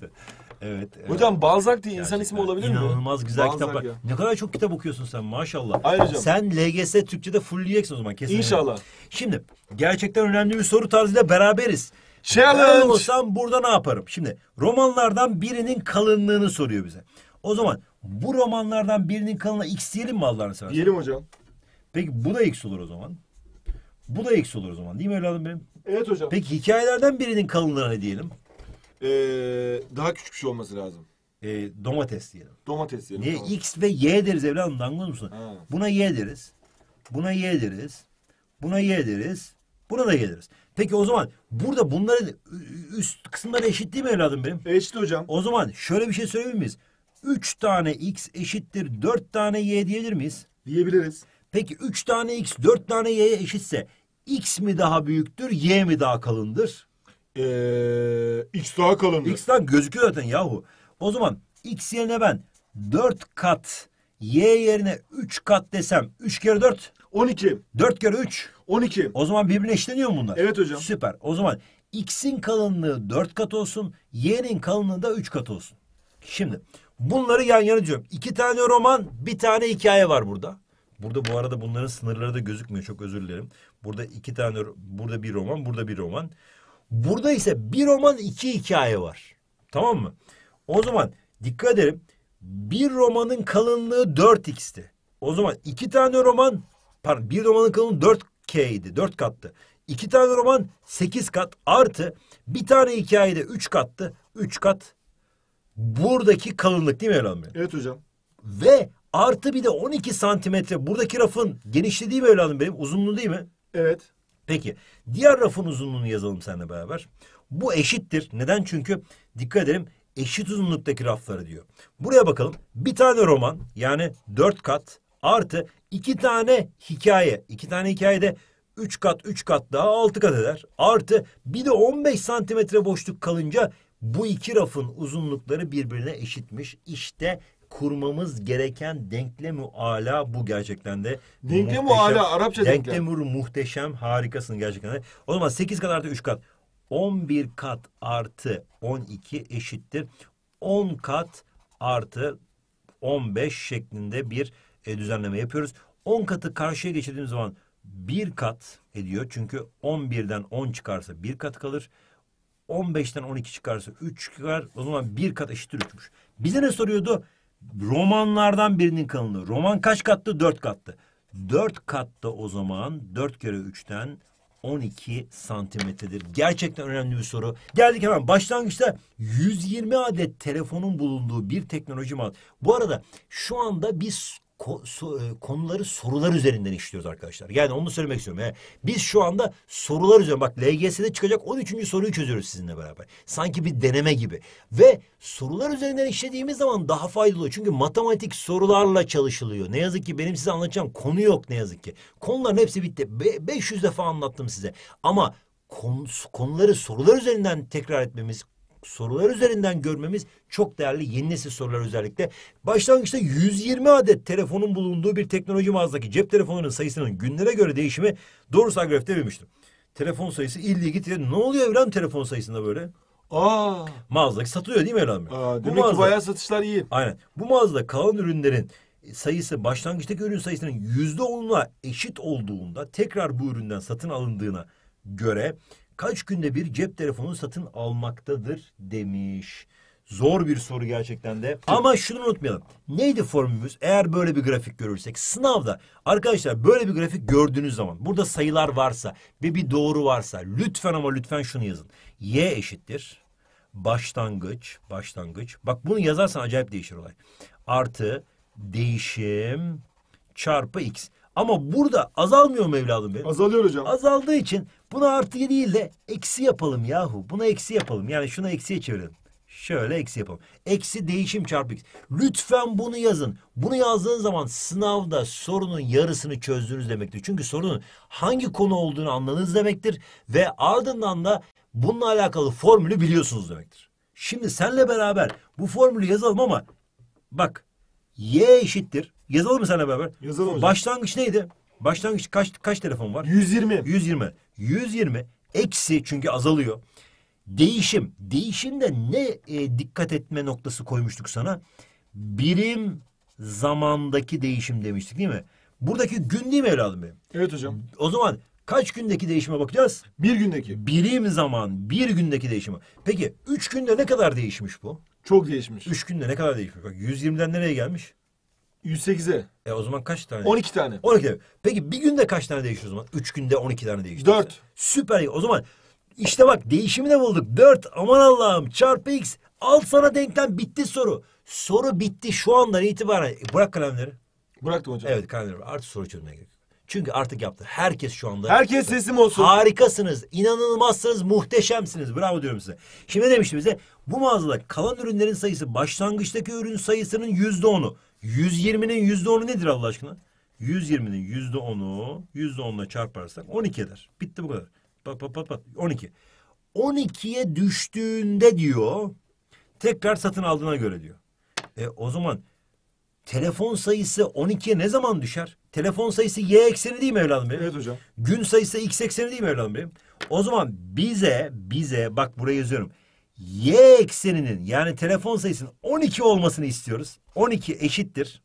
Evet. Hocam Balzac diye insan ismi olabilir mi? İnanılmaz güzel Balzac kitaplar. ya. Ne kadar çok kitap okuyorsun sen maşallah. Ayrıca. Sen LGS Türkçe'de fullleyeceksin o zaman kesin. İnşallah. Şimdi gerçekten önemli bir soru tarzıyla beraberiz. Challenge. Şey ben olsam burada ne yaparım? Şimdi romanlardan birinin kalınlığını soruyor bize. O zaman bu romanlardan birinin kalınlığı x diyelim mi Allah'ını seversen? Diyelim hocam. Peki bu da x olur o zaman. Bu da eksi olur o zaman değil mi evladım benim? Evet hocam. Peki hikayelerden birinin kalınlığı ne diyelim? Ee, daha küçük bir şey olması lazım. Ee, domates diyelim. Domates diyelim. Niye? Tamam. X ve Y deriz evladım da anlıyor musun? Ha. Buna Y deriz. Buna Y deriz. Buna Y deriz. Buna da geliriz. Peki o zaman burada bunların üst kısımları eşit değil mi evladım benim? Eşit hocam. O zaman şöyle bir şey söyleyebilir miyiz? Üç tane x eşittir dört tane y diyebilir miyiz? Diyebiliriz. Peki 3 tane x 4 tane y'ye eşitse x mi daha büyüktür y mi daha kalındır? Ee, x daha kalındır. X'den gözüküyor zaten yahu. O zaman x yerine ben 4 kat y yerine 3 kat desem 3 kere 4 12. 4 kere 3 12. O zaman birbirine eşleniyor mu bunlar? Evet hocam. Süper. O zaman x'in kalınlığı 4 kat olsun, y'nin kalınlığı da 3 kat olsun. Şimdi bunları yan yana diyorum. İki tane roman, bir tane hikaye var burada. Burada bu arada bunların sınırları da gözükmüyor. Çok özür dilerim. Burada iki tane, burada bir roman, burada bir roman. Burada ise bir roman iki hikaye var. Tamam mı? O zaman dikkat edelim. Bir romanın kalınlığı 4x'ti. O zaman iki tane roman, pardon bir romanın kalınlığı 4k'ydi. 4 kattı. İki tane roman 8 kat artı bir tane hikaye de 3 kattı. 3 kat buradaki kalınlık değil mi Erhan Bey? Evet hocam. Ve Artı bir de 12 santimetre. Buradaki rafın genişliği değil mi evladım benim? Uzunluğu değil mi? Evet. Peki. Diğer rafın uzunluğunu yazalım seninle beraber. Bu eşittir. Neden? Çünkü dikkat edelim eşit uzunluktaki rafları diyor. Buraya bakalım. Bir tane roman yani dört kat artı iki tane hikaye. iki tane hikaye de üç kat üç kat daha altı kat eder. Artı bir de 15 santimetre boşluk kalınca bu iki rafın uzunlukları birbirine eşitmiş. İşte kurmamız gereken denklemi ala bu gerçekten de. Denklemi ala Arapça denklem. Denklemi muhteşem harikasın gerçekten de. O zaman 8 kat artı 3 kat. 11 kat artı 12 eşittir. 10 kat artı 15 şeklinde bir e, düzenleme yapıyoruz. 10 katı karşıya geçirdiğimiz zaman bir kat ediyor. Çünkü 11'den 10 çıkarsa bir kat kalır. 15'ten 12 çıkarsa 3 çıkar. O zaman bir kat eşittir 3'müş. Bize ne soruyordu? romanlardan birinin kalınlığı. Roman kaç kattı? Dört kattı. Dört katta o zaman dört kere üçten 12 santimetredir. Gerçekten önemli bir soru. Geldik hemen başlangıçta 120 adet telefonun bulunduğu bir teknoloji mal. Bu arada şu anda bir e, konuları sorular üzerinden işliyoruz arkadaşlar. Yani onu söylemek istiyorum. Yani biz şu anda sorular üzerine bak LGS'de çıkacak 13. soruyu çözüyoruz sizinle beraber. Sanki bir deneme gibi. Ve sorular üzerinden işlediğimiz zaman daha faydalı oluyor. Çünkü matematik sorularla çalışılıyor. Ne yazık ki benim size anlatacağım konu yok ne yazık ki. Konuların hepsi bitti. Be 500 defa anlattım size. Ama konuları sorular üzerinden tekrar etmemiz, sorular üzerinden görmemiz çok değerli yeni nesil sorular özellikle. Başlangıçta 120 adet telefonun bulunduğu bir teknoloji mağazadaki cep telefonlarının sayısının günlere göre değişimi doğrusu agrafte vermiştim. Telefon sayısı illi gitti. Ne oluyor evren telefon sayısında böyle? Aa. Mağazadaki satılıyor değil mi evren? Aa, demek Bu mağazada, ki bayağı satışlar iyi. Aynen. Bu mağazada kalan ürünlerin sayısı başlangıçtaki ürün sayısının yüzde onla eşit olduğunda tekrar bu üründen satın alındığına göre kaç günde bir cep telefonu satın almaktadır demiş. Zor bir soru gerçekten de. Ama şunu unutmayalım. Neydi formülümüz? Eğer böyle bir grafik görürsek sınavda arkadaşlar böyle bir grafik gördüğünüz zaman burada sayılar varsa ve bir doğru varsa lütfen ama lütfen şunu yazın. Y eşittir başlangıç başlangıç. Bak bunu yazarsan acayip değişir olay. Artı değişim çarpı x. Ama burada azalmıyor mu evladım benim? Azalıyor hocam. Azaldığı için Buna artı değil de eksi yapalım yahu. Buna eksi yapalım. Yani şuna eksiye çevirelim. Şöyle eksi yapalım. Eksi değişim çarpı x. Lütfen bunu yazın. Bunu yazdığın zaman sınavda sorunun yarısını çözdünüz demektir. Çünkü sorunun hangi konu olduğunu anladınız demektir. Ve ardından da bununla alakalı formülü biliyorsunuz demektir. Şimdi senle beraber bu formülü yazalım ama bak y eşittir. Yazalım mı senle beraber? Yazalım hocam. Başlangıç neydi? Başlangıç kaç kaç telefon var? 120. 120. 120 eksi çünkü azalıyor. Değişim. Değişimde ne e, dikkat etme noktası koymuştuk sana? Birim zamandaki değişim demiştik değil mi? Buradaki gün değil mi evladım benim? Evet hocam. O zaman kaç gündeki değişime bakacağız? Bir gündeki. Birim zaman, bir gündeki değişime. Peki üç günde ne kadar değişmiş bu? Çok değişmiş. Üç günde ne kadar değişmiş? Bak 120'den nereye gelmiş? 108'e. E o zaman kaç tane? 12 tane. 12 tane. Peki bir günde kaç tane değişiyor o zaman? 3 günde 12 tane değişiyor. 4. Süper. O zaman işte bak değişimi de bulduk. 4 aman Allah'ım çarpı x. Al sana denklem bitti soru. Soru bitti şu andan itibaren. E, bırak kalemleri. Bıraktım hocam. Evet kalemleri. Artık soru çözmeye gerek çünkü artık yaptı. Herkes şu anda. Herkes sesim olsun. Harikasınız, inanılmazsınız, muhteşemsiniz. Bravo diyorum size. Şimdi ne demişti bize? Bu mağazada kalan ürünlerin sayısı başlangıçtaki ürün sayısının yüzde onu. 120'nin %10'u nedir Allah aşkına? 120'nin %10'u %10'la çarparsak 12 eder. Bitti bu kadar. Pat pat pat pat 12. 12'ye düştüğünde diyor tekrar satın aldığına göre diyor. E o zaman telefon sayısı 12'ye ne zaman düşer? Telefon sayısı y ekseni değil mi evladım benim? Evet hocam. Gün sayısı x ekseni değil mi evladım benim? O zaman bize bize bak buraya yazıyorum y ekseninin yani telefon sayısının 12 olmasını istiyoruz. 12 eşittir.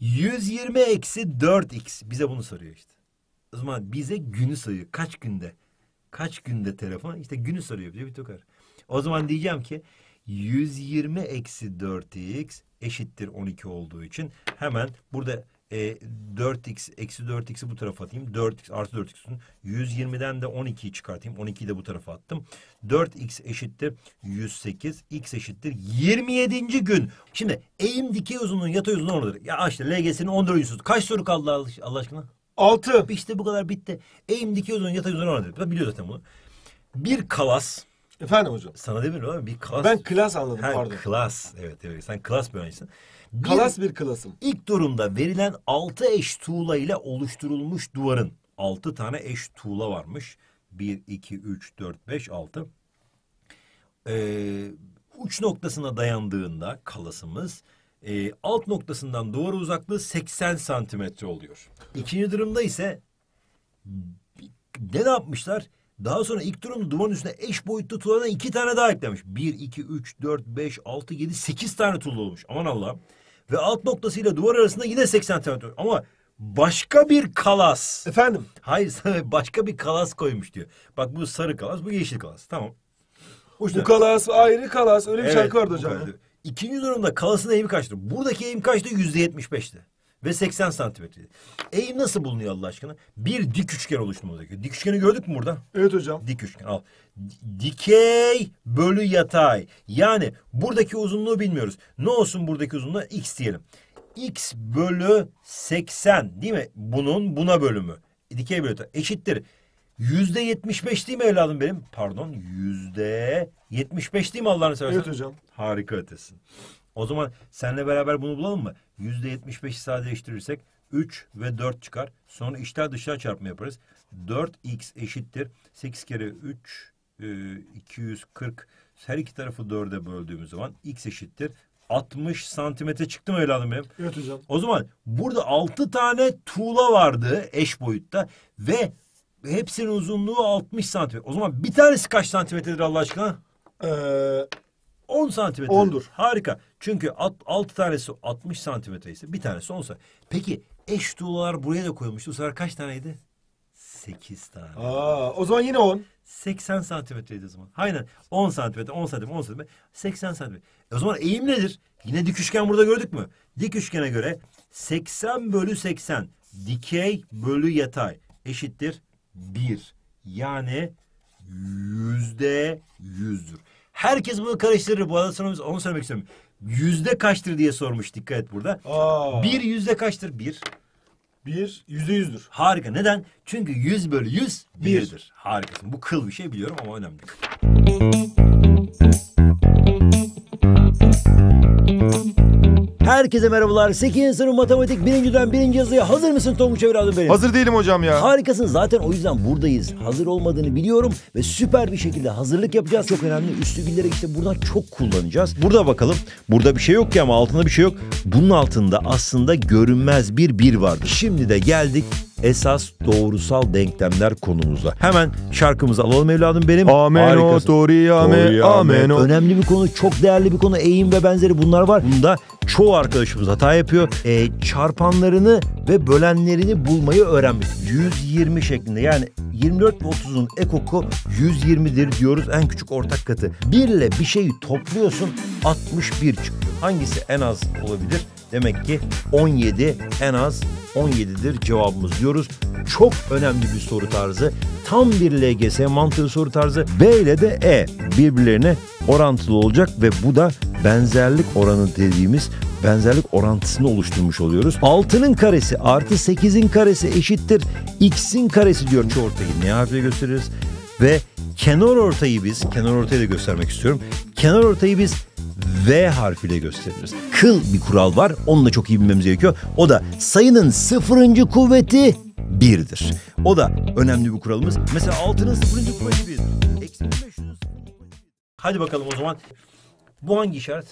120 eksi 4x. Bize bunu soruyor işte. O zaman bize günü soruyor. Kaç günde? Kaç günde telefon? İşte günü soruyor bize bir tokar. O zaman diyeceğim ki 120 eksi 4x eşittir 12 olduğu için hemen burada e, 4x eksi 4x'i bu tarafa atayım. 4x artı 4x 120'den de 12'yi çıkartayım. 12'yi de bu tarafa attım. 4x eşittir 108. x eşittir 27. gün. Şimdi eğim dikey uzunluğun yatay uzunluğu oradadır. Ya işte LGS'nin 14. sorusu. Kaç soru kaldı Allah, aşkına? 6. İşte bu kadar bitti. Eğim dikey uzunluğu yatay uzunluğu oradadır. Ben biliyor zaten bunu. Bir kalas. Efendim hocam. Sana demiyorum abi bir kalas. Ben klas anladım ha, pardon. Klas evet evet sen klas bir öğrencisin. Bir, Kalas bir klasım. İlk durumda verilen altı eş tuğla ile oluşturulmuş duvarın altı tane eş tuğla varmış. Bir, iki, üç, dört, beş, altı. Ee, uç noktasına dayandığında klasımız e, alt noktasından duvara uzaklığı 80 santimetre oluyor. İkinci durumda ise ne yapmışlar? Daha sonra ilk durumda duvarın üstüne eş boyutlu tuğladan iki tane daha eklemiş. Bir, iki, üç, dört, beş, altı, yedi, sekiz tane tuğla olmuş. Aman Allah'ım ve alt noktasıyla duvar arasında yine 80 santimetre Ama başka bir kalas. Efendim? Hayır başka bir kalas koymuş diyor. Bak bu sarı kalas bu yeşil kalas. Tamam. Hoşça. Bu kalas ayrı kalas öyle bir evet, şarkı vardı hocam. İkinci durumda kalasın eğimi kaçtı? Buradaki eğim kaçtı? Yüzde yetmiş beşti ve 80 santimetre. Eğim nasıl bulunuyor Allah aşkına? Bir dik üçgen oluşturmamız gerekiyor. Dik üçgeni gördük mü burada? Evet hocam. Dik üçgen al. Dikey bölü yatay. Yani buradaki uzunluğu bilmiyoruz. Ne olsun buradaki uzunluğu? X diyelim. X bölü 80 değil mi? Bunun buna bölümü. E, dikey bölü yatay. Eşittir. Yüzde yetmiş değil mi evladım benim? Pardon yüzde yetmiş değil mi Allah'ını seversen? Evet hocam. Harika ötesin. O zaman seninle beraber bunu bulalım mı? Yüzde yetmiş beşi sadeleştirirsek 3 ve 4 çıkar. Sonra içler dışlar çarpma yaparız. 4x eşittir. 8 kere 3 e, 240 her iki tarafı 4'e böldüğümüz zaman x eşittir. 60 santimetre çıktı mı evladım benim? Evet hocam. O zaman burada 6 tane tuğla vardı eş boyutta ve hepsinin uzunluğu 60 santimetre. O zaman bir tanesi kaç santimetredir Allah aşkına? Ee, 10 santimetre. 10'dur. Harika. Çünkü at, altı tanesi 60 santimetre ise bir tanesi 10 Peki eş tuğlalar buraya da koyulmuştu. Bu sefer kaç taneydi? Sekiz tane. Aa, o zaman yine on. 80 santimetreydi o zaman. Aynen. 10 santimetre, 10 santimetre, 10 santimetre. 80 santimetre. E o zaman eğim nedir? Yine dik üçgen burada gördük mü? Dik üçgene göre 80 bölü 80 dikey bölü yatay eşittir 1. Yani yüzde yüzdür. Herkes bunu karıştırır. Bu arada sana onu söylemek istiyorum yüzde kaçtır diye sormuş. Dikkat et burada. Aa. Bir yüzde kaçtır? Bir. Bir yüzde yüzdür. Harika. Neden? Çünkü yüz bölü yüz birdir. Harikasın. Bu kıl bir şey biliyorum ama önemli. Herkese merhabalar. 8. sınıf matematik 1. dönem 1. yazıya hazır mısın Tonguç evladım benim? Hazır değilim hocam ya. Harikasın zaten o yüzden buradayız. Hazır olmadığını biliyorum ve süper bir şekilde hazırlık yapacağız. Çok önemli üstü bilgileri işte buradan çok kullanacağız. Burada bakalım. Burada bir şey yok ki ama altında bir şey yok. Bunun altında aslında görünmez bir bir vardı. Şimdi de geldik esas doğrusal denklemler konumuzda. Hemen şarkımızı alalım evladım benim. Amen o tori amen o. Önemli bir konu, çok değerli bir konu. Eğim ve benzeri bunlar var. Bunda çoğu arkadaşımız hata yapıyor. E, çarpanlarını ve bölenlerini bulmayı öğrenmiş. 120 şeklinde yani 24 ve 30'un ekoku 120'dir diyoruz en küçük ortak katı. 1 ile bir şeyi topluyorsun 61 çıkıyor. Hangisi en az olabilir? Demek ki 17 en az 17'dir cevabımız diyoruz. Çok önemli bir soru tarzı. Tam bir LGS mantığı soru tarzı. B ile de E birbirlerine orantılı olacak ve bu da benzerlik oranı dediğimiz benzerlik orantısını oluşturmuş oluyoruz. 6'nın karesi artı 8'in karesi eşittir x'in karesi diyorum. Şu ortayı ne harfle gösteririz? Ve kenar ortayı biz, kenar ortayı da göstermek istiyorum. Kenar ortayı biz V harfiyle gösteririz. Kıl bir kural var. Onu da çok iyi bilmemiz gerekiyor. O da sayının sıfırıncı kuvveti birdir. O da önemli bir kuralımız. Mesela altının sıfırıncı kuvveti bir. Hadi bakalım o zaman. Bu hangi işaret?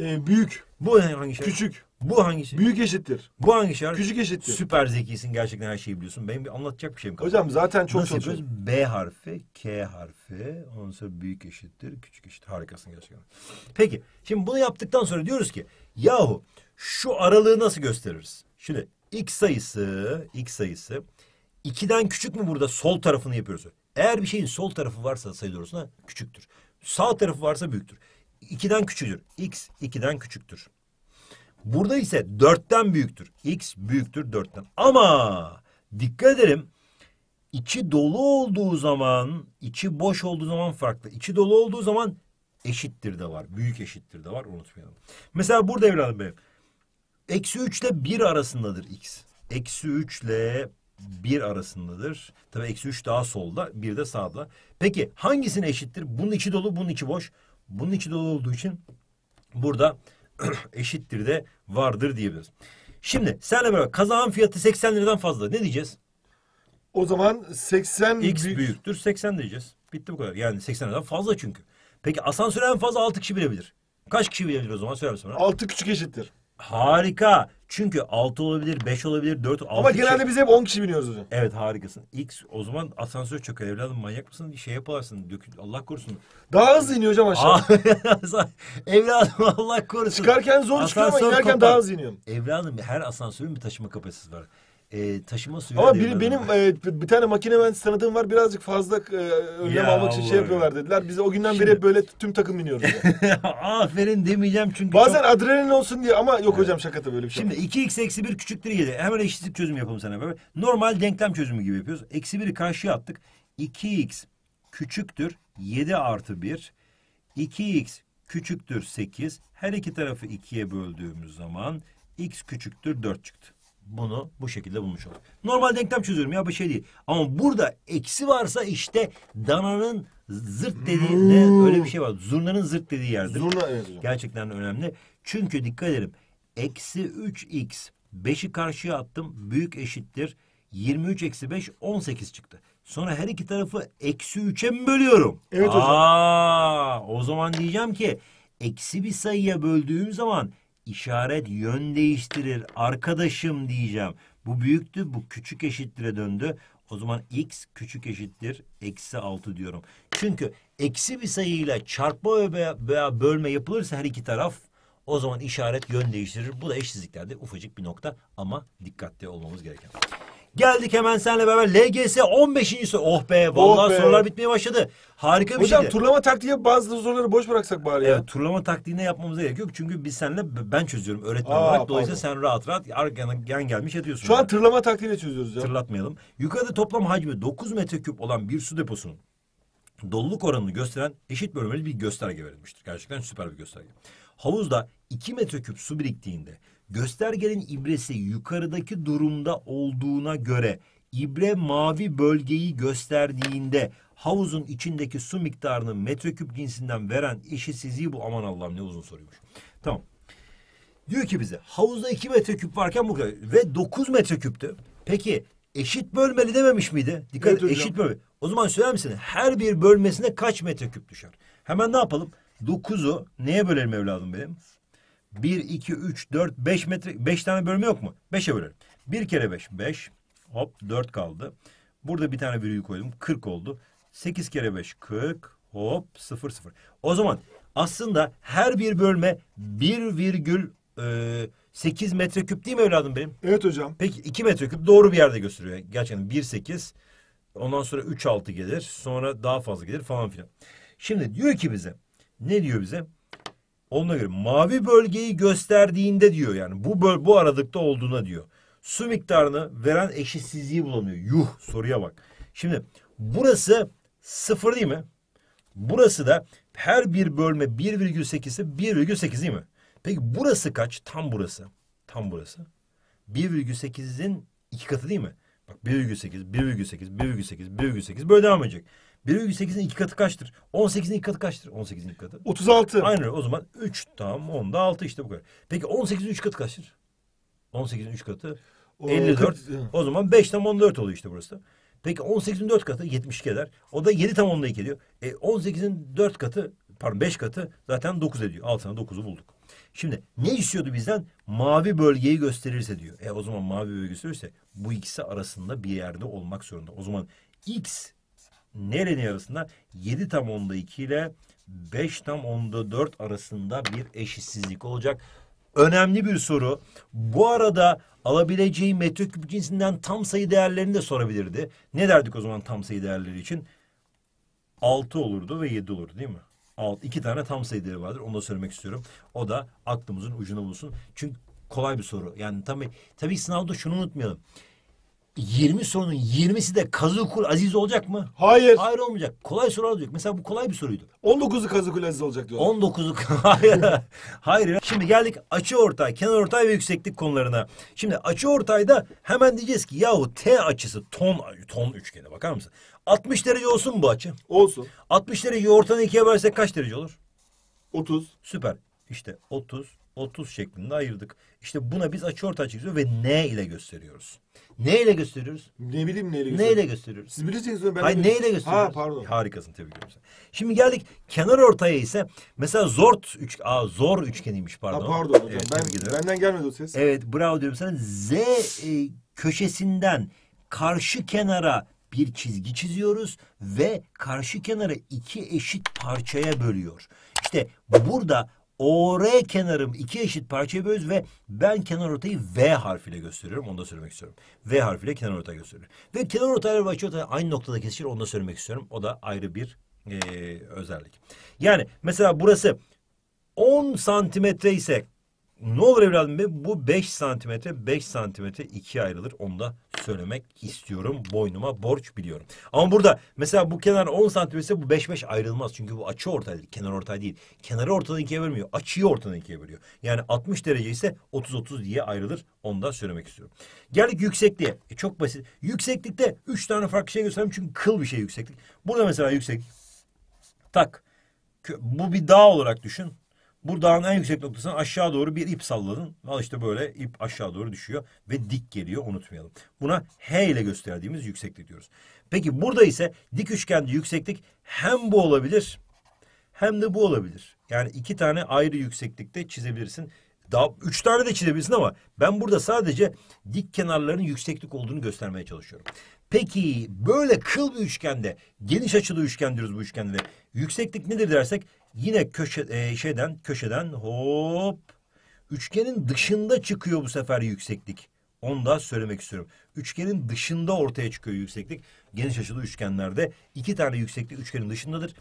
Ee, büyük. Bu hangi işaret? Küçük. Bu hangisi? Şey? Büyük eşittir. Bu hangi harf? Şey küçük eşittir. Süper zekisin gerçekten her şeyi biliyorsun. Benim bir anlatacak bir şeyim kalmadı. Hocam zaten çok Nasıl çalışıyoruz. B harfi, K harfi, ondan sonra büyük eşittir, küçük eşittir. Harikasın gerçekten. Peki şimdi bunu yaptıktan sonra diyoruz ki yahu şu aralığı nasıl gösteririz? Şimdi x sayısı, x sayısı 2'den küçük mü burada sol tarafını yapıyoruz. Eğer bir şeyin sol tarafı varsa sayı doğrusuna küçüktür. Sağ tarafı varsa büyüktür. 2'den küçüktür. X 2'den küçüktür. Burada ise 4'ten büyüktür. X büyüktür 4'ten. Ama dikkat edelim. İçi dolu olduğu zaman, içi boş olduğu zaman farklı. İçi dolu olduğu zaman eşittir de var. Büyük eşittir de var. Unutmayalım. Mesela burada evladım benim. Eksi 3 ile 1 arasındadır x. Eksi 3 ile 1 arasındadır. Tabii eksi 3 daha solda, 1 de sağda. Peki hangisine eşittir? Bunun içi dolu, bunun içi boş. Bunun içi dolu olduğu için burada eşittir de vardır diyebiliriz. Şimdi senle beraber kazağın fiyatı 80 liradan fazla. Ne diyeceğiz? O zaman 80 X büyük... büyüktür 80 diyeceğiz. Bitti bu kadar. Yani 80 liradan fazla çünkü. Peki asansör en fazla 6 kişi bilebilir. Kaç kişi bilebilir o zaman? Söyler sonra? bana? 6 küçük eşittir. Harika. Çünkü 6 olabilir, 5 olabilir, 4 6 Ama genelde biz hep 10 kişi biniyoruz hocam. Evet harikasın. X o zaman asansör çöker evladım manyak mısın? Şey yaparsın. Dökül, Allah korusun. Daha hızlı iniyor hocam aşağı. evladım Allah korusun. Çıkarken zor çıkıyor ama Asansör inerken kopar. daha hızlı iniyorum. Evladım her asansörün bir taşıma kapasitesi var e, taşıma suyu. Ama biri benim e, bir tane makine ben tanıdığım var birazcık fazla e, önlem ya almak için şey yapıyorlar dediler. Biz o günden Şimdi... beri hep böyle tüm takım iniyoruz. Aferin demeyeceğim çünkü. Bazen çok... adrenalin olsun diye ama yok evet. hocam şakata böyle bir şey. Şimdi 2x eksi 1 küçüktür 7. Hemen eşitlik çözümü yapalım sana. Böyle. Normal denklem çözümü gibi yapıyoruz. Eksi 1'i karşıya attık. 2x küçüktür 7 artı 1. 2x küçüktür 8. Her iki tarafı 2'ye böldüğümüz zaman x küçüktür 4 çıktı bunu bu şekilde bulmuş olduk. Normal denklem çözüyorum ya bir şey değil. Ama burada eksi varsa işte dananın zırt dediği ne hmm. öyle bir şey var. Zurnanın zırt dediği yerdir. Zurna evet Gerçekten önemli. Çünkü dikkat edelim. Eksi 3x. 5'i karşıya attım. Büyük eşittir. 23 eksi 5 18 çıktı. Sonra her iki tarafı eksi 3'e mi bölüyorum? Evet hocam. Aa, o zaman diyeceğim ki eksi bir sayıya böldüğüm zaman işaret yön değiştirir. Arkadaşım diyeceğim. Bu büyüktü, bu küçük eşittir'e döndü. O zaman x küçük eşittir eksi 6 diyorum. Çünkü eksi bir sayıyla çarpma veya bölme yapılırsa her iki taraf o zaman işaret yön değiştirir. Bu da eşsizliklerde ufacık bir nokta ama dikkatli olmamız gereken. Geldik hemen senle beraber LGS 15. soru. Oh be vallahi Oh be. sorular bitmeye başladı. Harika bir Hocam şeydi. turlama taktiği bazı soruları boş bıraksak bari ya. Evet, turlama taktiğine yapmamıza gerek yok. Çünkü biz seninle ben çözüyorum öğretmen Aa, olarak. Dolayısıyla sen rahat rahat yan, yan gelmiş ediyorsun. Şu an Yani. tırlama taktiğiyle çözüyoruz ya. Hatırlatmayalım. Yukarıda toplam hacmi 9 metreküp olan bir su deposunun doluluk oranını gösteren eşit bölmeli bir gösterge verilmiştir. Gerçekten süper bir gösterge. Havuzda 2 metreküp su biriktiğinde Göstergenin ibresi yukarıdaki durumda olduğuna göre ibre mavi bölgeyi gösterdiğinde havuzun içindeki su miktarını metreküp cinsinden veren eşitsizliği bu. Aman Allah'ım ne uzun soruyormuş. Tamam. Diyor ki bize havuzda 2 metreküp varken bu kadar ve 9 metreküptü. Peki eşit bölmeli dememiş miydi? Dikkat evet, et, eşit bölmeli. O zaman söyler misin? Her bir bölmesine kaç metreküp düşer? Hemen ne yapalım? 9'u neye bölelim evladım benim? 1, 2, 3, 4, 5 metre, 5 tane bölme yok mu? 5'e bölerim. 1 kere 5, 5. Hop 4 kaldı. Burada bir tane virgül koydum. 40 oldu. 8 kere 5, 40. Hop 0, 0. O zaman aslında her bir bölme 1 virgül e, 8 metreküp değil mi evladım benim? Evet hocam. Peki 2 metreküp doğru bir yerde gösteriyor. Gerçekten 1, 8. Ondan sonra 3, 6 gelir. Sonra daha fazla gelir falan filan. Şimdi diyor ki bize. Ne diyor bize? Onunla göre mavi bölgeyi gösterdiğinde diyor yani bu böl bu aralıkta olduğuna diyor. Su miktarını veren eşitsizliği bulamıyor Yuh soruya bak. Şimdi burası sıfır değil mi? Burası da her bir bölme 1,8 1,8 değil mi? Peki burası kaç? Tam burası. Tam burası. 1,8'in iki katı değil mi? Bak 1,8, 1,8, 1,8, 1,8 böyle devam edecek. 1,8'in iki katı kaçtır? 18'in iki katı kaçtır? 18'in iki katı. 36. Aynen O zaman 3 tam da 6 işte bu kadar. Peki 18'in 3 katı kaçtır? 18'in 3 katı o 54. 40. O zaman 5 tam 14 oluyor işte burası Peki 18'in 4 katı 72 eder. O da 7 tam 10'da 2 ediyor. E 18'in 4 katı pardon 5 katı zaten 9 ediyor. Altına 9'u bulduk. Şimdi ne istiyordu bizden? Mavi bölgeyi gösterirse diyor. E o zaman mavi bölge gösterirse bu ikisi arasında bir yerde olmak zorunda. O zaman X Nerenin arasında? 7 tam onda 2 ile 5 tam onda 4 arasında bir eşitsizlik olacak. Önemli bir soru. Bu arada alabileceği metreküp cinsinden tam sayı değerlerini de sorabilirdi. Ne derdik o zaman tam sayı değerleri için? 6 olurdu ve 7 olurdu değil mi? Alt, iki tane tam sayı değeri vardır. Onu da söylemek istiyorum. O da aklımızın ucuna bulsun. Çünkü kolay bir soru. Yani tabii, tabii sınavda şunu unutmayalım. 20 sorunun 20'si de Kazıkul Aziz olacak mı? Hayır. Hayır olmayacak. Kolay sorular olacak. Mesela bu kolay bir soruydu. 19'u Kazıkul Aziz olacak diyorlar. 19'u hayır. hayır. Şimdi geldik açı ortay, kenar ortay ve yükseklik konularına. Şimdi açı ortayda hemen diyeceğiz ki yahu T açısı ton ton üçgene bakar mısın? 60 derece olsun bu açı. Olsun. 60 derece ortadan ikiye bölsek kaç derece olur? 30. Süper. İşte 30 30 şeklinde ayırdık. İşte buna biz açı ortay çekiyoruz ve N ile gösteriyoruz. N ile gösteriyoruz? Ne bileyim neyle gösteriyoruz. Neyle gösteriyoruz? Siz bilirsiniz ben Hayır neyle gösteriyoruz? Ha pardon. Harikasın tebrik ederim sen. Şimdi geldik kenar ortaya ise mesela zor üç a zor üçgeniymiş pardon. Ha, pardon hocam evet, ben, benden gelmedi o ses. Evet bravo diyorum sana Z e, köşesinden karşı kenara bir çizgi çiziyoruz ve karşı kenara iki eşit parçaya bölüyor. İşte burada OR kenarım iki eşit parçaya bölüyoruz ve ben kenar ortayı V harfiyle gösteriyorum. Onu da söylemek istiyorum. V harfiyle kenar ortayı gösteriyorum. Ve kenar ortayla açı ortay aynı noktada kesişir. Onu da söylemek istiyorum. O da ayrı bir e, özellik. Yani mesela burası 10 santimetre ise ne olur evladım be bu 5 santimetre 5 santimetre ikiye ayrılır. Onu da söylemek istiyorum. Boynuma borç biliyorum. Ama burada mesela bu kenar 10 santimetre bu 5 5 ayrılmaz. Çünkü bu açı ortay Kenar ortay değil. Kenarı ortadan ikiye vermiyor, Açıyı ortadan ikiye veriyor. Yani 60 derece ise 30-30 diye ayrılır. Onu da söylemek istiyorum. Geldik yüksekliğe. E çok basit. Yükseklikte 3 tane farklı şey göstereyim. Çünkü kıl bir şey yükseklik. Burada mesela yükseklik. Tak. Bu bir dağ olarak düşün. Bu dağın en yüksek noktasından aşağı doğru bir ip salladın. Al işte böyle ip aşağı doğru düşüyor ve dik geliyor unutmayalım. Buna H ile gösterdiğimiz yükseklik diyoruz. Peki burada ise dik üçgende yükseklik hem bu olabilir hem de bu olabilir. Yani iki tane ayrı yükseklikte çizebilirsin. Daha üç tane de çizebilirsin ama ben burada sadece dik kenarların yükseklik olduğunu göstermeye çalışıyorum. Peki böyle kıl bir üçgende, geniş açılı üçgendiriz bu üçgende. Yükseklik nedir dersek Yine köşe e, şeyden köşeden hop üçgenin dışında çıkıyor bu sefer yükseklik. Onu da söylemek istiyorum. Üçgenin dışında ortaya çıkıyor yükseklik. Geniş açılı üçgenlerde iki tane yükseklik üçgenin dışındadır.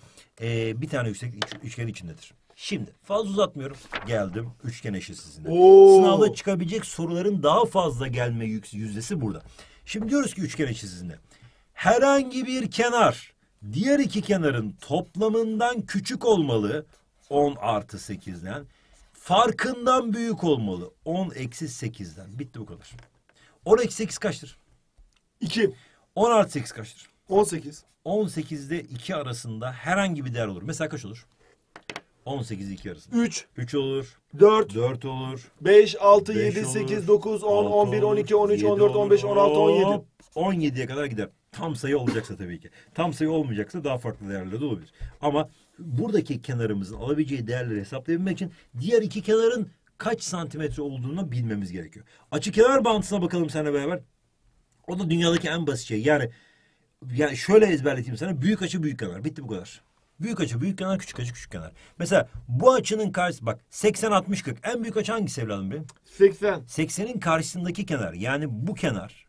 Ee, bir tane yükseklik üç, üçgenin içindedir. Şimdi fazla uzatmıyorum. Geldim üçgen eşitsizliğine. Sınavda çıkabilecek soruların daha fazla gelme yüzdesi burada. Şimdi diyoruz ki üçgen eşitsizliğinde. Herhangi bir kenar diğer iki kenarın toplamından küçük olmalı 10 artı 8'den. Farkından büyük olmalı 10 eksi 8'den. Bitti bu kadar. 10 eksi 8 kaçtır? 2. 10 artı 8 kaçtır? 18. 18 ile 2 arasında herhangi bir değer olur. Mesela kaç olur? 18 ile 2 arasında. 3. 3 olur. 4. 4 olur. 5, 6, 7, 8, 9, 10, 11, 12, 13, 14, 15, 16, 17. 17'ye kadar gider. Tam sayı olacaksa tabii ki. Tam sayı olmayacaksa daha farklı değerlerde olabilir. Ama buradaki kenarımızın alabileceği değerleri hesaplayabilmek için diğer iki kenarın kaç santimetre olduğunu bilmemiz gerekiyor. Açı kenar bağıntısına bakalım seninle beraber. O da dünyadaki en basit şey. Yani yani şöyle ezberleteyim sana. Büyük açı büyük kenar. Bitti bu kadar. Büyük açı büyük kenar, küçük açı küçük kenar. Mesela bu açının karşısı bak 80 60 40. En büyük açı hangisi evladım benim? 80. 80'in karşısındaki kenar yani bu kenar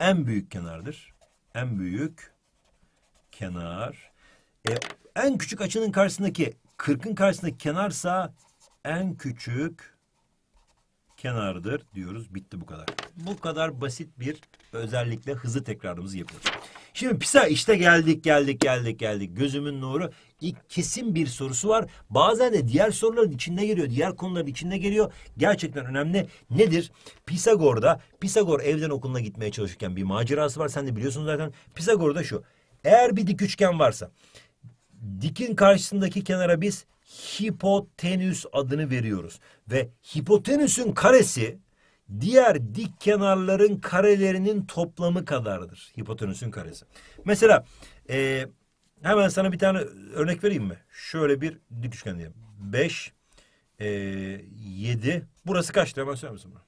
en büyük kenardır en büyük kenar. E, en küçük açının karşısındaki 40'ın karşısındaki kenarsa en küçük kenardır diyoruz. Bitti bu kadar. Bu kadar basit bir özellikle hızlı tekrarımızı yapıyoruz. Şimdi PISA işte geldik geldik geldik geldik. Gözümün nuru ilk kesin bir sorusu var. Bazen de diğer soruların içinde geliyor. Diğer konuların içinde geliyor. Gerçekten önemli. Nedir? Pisagor'da Pisagor evden okuluna gitmeye çalışırken bir macerası var. Sen de biliyorsun zaten. Pisagor'da şu. Eğer bir dik üçgen varsa dikin karşısındaki kenara biz hipotenüs adını veriyoruz. Ve hipotenüsün karesi diğer dik kenarların karelerinin toplamı kadardır. Hipotenüsün karesi. Mesela e, hemen sana bir tane örnek vereyim mi? Şöyle bir dik üçgen diyelim. Beş, e, Burası kaçtır? Hemen söyler misin bana?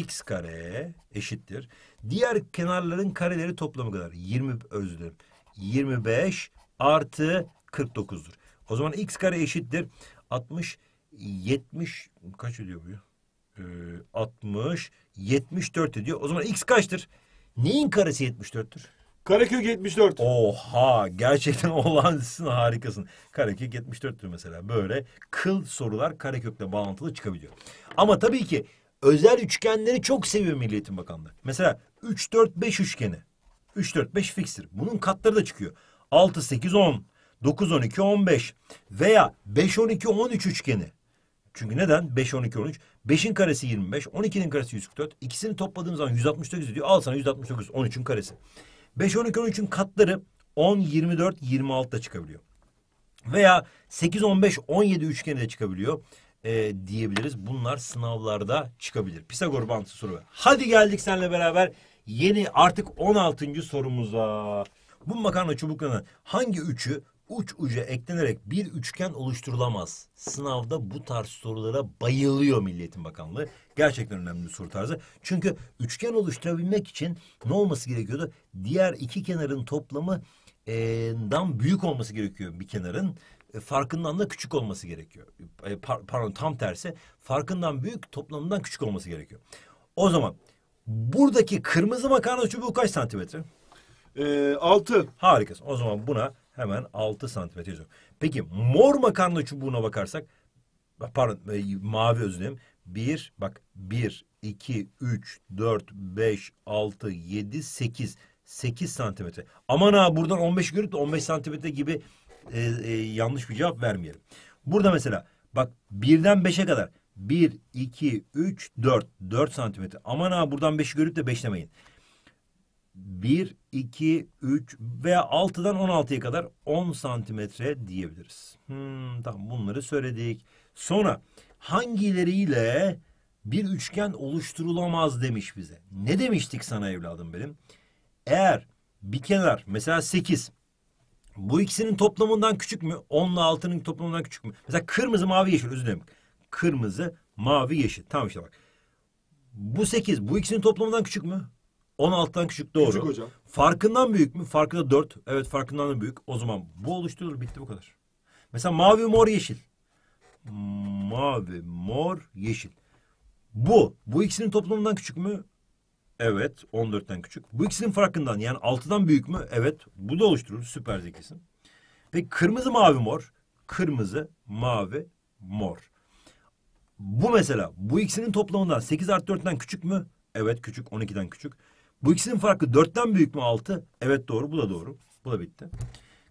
X kare eşittir. Diğer kenarların kareleri toplamı kadar. 20 özür dilerim. 25 artı 49'dur. O zaman x kare eşittir 60 70 kaç ediyor bu ya? Ee, 60 74 ediyor. O zaman x kaçtır? Neyin karesi 74'tür? Karekök 74. Oha gerçekten olağanüstüsün harikasın. Karekök 74'tür mesela. Böyle kıl sorular karekökle bağlantılı çıkabiliyor. Ama tabii ki özel üçgenleri çok seviyor Milli Eğitim Bakanlığı. Mesela 3 4 5 üçgeni. 3 4 5 fikstir. Bunun katları da çıkıyor. 6 8 10 9 12 15 veya 5 12 13 üçgeni. Çünkü neden? 5 12 13. 5'in karesi 25, 12'nin karesi 144. İkisini topladığım zaman 169 diyor. Al sana 169 13'ün karesi. 5 12 13'ün katları 10 24 26 da çıkabiliyor. Veya 8 15 17 üçgeni de çıkabiliyor e, diyebiliriz. Bunlar sınavlarda çıkabilir. Pisagor bantı soru. Hadi geldik seninle beraber yeni artık 16. sorumuza. Bu makarna çubuklarının hangi üçü uç uca eklenerek bir üçgen oluşturulamaz. Sınavda bu tarz sorulara bayılıyor Milli Bakanlığı. Gerçekten önemli bir soru tarzı. Çünkü üçgen oluşturabilmek için ne olması gerekiyordu? Diğer iki kenarın toplamı e, dan büyük olması gerekiyor bir kenarın. E, farkından da küçük olması gerekiyor. E, par pardon tam tersi. Farkından büyük toplamından küçük olması gerekiyor. O zaman buradaki kırmızı makarna çubuğu kaç santimetre? Ee, altı. Harikasın. O zaman buna hemen 6 santimetre yazıyor. Peki mor makarna çubuğuna bakarsak pardon e, mavi özlem. Bir bak bir, iki, üç, dört, beş, altı, yedi, sekiz. Sekiz santimetre. Aman ha buradan on beş görüp de on beş santimetre gibi e, e, yanlış bir cevap vermeyelim. Burada mesela bak birden beşe kadar. bir, iki, üç, dört. Dört santimetre. Aman ha buradan beşi görüp de beşlemeyin. 1, 2, 3 veya 6'dan 16'ya kadar 10 santimetre diyebiliriz. Hmm, tamam bunları söyledik. Sonra hangileriyle bir üçgen oluşturulamaz demiş bize. Ne demiştik sana evladım benim? Eğer bir kenar mesela 8 bu ikisinin toplamından küçük mü? 10 ile 6'nın toplamından küçük mü? Mesela kırmızı mavi yeşil özür dilerim. Kırmızı mavi yeşil. Tamam işte bak. Bu 8 bu ikisinin toplamından küçük mü? 16'dan küçük doğru. Küçük hocam. Farkından büyük mü? Farkı da 4. Evet farkından da büyük. O zaman bu oluşturulur. Bitti bu kadar. Mesela mavi, mor, yeşil. Mavi, mor, yeşil. Bu. Bu ikisinin toplamından küçük mü? Evet. 14'ten küçük. Bu ikisinin farkından yani 6'dan büyük mü? Evet. Bu da oluşturulur. Süper zekisin. Peki kırmızı, mavi, mor. Kırmızı, mavi, mor. Bu mesela. Bu ikisinin toplamından 8 artı 4'ten küçük mü? Evet küçük. 12'den küçük. Bu ikisinin farkı dörtten büyük mü altı? Evet doğru bu da doğru. Bu da bitti.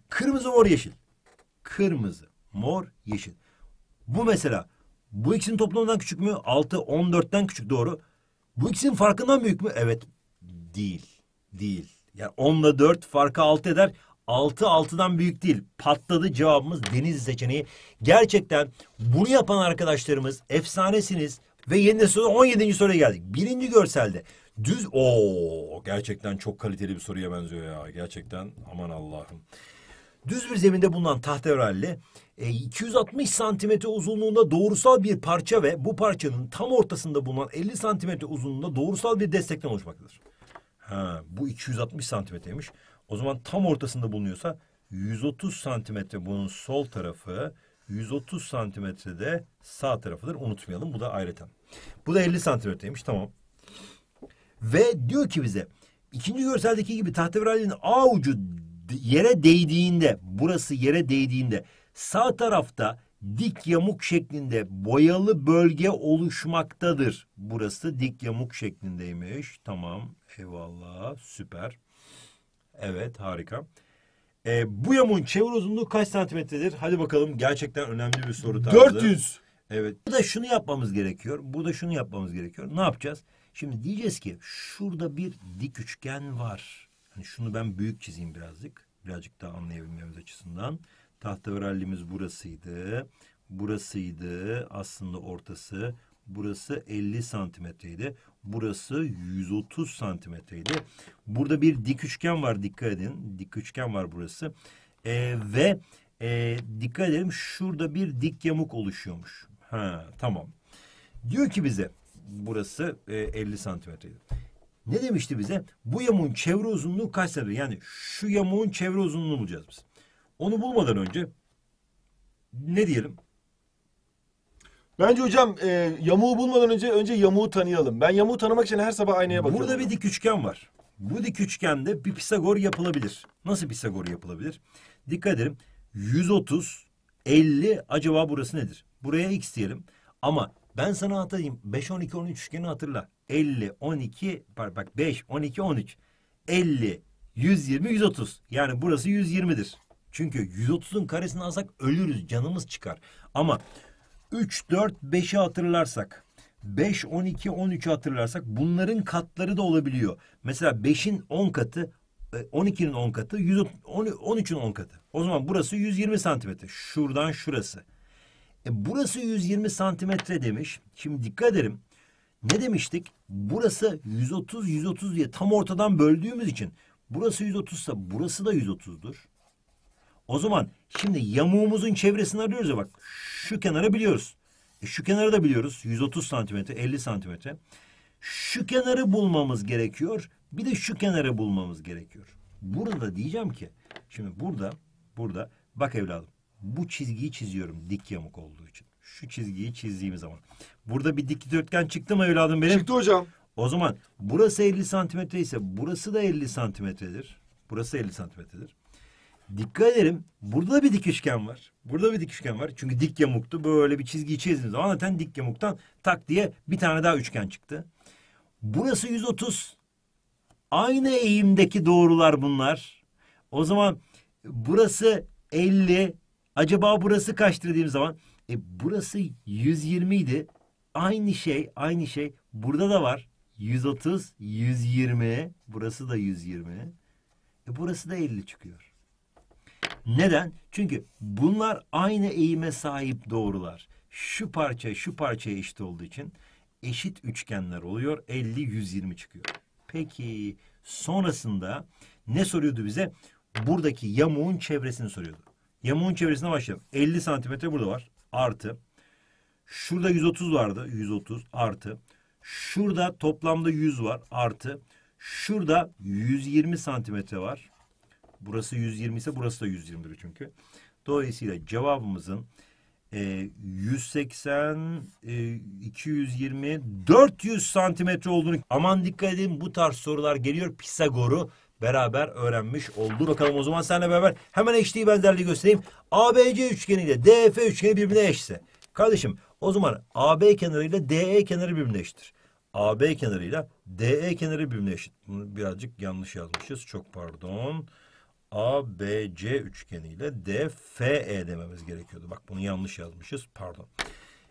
Kırmızı mor yeşil. Kırmızı mor yeşil. Bu mesela bu ikisinin toplamından küçük mü? Altı on dörtten küçük doğru. Bu ikisinin farkından büyük mü? Evet değil. Değil. Yani onla dört farkı altı eder. Altı altıdan büyük değil. Patladı cevabımız deniz seçeneği. Gerçekten bunu yapan arkadaşlarımız efsanesiniz. Ve yeni soru 17. soruya geldik. Birinci görselde Düz o gerçekten çok kaliteli bir soruya benziyor ya. Gerçekten aman Allah'ım. Düz bir zeminde bulunan tahteralli 260 e, santimetre uzunluğunda doğrusal bir parça ve bu parçanın tam ortasında bulunan 50 santimetre uzunluğunda doğrusal bir destekten oluşmaktadır. Ha, bu 260 santimetreymiş. O zaman tam ortasında bulunuyorsa 130 santimetre bunun sol tarafı, 130 santimetre de sağ tarafıdır. Unutmayalım bu da ayrıca. Bu da 50 santimetreymiş tamam. Ve diyor ki bize ikinci görseldeki gibi tahtevralin A ucu yere değdiğinde burası yere değdiğinde sağ tarafta dik yamuk şeklinde boyalı bölge oluşmaktadır. Burası dik yamuk şeklindeymiş. Tamam eyvallah süper. Evet harika. E, bu yamuğun çevre uzunluğu kaç santimetredir? Hadi bakalım gerçekten önemli bir soru tarzı. 400. Evet. burada şunu yapmamız gerekiyor. burada şunu yapmamız gerekiyor. Ne yapacağız? Şimdi diyeceğiz ki şurada bir dik üçgen var. Hani şunu ben büyük çizeyim birazcık. Birazcık daha anlayabilmemiz açısından. Tahta Tahteverallimiz burasıydı. Burasıydı. Aslında ortası. Burası 50 santimetreydi. Burası 130 santimetreydi. Burada bir dik üçgen var dikkat edin. Dik üçgen var burası. Ee, ve e, dikkat edelim şurada bir dik yamuk oluşuyormuş. Ha, tamam. Diyor ki bize burası e, 50 santimetreydi. Ne demişti bize? Bu yamuğun çevre uzunluğu kaç santimetre? Yani şu yamuğun çevre uzunluğunu bulacağız biz. Onu bulmadan önce ne diyelim? Bence hocam e, yamuğu bulmadan önce önce yamuğu tanıyalım. Ben yamuğu tanımak için her sabah aynaya bakıyorum. Burada bir dik üçgen var. Bu dik üçgende bir Pisagor yapılabilir. Nasıl Pisagor yapılabilir? Dikkat edelim. 130, 50 acaba burası nedir? Buraya x diyelim. Ama ben sana atayım 5 12 13 üçgeni hatırla. 50 12 bak 5 12 13 50 120 130. Yani burası 120'dir. Çünkü 130'un karesini alsak ölürüz, canımız çıkar. Ama 3 4 5'i hatırlarsak 5, 12, 13'ü hatırlarsak bunların katları da olabiliyor. Mesela 5'in 10 katı, 12'nin e, 10 katı, 13'ün 10 katı. O zaman burası 120 santimetre. Şuradan şurası. E burası 120 santimetre demiş. Şimdi dikkat edelim. Ne demiştik? Burası 130 130 diye tam ortadan böldüğümüz için burası 130 ise burası da 130'dur. O zaman şimdi yamuğumuzun çevresini arıyoruz ya bak şu kenarı biliyoruz. E şu kenarı da biliyoruz. 130 santimetre 50 santimetre. Şu kenarı bulmamız gerekiyor. Bir de şu kenarı bulmamız gerekiyor. Burada diyeceğim ki şimdi burada burada bak evladım bu çizgiyi çiziyorum dik yamuk olduğu için. Şu çizgiyi çizdiğim zaman. Burada bir dikdörtgen çıktı mı evladım benim? Çıktı hocam. O zaman burası 50 santimetre ise burası da 50 santimetredir. Burası 50 santimetredir. Dikkat edelim. Burada bir dik üçgen var. Burada bir dik üçgen var. Çünkü dik yamuktu. Böyle bir çizgiyi çizdiğiniz zaman zaten dik yamuktan tak diye bir tane daha üçgen çıktı. Burası 130. Aynı eğimdeki doğrular bunlar. O zaman burası 50, Acaba burası kaç dediğim zaman e, burası 120 idi. Aynı şey, aynı şey burada da var. 130, 120. Burası da 120. E burası da 50 çıkıyor. Neden? Çünkü bunlar aynı eğime sahip doğrular. Şu parça şu parçaya eşit olduğu için eşit üçgenler oluyor. 50, 120 çıkıyor. Peki sonrasında ne soruyordu bize? Buradaki yamuğun çevresini soruyordu. Yamuğun çevresine başlayalım. 50 santimetre burada var. Artı. Şurada 130 vardı. 130 artı. Şurada toplamda 100 var. Artı. Şurada 120 santimetre var. Burası 120 ise burası da 120 çünkü. Dolayısıyla cevabımızın e, 180, e, 220, 400 santimetre olduğunu aman dikkat edin bu tarz sorular geliyor Pisagor'u beraber öğrenmiş oldu. Bakalım o zaman seninle beraber hemen eşliği benzerliği göstereyim. ABC üçgeniyle ile DF üçgeni birbirine eşse. Kardeşim o zaman AB kenarıyla DE kenarı birbirine eşittir. AB kenarıyla DE kenarı birbirine eşit. Bunu birazcık yanlış yazmışız. Çok pardon. ABC üçgeniyle DFE dememiz gerekiyordu. Bak bunu yanlış yazmışız. Pardon.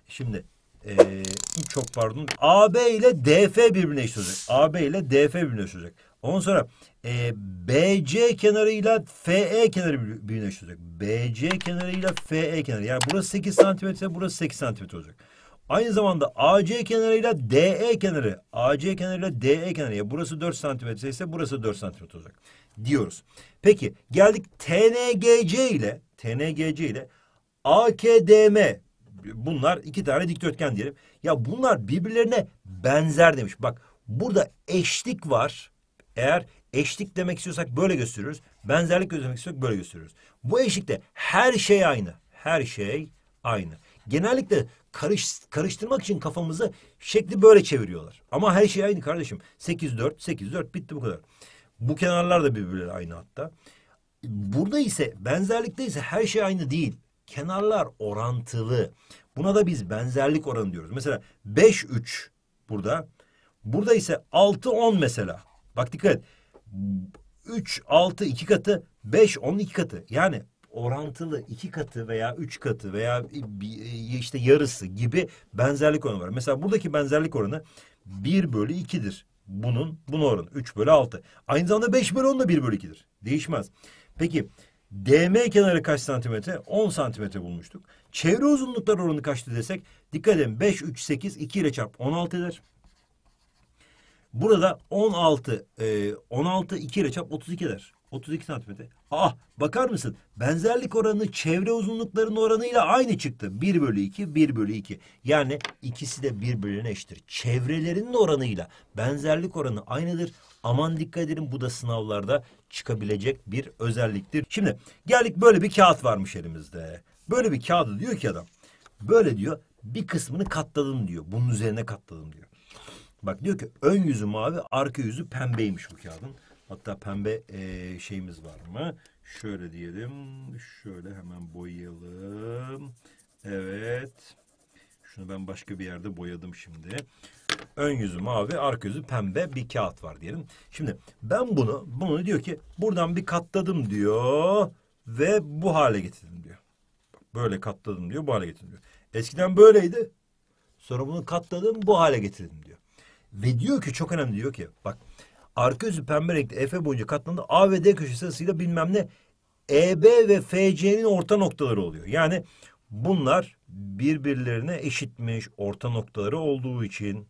Şimdi ee, çok pardon. AB ile DF birbirine eşit olacak. AB ile DF birbirine eşit olacak. Ondan sonra e, BC kenarıyla FE kenarı birleşti olacak. BC kenarıyla FE kenarı. Yani burası 8 santimetre, burası 8 santimetre olacak. Aynı zamanda AC kenarıyla DE kenarı, AC kenarıyla DE kenarı. Yani burası 4 santimetre ise burası 4 santimetre olacak diyoruz. Peki geldik TNGC ile TNGC ile AKDM bunlar iki tane dikdörtgen diyelim. Ya bunlar birbirlerine benzer demiş. Bak burada eşlik var. Eğer eşlik demek istiyorsak böyle gösteriyoruz. Benzerlik göstermek istiyorsak böyle gösteriyoruz. Bu eşlikte her şey aynı. Her şey aynı. Genellikle karış, karıştırmak için kafamızı şekli böyle çeviriyorlar. Ama her şey aynı kardeşim. 8-4, 8-4 bitti bu kadar. Bu kenarlar da birbirleri aynı hatta. Burada ise benzerlikte ise her şey aynı değil. Kenarlar orantılı. Buna da biz benzerlik oranı diyoruz. Mesela 5-3 burada. Burada ise 6-10 mesela. Bak dikkat et. 3, 6, 2 katı, 5, 10, 2 katı. Yani orantılı iki katı veya üç katı veya e, işte yarısı gibi benzerlik oranı var. Mesela buradaki benzerlik oranı bir bölü ikidir. Bunun, bunun oranı üç bölü altı. Aynı zamanda beş bölü on da bir bölü ikidir. Değişmez. Peki DM kenarı kaç santimetre? 10 santimetre bulmuştuk. Çevre uzunluklar oranı kaçtı desek dikkat edin 5, 3, 8, 2 ile çarp 16 eder. Burada 16 e, 16 2 ile çap 32 eder. 32 santimetre. Ah bakar mısın? Benzerlik oranı çevre uzunluklarının oranıyla aynı çıktı. 1 bölü 2, 1 bölü 2. Yani ikisi de birbirine eşittir. Çevrelerinin oranıyla benzerlik oranı aynıdır. Aman dikkat edin bu da sınavlarda çıkabilecek bir özelliktir. Şimdi geldik böyle bir kağıt varmış elimizde. Böyle bir kağıdı diyor ki adam. Böyle diyor bir kısmını katladım diyor. Bunun üzerine katladım diyor. Bak diyor ki ön yüzü mavi, arka yüzü pembeymiş bu kağıdın. Hatta pembe e, şeyimiz var mı? Şöyle diyelim. Şöyle hemen boyayalım. Evet. Şunu ben başka bir yerde boyadım şimdi. Ön yüzü mavi, arka yüzü pembe bir kağıt var diyelim. Şimdi ben bunu, bunu diyor ki buradan bir katladım diyor ve bu hale getirdim diyor. Böyle katladım diyor, bu hale getirdim diyor. Eskiden böyleydi. Sonra bunu katladım, bu hale getirdim diyor. Ve diyor ki çok önemli diyor ki bak arka yüzü pembe renkli EF boyunca katlandı A ve D köşesi arasıyla bilmem ne EB ve FC'nin orta noktaları oluyor. Yani bunlar birbirlerine eşitmiş orta noktaları olduğu için.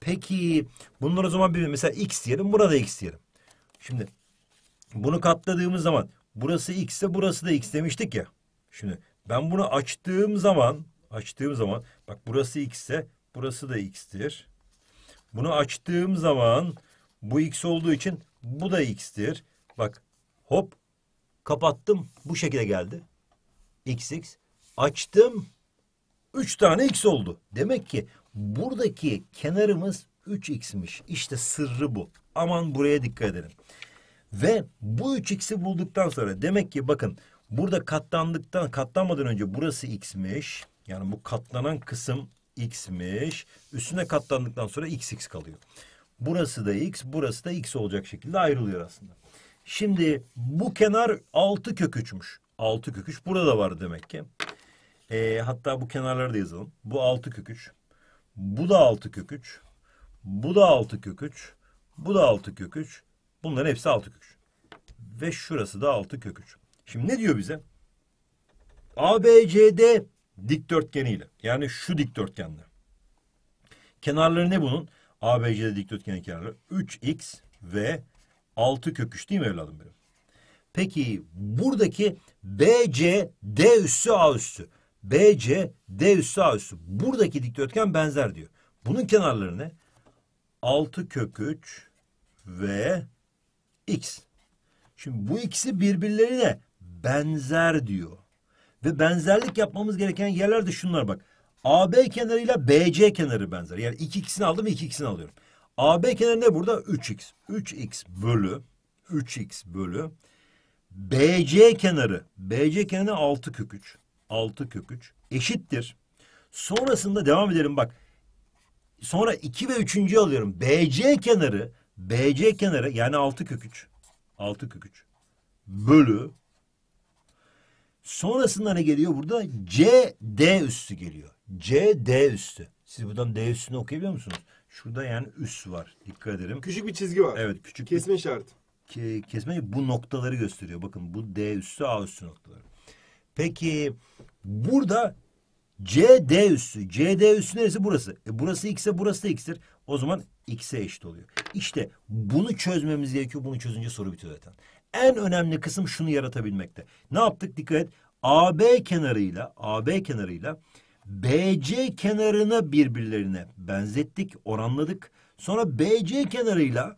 Peki bunlar o zaman bir mesela X diyelim burada X diyelim. Şimdi bunu katladığımız zaman burası X ise burası da X demiştik ya. Şimdi ben bunu açtığım zaman açtığım zaman bak burası X ise burası da X'tir. Bunu açtığım zaman bu x olduğu için bu da x'tir. Bak hop kapattım bu şekilde geldi. Xx açtım üç tane x oldu. Demek ki buradaki kenarımız 3x'miş. İşte sırrı bu. Aman buraya dikkat edelim. Ve bu 3x'i bulduktan sonra demek ki bakın burada katlandıktan katlanmadan önce burası x'miş. Yani bu katlanan kısım x'miş. Üstüne katlandıktan sonra x x kalıyor. Burası da x, burası da x olacak şekilde ayrılıyor aslında. Şimdi bu kenar 6 kök 3'müş. 6 kök 3 burada var demek ki. E, hatta bu kenarları da yazalım. Bu 6 kök 3. Bu da 6 kök 3. Bu da 6 kök 3. Bu da 6 kök 3. Bunların hepsi 6 kök 3. Ve şurası da 6 kök 3. Şimdi ne diyor bize? ABCD dikdörtgeniyle yani şu dikdörtgenle. Kenarları ne bunun? ABC'de dikdörtgenin kenarları 3x ve 6 3 değil mi evladım benim? Peki buradaki BC D üssü A üssü. BC D üssü A üssü. Buradaki dikdörtgen benzer diyor. Bunun kenarları ne? 6 kök 3 ve x. Şimdi bu ikisi birbirleriyle benzer diyor. Ve benzerlik yapmamız gereken yerler de şunlar bak. AB kenarıyla BC kenarı benzer. Yani iki ikisini aldım iki ikisini alıyorum. AB kenarı ne burada? 3x. 3x bölü 3x bölü BC kenarı. BC kenarı 6 kök 3. 6 kök 3 eşittir. Sonrasında devam edelim bak. Sonra 2 ve 3. alıyorum. BC kenarı BC kenarı yani 6 kök 3. 6 kök 3 bölü Sonrasında ne geliyor burada? C, D üstü geliyor. C, D üstü. Siz buradan D üstünü okuyabiliyor musunuz? Şurada yani üst var. Dikkat edelim. Küçük bir çizgi var. Evet küçük. Kesme işareti. kesme bu noktaları gösteriyor. Bakın bu D üstü A üstü noktaları. Peki burada C, D üstü. C, D üstü neresi? Burası. E burası X burası da X'tir. O zaman X'e eşit oluyor. İşte bunu çözmemiz gerekiyor. Bunu çözünce soru bitiyor zaten en önemli kısım şunu yaratabilmekte. Ne yaptık dikkat et. AB kenarıyla AB kenarıyla BC kenarını birbirlerine benzettik, oranladık. Sonra BC kenarıyla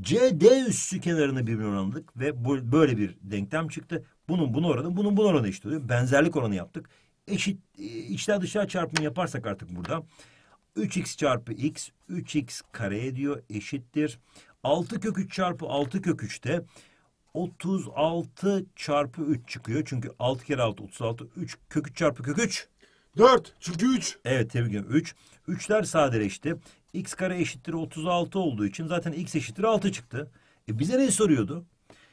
CD üssü kenarını birbirine oranladık ve bu, böyle bir denklem çıktı. Bunun bunu oranı, bunun bunu oranı işte oluyor. Benzerlik oranı yaptık. Eşit e, içten dışarı çarpımı yaparsak artık burada 3x çarpı x 3x kare ediyor eşittir. 6 kök 3 çarpı 6 kök 3 de 36 çarpı 3 çıkıyor. Çünkü 6 kere 6 36. 3 kök 3 çarpı kök 3. 4. Çünkü 3. Evet tebrik ederim. 3. 3'ler sadeleşti. X kare eşittir 36 olduğu için zaten x eşittir 6 çıktı. E bize ne soruyordu?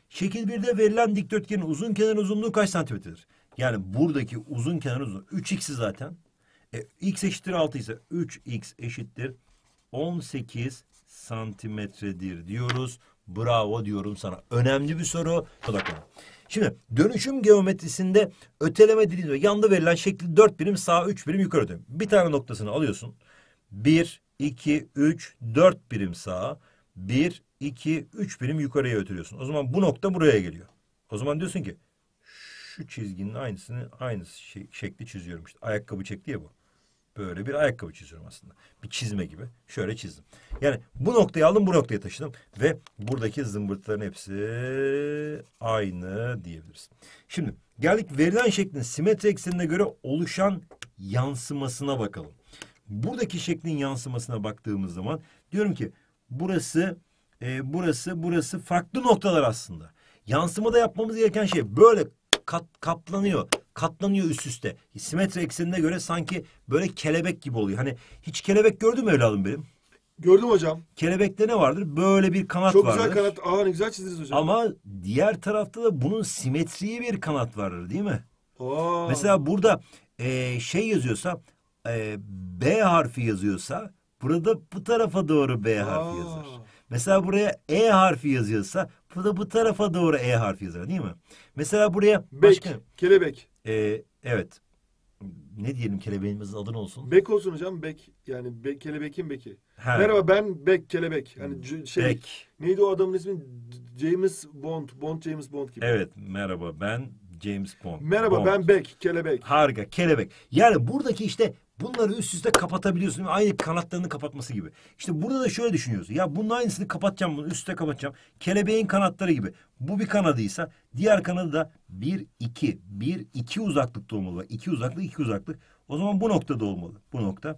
Şekil 1'de verilen dikdörtgenin uzun kenar uzunluğu kaç santimetredir? Yani buradaki uzun kenar uzunluğu 3x'i zaten. E, x eşittir 6 ise 3x eşittir 18 santimetredir diyoruz. Bravo diyorum sana. Önemli bir soru. Odaklanın. Şimdi dönüşüm geometrisinde öteleme dediğimiz yanda verilen şekli dört birim sağa üç birim yukarı dön. Bir tane noktasını alıyorsun. Bir, iki, üç, dört birim sağa. Bir, iki, üç birim yukarıya ötürüyorsun. O zaman bu nokta buraya geliyor. O zaman diyorsun ki şu çizginin aynısını aynı şey, şekli çiziyorum işte. Ayakkabı çekti ya bu böyle bir ayakkabı çiziyorum aslında. Bir çizme gibi. Şöyle çizdim. Yani bu noktayı aldım bu noktaya taşıdım. Ve buradaki zımbırtların hepsi aynı diyebiliriz. Şimdi geldik verilen şeklin simetri eksenine göre oluşan yansımasına bakalım. Buradaki şeklin yansımasına baktığımız zaman diyorum ki burası, e, burası, burası farklı noktalar aslında. Yansımada yapmamız gereken şey böyle kat, katlanıyor. Katlanıyor üst üste. Simetri eksenine göre sanki böyle kelebek gibi oluyor. Hani hiç kelebek gördün mü evladım benim? Gördüm hocam. Kelebekte ne vardır? Böyle bir kanat Çok vardır. Çok güzel kanat. Aa ne güzel çizdiniz hocam. Ama diğer tarafta da bunun simetriği bir kanat vardır değil mi? Aa. Mesela burada e, şey yazıyorsa e, B harfi yazıyorsa burada bu tarafa doğru B Aa. harfi yazar. Mesela buraya E harfi yazıyorsa bu da bu tarafa doğru E harfi yazar değil mi? Mesela buraya Bek, başka... kelebek. Ee, evet. Ne diyelim kelebeğimizin adı ne olsun? Bek olsun hocam. Bek. Yani be, kelebekin beki. Ha. Merhaba ben Bek kelebek. Yani hmm, şey. Bek. Neydi o adamın ismi? James Bond. Bond James Bond gibi. Evet. Merhaba ben James Bond. Merhaba Bond. ben Bek kelebek. Harika kelebek. Yani buradaki işte Bunları üst üste kapatabiliyorsun. Aynı kanatlarını kapatması gibi. İşte burada da şöyle düşünüyoruz. Ya bunun aynısını kapatacağım bunu üstte kapatacağım. Kelebeğin kanatları gibi. Bu bir kanadıysa diğer kanadı da bir iki bir iki uzaklıkta olmalı. İki uzaklık iki uzaklık. O zaman bu noktada olmalı. Bu nokta.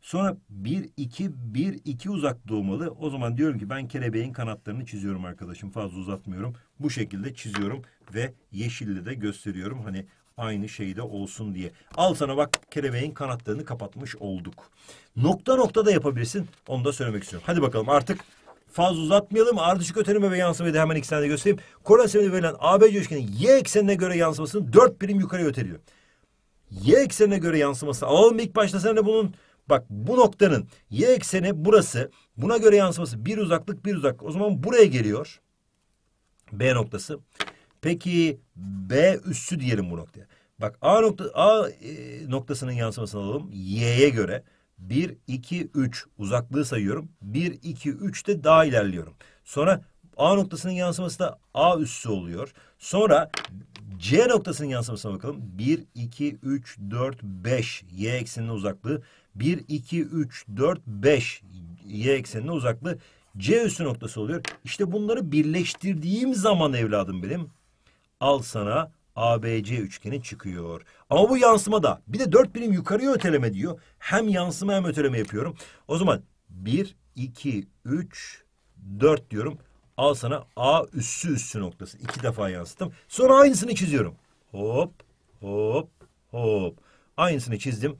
Sonra bir iki bir iki uzaklıkta olmalı. O zaman diyorum ki ben kelebeğin kanatlarını çiziyorum arkadaşım. Fazla uzatmıyorum. Bu şekilde çiziyorum ve yeşilli de gösteriyorum. Hani aynı şeyde olsun diye. Al sana bak kelebeğin kanatlarını kapatmış olduk. Nokta nokta da yapabilirsin. Onu da söylemek istiyorum. Hadi bakalım artık fazla uzatmayalım. Ardışık öteleme ve yansımayı da hemen iki tane göstereyim. Koordinat sisteminde verilen ABC üçgenin y eksenine göre yansımasının dört birim yukarı öteliyor. Y eksenine göre yansıması alalım ilk başta sen de bunun Bak bu noktanın y ekseni burası. Buna göre yansıması bir uzaklık bir uzaklık. O zaman buraya geliyor. B noktası. Peki B üssü diyelim bu noktaya. Bak A, nokta, A e, noktasının yansımasını alalım. Y'ye göre 1, 2, 3 uzaklığı sayıyorum. 1, 2, de daha ilerliyorum. Sonra A noktasının yansıması da A üssü oluyor. Sonra C noktasının yansımasına bakalım. 1, 2, 3, 4, 5 Y ekseninin uzaklığı. 1, 2, 3, 4, 5 Y ekseninin uzaklığı. C üssü noktası oluyor. İşte bunları birleştirdiğim zaman evladım benim Al sana ABC üçgeni çıkıyor. Ama bu yansıma da bir de dört birim yukarıya öteleme diyor. Hem yansıma hem öteleme yapıyorum. O zaman bir, iki, üç, dört diyorum. Al sana A üssü üssü noktası. iki defa yansıttım. Sonra aynısını çiziyorum. Hop, hop, hop. Aynısını çizdim.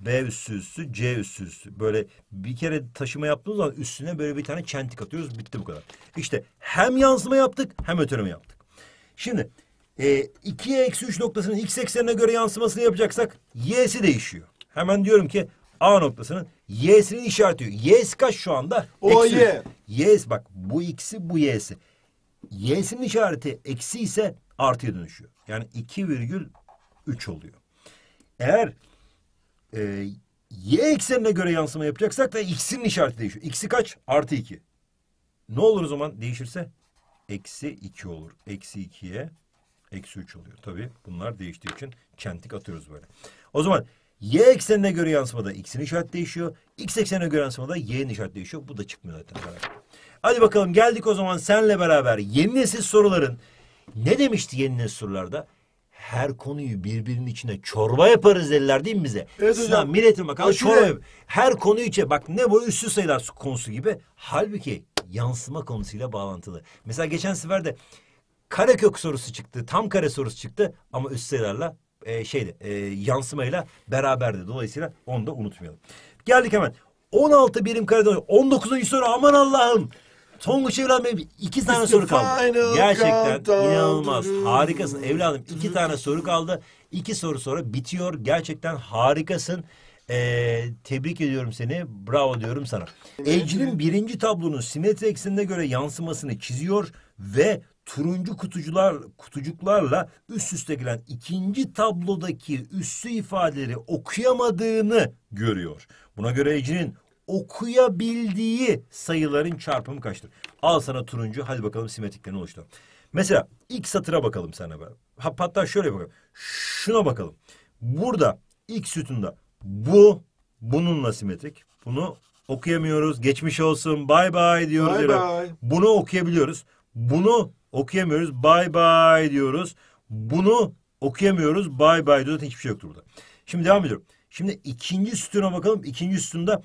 B üssü üssü, C üssü üssü. Böyle bir kere taşıma yaptığımız zaman üstüne böyle bir tane çentik atıyoruz. Bitti bu kadar. İşte hem yansıma yaptık hem öteleme yaptık. Şimdi e, 2'ye eksi 3 noktasının x eksenine göre yansımasını yapacaksak y'si değişiyor. Hemen diyorum ki A noktasının y'sinin işareti. Y'si kaç şu anda? O eksi y. Y'si bak bu x'i bu y'si. Y'sinin işareti eksi ise artıya dönüşüyor. Yani 2,3 oluyor. Eğer e, y eksenine göre yansıma yapacaksak da x'in işareti değişiyor. X'i kaç? Artı 2. Ne olur o zaman değişirse? eksi 2 olur. Eksi 2'ye eksi 3 oluyor. Tabii bunlar değiştiği için çentik atıyoruz böyle. O zaman y eksenine göre yansımada x'in işaret değişiyor. x eksenine göre yansımada y'nin işaret değişiyor. Bu da çıkmıyor zaten. Hadi bakalım geldik o zaman senle beraber yeni nesil soruların ne demişti yeni nesil sorularda? her konuyu birbirinin içine çorba yaparız dediler değil mi bize? Evet Sinan, hocam. Milli Eğitim çorba Her konuyu içe bak ne bu üstü sayılar konusu gibi. Halbuki yansıma konusuyla bağlantılı. Mesela geçen sefer de kare kök sorusu çıktı. Tam kare sorusu çıktı ama üst sayılarla e, şeyde e, yansımayla beraberdi. Dolayısıyla onu da unutmayalım. Geldik hemen. 16 birim karede 19. soru aman Allah'ım. Tonguç evladım benim iki tane soru kaldı. Gerçekten inanılmaz. Harikasın evladım. iki tane soru kaldı. İki soru sonra bitiyor. Gerçekten harikasın. Ee, tebrik ediyorum seni. Bravo diyorum sana. Ecrin birinci tablonun simetri eksenine göre yansımasını çiziyor ve turuncu kutucular kutucuklarla üst üste gelen ikinci tablodaki üssü ifadeleri okuyamadığını görüyor. Buna göre Ecrin okuyabildiği sayıların çarpımı kaçtır? Al sana turuncu. Hadi bakalım simetriklerini oluştur. Mesela ilk satıra bakalım sana. hatta şöyle bakalım. Şuna bakalım. Burada ilk sütunda bu bununla simetrik. Bunu okuyamıyoruz. Geçmiş olsun. Bye bye diyoruz. Bye bye. Bunu okuyabiliyoruz. Bunu okuyamıyoruz. Bye bye diyoruz. Bunu okuyamıyoruz. Bye bye diyoruz. hiçbir şey yoktu burada. Şimdi devam ediyorum. Şimdi ikinci sütuna bakalım. İkinci sütunda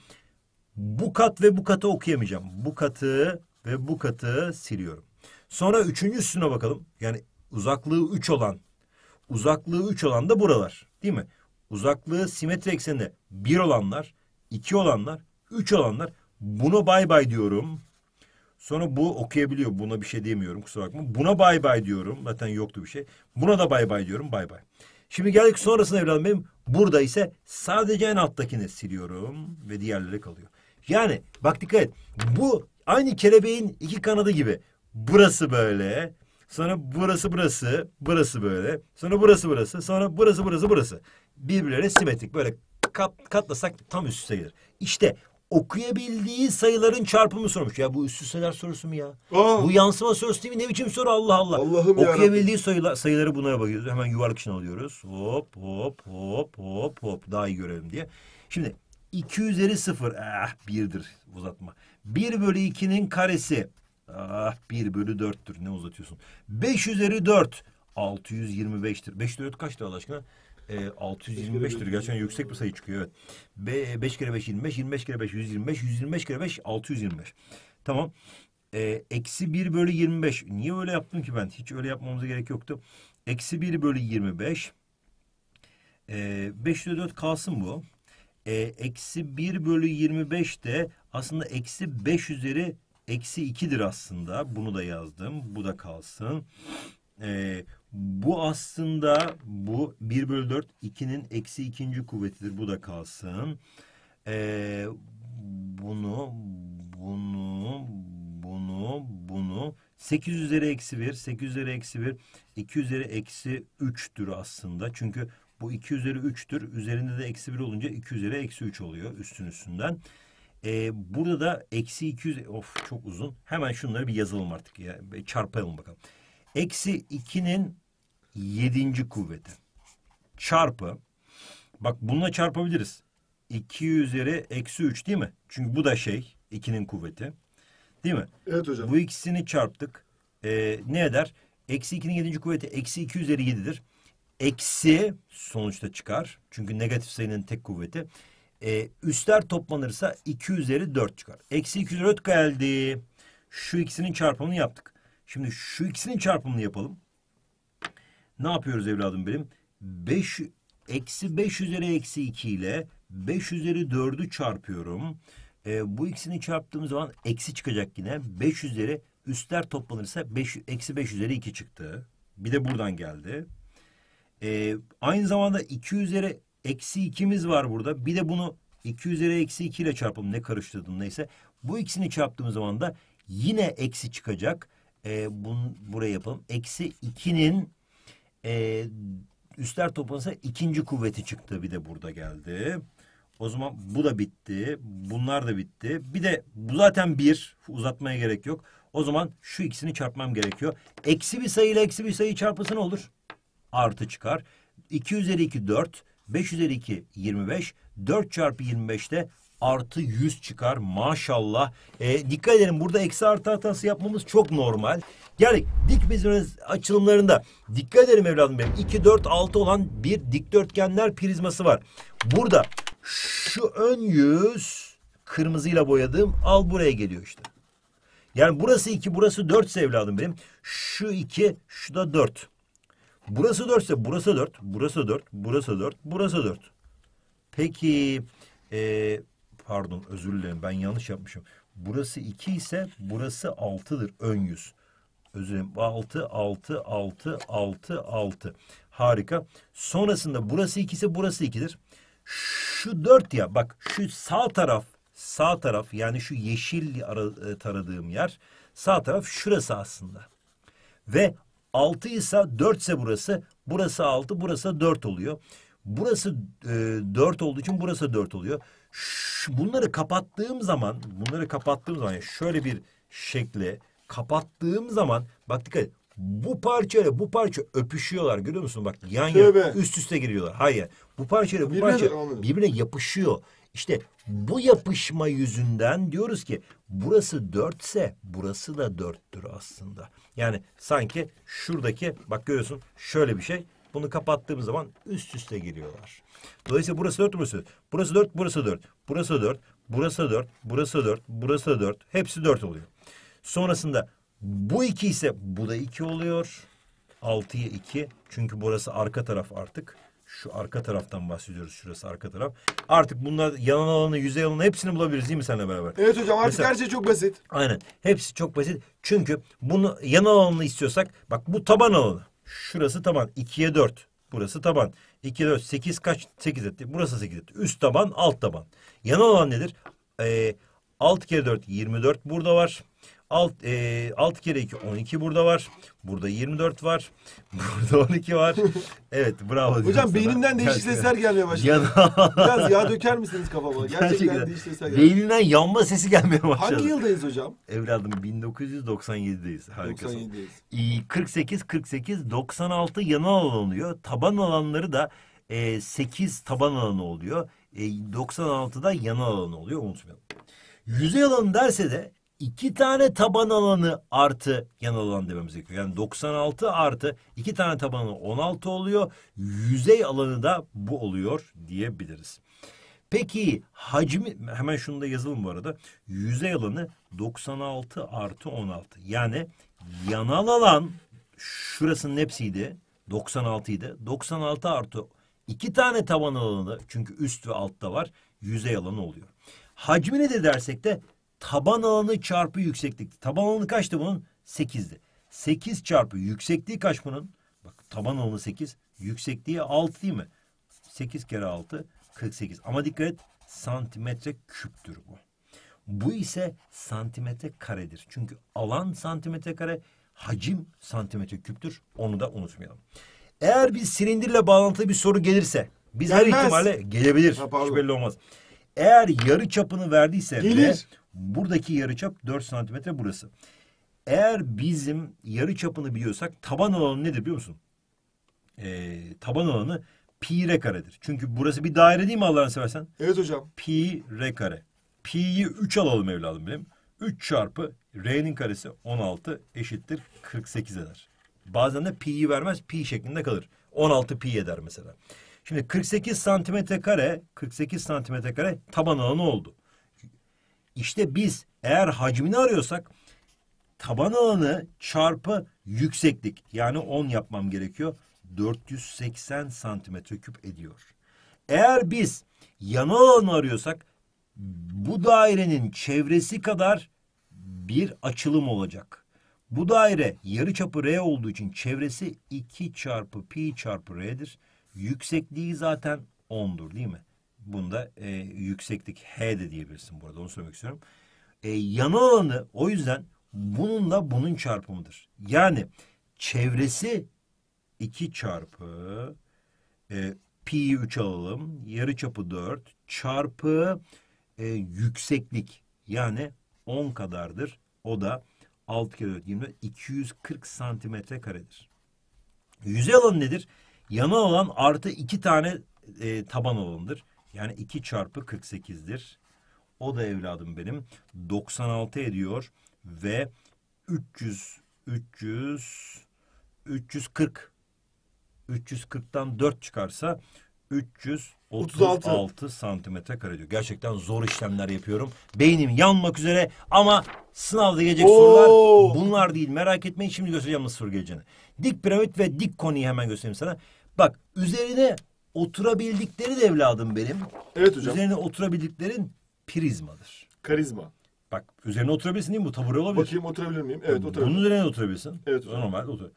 bu kat ve bu katı okuyamayacağım. Bu katı ve bu katı siliyorum. Sonra üçüncü sütuna bakalım. Yani uzaklığı üç olan uzaklığı üç olan da buralar. Değil mi? uzaklığı simetri ekseninde bir olanlar, iki olanlar, üç olanlar buna bay bay diyorum. Sonra bu okuyabiliyor. Buna bir şey diyemiyorum kusura bakma. Buna bay bay diyorum. Zaten yoktu bir şey. Buna da bay bay diyorum. Bay bay. Şimdi geldik sonrasına evladım benim. Burada ise sadece en alttakini siliyorum ve diğerleri kalıyor. Yani bak dikkat et. Bu aynı kelebeğin iki kanadı gibi. Burası böyle. Sonra burası burası. Burası böyle. Sonra burası burası. Sonra burası burası burası birbirlerine simetrik. Böyle kat, katlasak tam üst üste gelir. İşte okuyabildiği sayıların çarpımı sormuş. Ya bu üst üsteler sorusu mu ya? Aa. Bu yansıma sorusu değil mi? Ne biçim soru Allah Allah. Allah'ım Okuyabildiği sayılar, sayıları bunlara bakıyoruz. Hemen yuvarlak içine alıyoruz. Hop hop hop hop hop daha iyi görelim diye. Şimdi 2 üzeri 0 ah 1'dir uzatma. 1 bölü 2'nin karesi ah 1 bölü 4'tür ne uzatıyorsun. 5 üzeri 4 625'tir. 5 üzeri 4 kaçtır Allah aşkına? E, 625 tür. Gerçekten yüksek bir sayı çıkıyor evet. B 5 kere 5 25, 25 kere 5 125, 125 kere 5 625. Tamam. E, eksi 1 bölü 25. Niye öyle yaptım ki ben? Hiç öyle yapmamıza gerek yoktu. Eksi 1 bölü 25. E, 504 kalsın bu. E, eksi 1 bölü 25 de aslında eksi 5 üzeri eksi 2'dir aslında. Bunu da yazdım. Bu da kalsın. E, bu aslında bu 1 bölü 4 2'nin eksi ikinci kuvvetidir. Bu da kalsın. Ee, bunu, bunu, bunu, bunu. 8 üzeri eksi 1, 8 üzeri eksi 1, 2 üzeri eksi 3'tür aslında. Çünkü bu 2 üzeri 3'tür. Üzerinde de eksi 1 olunca 2 üzeri eksi 3 oluyor üstün üstünden. Ee, burada da eksi 200, of çok uzun. Hemen şunları bir yazalım artık ya. Çarpalım bakalım. Eksi 2'nin 7. kuvveti çarpı bak bununla çarpabiliriz. 2 üzeri eksi 3 değil mi? Çünkü bu da şey 2'nin kuvveti. Değil mi? Evet hocam. Bu ikisini çarptık. Ee, ne eder? Eksi 2'nin 7. kuvveti eksi 2 üzeri 7'dir. Eksi sonuçta çıkar. Çünkü negatif sayının tek kuvveti. Ee, üstler toplanırsa 2 üzeri 4 çıkar. Eksi 2 üzeri 4 geldi. Şu ikisinin çarpımını yaptık. Şimdi şu ikisinin çarpımını yapalım. Ne yapıyoruz evladım benim? 5 eksi 5 üzeri eksi 2 ile 5 üzeri 4'ü çarpıyorum. E, bu ikisini çarptığım zaman eksi çıkacak yine. 5 üzeri üstler toplanırsa 5, eksi 5 üzeri 2 çıktı. Bir de buradan geldi. E, aynı zamanda 2 üzeri eksi 2'miz var burada. Bir de bunu 2 üzeri eksi 2 ile çarpalım. Ne karıştırdım neyse. Bu ikisini çarptığım zaman da yine eksi çıkacak. E, bunu buraya yapalım. Eksi 2'nin e, üstler toplansa ikinci kuvveti çıktı bir de burada geldi. O zaman bu da bitti. Bunlar da bitti. Bir de bu zaten bir. Uzatmaya gerek yok. O zaman şu ikisini çarpmam gerekiyor. Eksi bir sayı ile eksi bir sayı çarpısı ne olur? Artı çıkar. 2 üzeri 2 4. 5 üzeri 2 25. 4 çarpı de artı 100 çıkar maşallah. E, dikkat edelim burada eksi artı hatası yapmamız çok normal. Yani dik prizmanın açılımlarında dikkat edelim evladım benim. 2, 4, 6 olan bir dikdörtgenler prizması var. Burada şu ön yüz kırmızıyla boyadığım al buraya geliyor işte. Yani burası 2, burası 4 evladım benim. Şu 2, şu da 4. Burası 4 ise burası 4, burası 4, burası 4, burası 4. Peki, e, pardon özür dilerim ben yanlış yapmışım. Burası 2 ise burası 6'dır ön yüz. Özür 6, 6, 6, 6, 6. Harika. Sonrasında burası 2 ise burası 2'dir. Şu 4 ya bak şu sağ taraf sağ taraf yani şu yeşil e, taradığım yer sağ taraf şurası aslında. Ve 6 ise 4 ise burası. Burası 6 burası 4 oluyor. Burası e, 4 olduğu için burası 4 oluyor. Şu, bunları kapattığım zaman bunları kapattığım zaman yani şöyle bir şekle kapattığım zaman bak dikkat et. Bu parçayla bu parça öpüşüyorlar görüyor musun? Bak yan Tövbe. yana üst üste giriyorlar. Hayır. Bu parçayla bu birbirine parça birbirine yapışıyor. İşte bu yapışma yüzünden diyoruz ki burası dörtse burası da dörttür aslında. Yani sanki şuradaki bak görüyorsun şöyle bir şey. Bunu kapattığım zaman üst üste giriyorlar. Dolayısıyla burası dört burası. Burası dört burası dört. Burası dört. Burası dört. Burası dört. Burası dört. Hepsi dört oluyor. Sonrasında bu iki ise bu da iki oluyor. Altıya iki. Çünkü burası arka taraf artık. Şu arka taraftan bahsediyoruz. Şurası arka taraf. Artık bunlar yalan alanı, yüzey alanı hepsini bulabiliriz değil mi seninle beraber? Evet hocam artık Mesela, her şey çok basit. Aynen. Hepsi çok basit. Çünkü bunu yan alanını istiyorsak bak bu taban alanı. Şurası taban. 2'ye dört. Burası taban. 2, 4, 8 kaç? 8 etti. Burası 8 etti. Üst taban, alt taban. Yan alan nedir? Ee, 6 kere 4, 24 burada var. Alt, e, 6 kere 2 12 burada var. Burada 24 var. Burada 12 var. Evet bravo. Hocam beynimden değişik sesler gelmeye başladı. Ya Biraz yağ döker misiniz kafama? Gerçekten, Gerçekten. değişik sesler geldi. Beyninden yanma sesi gelmeye başladı. Hangi yıldayız hocam? Evladım 1997'deyiz. Harikasın. 97'deyiz. 48, 48, 96 yanal alan oluyor. Taban alanları da e, 8 taban alanı oluyor. E, 96'da yanal alanı oluyor unutmayalım. Yüzey alanı derse de iki tane taban alanı artı yan alan dememiz gerekiyor. Yani 96 artı iki tane taban alanı 16 oluyor. Yüzey alanı da bu oluyor diyebiliriz. Peki hacmi hemen şunu da yazalım bu arada. Yüzey alanı 96 artı 16. Yani yanal alan şurasının hepsiydi. 96 idi. 96 artı iki tane taban alanı çünkü üst ve altta var. Yüzey alanı oluyor. Hacmi nedir dersek de taban alanı çarpı yükseklik. Taban alanı kaçtı bunun? 8'di. 8 çarpı yüksekliği kaç bunun? Bak taban alanı 8. Yüksekliği 6 değil mi? 8 kere 6 48. Ama dikkat et santimetre küptür bu. Bu ise santimetre karedir. Çünkü alan santimetre kare, hacim santimetre küptür. Onu da unutmayalım. Eğer bir silindirle bağlantılı bir soru gelirse, biz Gelmez. her ihtimalle gelebilir. Ha, Hiç belli olmaz. Eğer yarı çapını verdiyse Gelir. bile Buradaki yarıçap 4 santimetre burası. Eğer bizim yarı çapını biliyorsak taban alanı nedir biliyor musun? Ee, taban alanı pi r karedir. Çünkü burası bir daire değil mi Allah'ını seversen? Evet hocam. Pi r kare. Pi'yi 3 alalım evladım benim. 3 çarpı r'nin karesi 16 eşittir 48 eder. Bazen de pi'yi vermez pi şeklinde kalır. 16 pi eder mesela. Şimdi 48 santimetre kare 48 santimetre kare taban alanı oldu. İşte biz eğer hacmini arıyorsak taban alanı çarpı yükseklik yani 10 yapmam gerekiyor. 480 santimetre küp ediyor. Eğer biz yan alanı arıyorsak bu dairenin çevresi kadar bir açılım olacak. Bu daire yarı çapı R olduğu için çevresi 2 çarpı pi çarpı R'dir. Yüksekliği zaten 10'dur değil mi? Bunda e, yükseklik H de diyebilirsin burada onu söylemek istiyorum. E, yan alanı o yüzden bununla bunun çarpımıdır. Yani çevresi 2 çarpı e, pi 3 alalım. Yarı çapı 4 çarpı e, yükseklik yani 10 kadardır. O da 6 kere 4 24 240 santimetre karedir. Yüzey alanı nedir? yan alan artı iki tane e, taban alanıdır. Yani 2 çarpı 48'dir. O da evladım benim 96 ediyor ve 300 300 340 340'tan 4 çıkarsa 336 santimetre kare diyor. Gerçekten zor işlemler yapıyorum. Beynim yanmak üzere ama sınavda gelecek Oo. sorular bunlar değil. Merak etmeyin şimdi göstereceğim nasıl soru geleceğini. Dik piramit ve dik koniyi hemen göstereyim sana. Bak üzerine oturabildikleri de evladım benim. Evet hocam. Üzerine oturabildiklerin prizmadır. Karizma. Bak üzerine oturabilirsin değil mi? Bu tabure olabilir. Bakayım oturabilir miyim? Evet oturabilirim. Bunun üzerine oturabilirsin. Evet hocam. normal otur.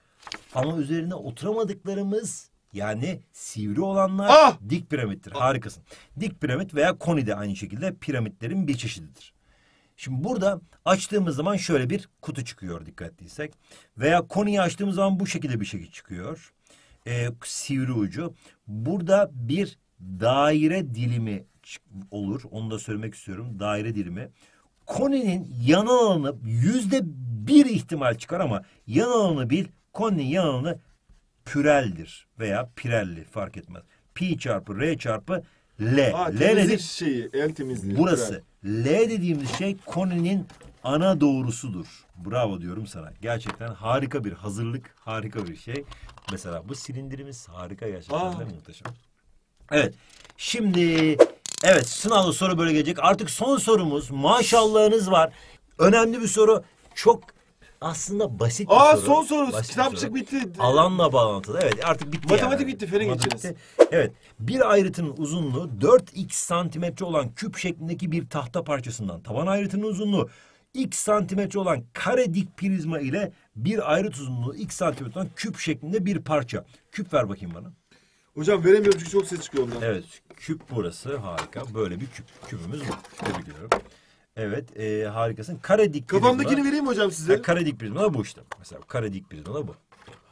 Ama üzerine oturamadıklarımız yani sivri olanlar ah! dik piramittir. Ah! Harikasın. Dik piramit veya koni de aynı şekilde piramitlerin bir çeşididir. Şimdi burada açtığımız zaman şöyle bir kutu çıkıyor dikkatliysek. Veya koniyi açtığımız zaman bu şekilde bir şekil çıkıyor e, sivri ucu. Burada bir daire dilimi olur. Onu da söylemek istiyorum. Daire dilimi. Koni'nin yan alanı yüzde bir ihtimal çıkar ama yan alanı bil. Koni'nin yan alanı püreldir veya pirelli fark etmez. P çarpı R çarpı L. Aa, L nedir? Şeyi, el temizliği. Burası. Pürel. L dediğimiz şey Koni'nin ana doğrusudur. Bravo diyorum sana. Gerçekten harika bir hazırlık, harika bir şey. Mesela bu silindirimiz harika gerçekten muhteşem. Evet. Şimdi evet sınavlı soru böyle gelecek. Artık son sorumuz. Maşallahınız var. Önemli bir soru. Çok aslında basit bir Aa soru. son soru. Basit bir Kitapçık soru. bitti. Alanla bağlantılı. Evet artık bitti Matematik yani. bitti. Fene Matematikte- Evet. Bir ayrıtının uzunluğu 4x santimetre olan küp şeklindeki bir tahta parçasından taban ayrıtının uzunluğu x santimetre olan kare dik prizma ile bir ayrıt uzunluğu x santimetreden küp şeklinde bir parça. Küp ver bakayım bana. Hocam veremiyorum çünkü çok ses çıkıyor ondan. Evet küp burası harika. Böyle bir küp. Küpümüz bu. Tebrik ediyorum. Evet e, harikasın. Kare dik Kafamdakini prizma. vereyim hocam size? Ha, kare dik prizmalar bu işte. Mesela kare dik prizma da bu.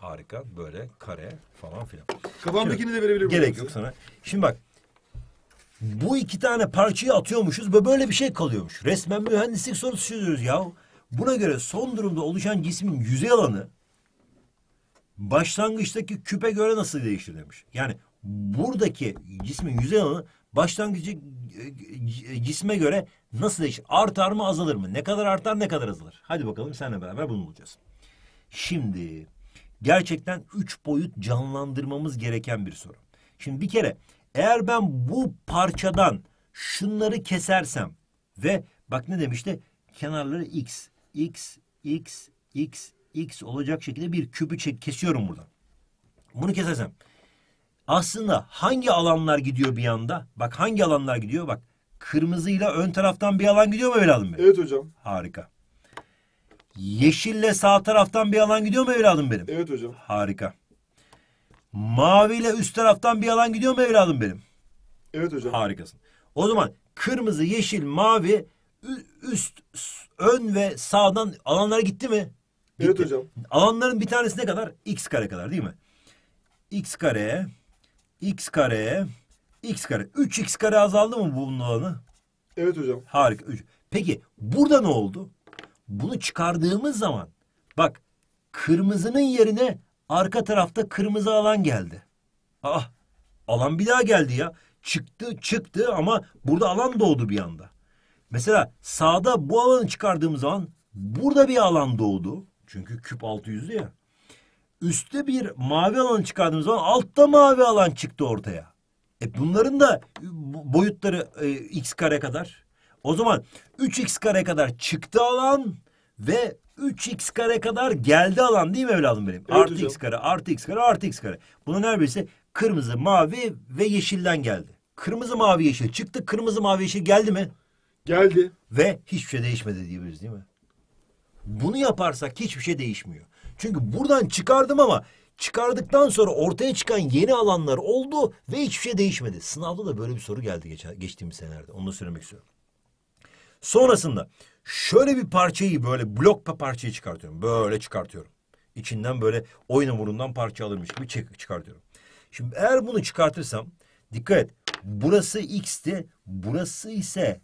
Harika böyle kare falan filan. Kafamdakini Şimdi, de verebilirim. Gerek yok sana. Şimdi bak bu iki tane parçayı atıyormuşuz ve böyle bir şey kalıyormuş. Resmen mühendislik sorusu çözüyoruz ya. Buna göre son durumda oluşan cismin yüzey alanı başlangıçtaki küpe göre nasıl değişir demiş. Yani buradaki cismin yüzey alanı başlangıcı e, e, cisme göre nasıl değişir? Artar mı azalır mı? Ne kadar artar ne kadar azalır? Hadi bakalım seninle beraber bunu bulacağız. Şimdi gerçekten üç boyut canlandırmamız gereken bir soru. Şimdi bir kere eğer ben bu parçadan şunları kesersem ve bak ne demişti? Kenarları x, x, x, x, x olacak şekilde bir küpü çek kesiyorum burada. Bunu kesersem aslında hangi alanlar gidiyor bir anda? Bak hangi alanlar gidiyor? Bak kırmızıyla ön taraftan bir alan gidiyor mu evladım benim? Evet hocam. Harika. Yeşille sağ taraftan bir alan gidiyor mu evladım benim? Evet hocam. Harika. Maviyle üst taraftan bir alan gidiyor mu evladım benim? Evet hocam. Harikasın. O zaman kırmızı, yeşil, mavi üst, ön ve sağdan alanlara gitti mi? Gitti. Evet hocam. Alanların bir tanesi ne kadar? X kare kadar değil mi? X kare, X kare, X kare. 3X kare azaldı mı bunun alanı? Evet hocam. Harika. Peki burada ne oldu? Bunu çıkardığımız zaman bak kırmızının yerine arka tarafta kırmızı alan geldi. Ah alan bir daha geldi ya. Çıktı çıktı ama burada alan doğdu bir anda. Mesela sağda bu alanı çıkardığımız zaman burada bir alan doğdu. Çünkü küp 600'lü ya. Üste bir mavi alan çıkardığımız zaman altta mavi alan çıktı ortaya. E bunların da boyutları e, x kare kadar. O zaman 3x kare kadar çıktı alan ve 3x kare kadar geldi alan değil mi evladım benim? Evet artı hocam. x kare, artı x kare, artı x kare. Bunun neredeyse kırmızı, mavi ve yeşilden geldi. Kırmızı, mavi, yeşil çıktı. Kırmızı, mavi, yeşil geldi mi? Geldi. Ve hiçbir şey değişmedi diyebiliriz değil mi? Bunu yaparsak hiçbir şey değişmiyor. Çünkü buradan çıkardım ama çıkardıktan sonra ortaya çıkan yeni alanlar oldu ve hiçbir şey değişmedi. Sınavda da böyle bir soru geldi geç, geçtiğimiz senelerde. Onu da söylemek istiyorum. Sonrasında şöyle bir parçayı böyle blok parçayı çıkartıyorum. Böyle çıkartıyorum. İçinden böyle oyun hamurundan parça alırmış gibi çık çıkartıyorum. Şimdi eğer bunu çıkartırsam dikkat et. Burası x'ti. Burası ise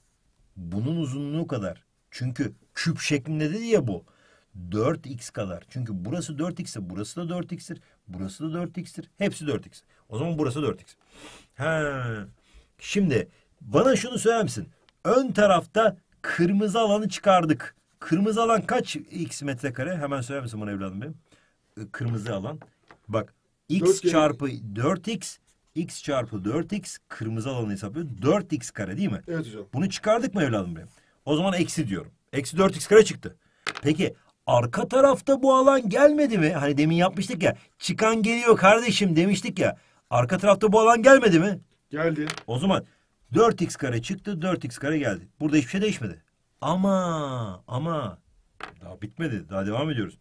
bunun uzunluğu kadar. Çünkü küp şeklinde dedi ya bu. 4x kadar. Çünkü burası 4x'e burası da 4x'tir. Burası da 4x'tir. Hepsi 4x. O zaman burası 4x. He. Şimdi bana şunu söyler misin? Ön tarafta kırmızı alanı çıkardık. Kırmızı alan kaç x metrekare? Hemen söyler misin bana evladım benim? Kırmızı alan. Bak x 4 çarpı 4x x çarpı 4x kırmızı alanı hesaplıyor. 4x kare değil mi? Evet hocam. Bunu çıkardık mı evladım benim? O zaman eksi diyorum. Eksi 4x kare çıktı. Peki arka tarafta bu alan gelmedi mi? Hani demin yapmıştık ya. Çıkan geliyor kardeşim demiştik ya. Arka tarafta bu alan gelmedi mi? Geldi. O zaman 4x kare çıktı, 4x kare geldi. Burada hiçbir şey değişmedi. Ama ama daha bitmedi. Daha devam ediyoruz.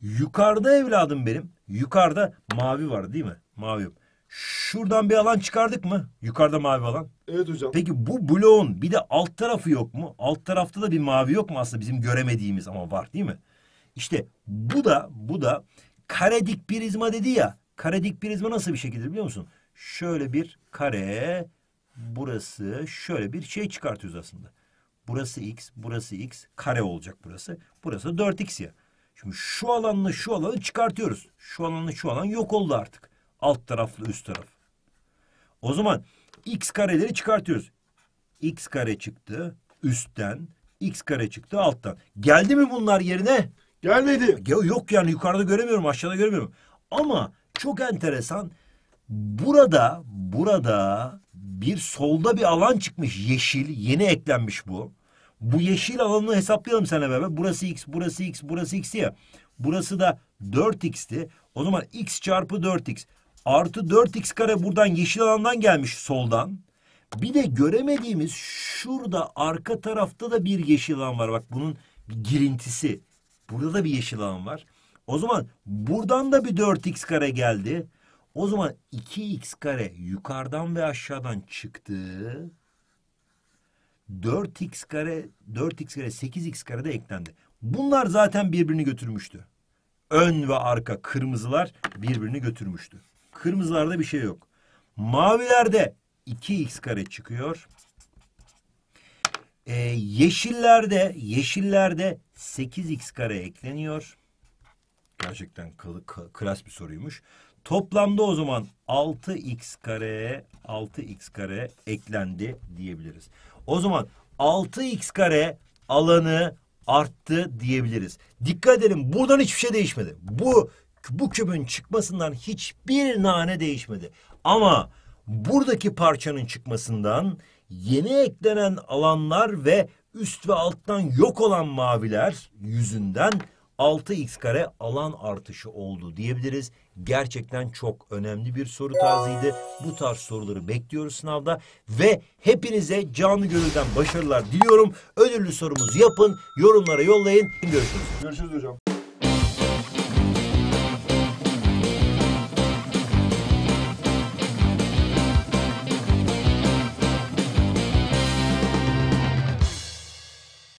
Yukarıda evladım benim. Yukarıda mavi var değil mi? Mavi. Yok. Şuradan bir alan çıkardık mı? Yukarıda mavi alan. Evet hocam. Peki bu bloğun bir de alt tarafı yok mu? Alt tarafta da bir mavi yok mu aslında bizim göremediğimiz ama var değil mi? İşte bu da bu da karedik prizma dedi ya. Karedik prizma nasıl bir şekildir biliyor musun? Şöyle bir kare burası şöyle bir şey çıkartıyoruz aslında. Burası x, burası x, kare olacak burası. Burası 4x ya. Şimdi şu alanla şu alanı çıkartıyoruz. Şu alanla şu alan yok oldu artık. Alt taraflı üst taraf. O zaman x kareleri çıkartıyoruz. x kare çıktı üstten, x kare çıktı alttan. Geldi mi bunlar yerine? Gelmedi. Yok yani yukarıda göremiyorum, aşağıda göremiyorum. Ama çok enteresan. Burada, burada bir solda bir alan çıkmış yeşil. Yeni eklenmiş bu. Bu yeşil alanını hesaplayalım sana beraber. Burası x, burası x, burası x ya. Burası da 4x'ti. O zaman x çarpı 4x. Artı 4x kare buradan yeşil alandan gelmiş soldan. Bir de göremediğimiz şurada arka tarafta da bir yeşil alan var. Bak bunun bir girintisi. Burada da bir yeşil alan var. O zaman buradan da bir 4x kare geldi. O zaman 2x kare yukarıdan ve aşağıdan çıktı. 4x kare 4x kare 8x kare de eklendi. Bunlar zaten birbirini götürmüştü. Ön ve arka kırmızılar birbirini götürmüştü. Kırmızılarda bir şey yok. Mavilerde 2x kare çıkıyor. Ee, yeşillerde yeşillerde 8x kare ekleniyor. Gerçekten klas bir soruymuş. Toplamda o zaman 6x kare 6x kare eklendi diyebiliriz. O zaman 6x kare alanı arttı diyebiliriz. Dikkat edin buradan hiçbir şey değişmedi. Bu bu kübün çıkmasından hiçbir nane değişmedi. Ama buradaki parçanın çıkmasından yeni eklenen alanlar ve üst ve alttan yok olan maviler yüzünden 6x kare alan artışı oldu diyebiliriz. Gerçekten çok önemli bir soru tarzıydı. Bu tarz soruları bekliyoruz sınavda ve hepinize canlı gönülden başarılar diliyorum. Ödüllü sorumuzu yapın, yorumlara yollayın. Görüşürüz. Görüşürüz hocam.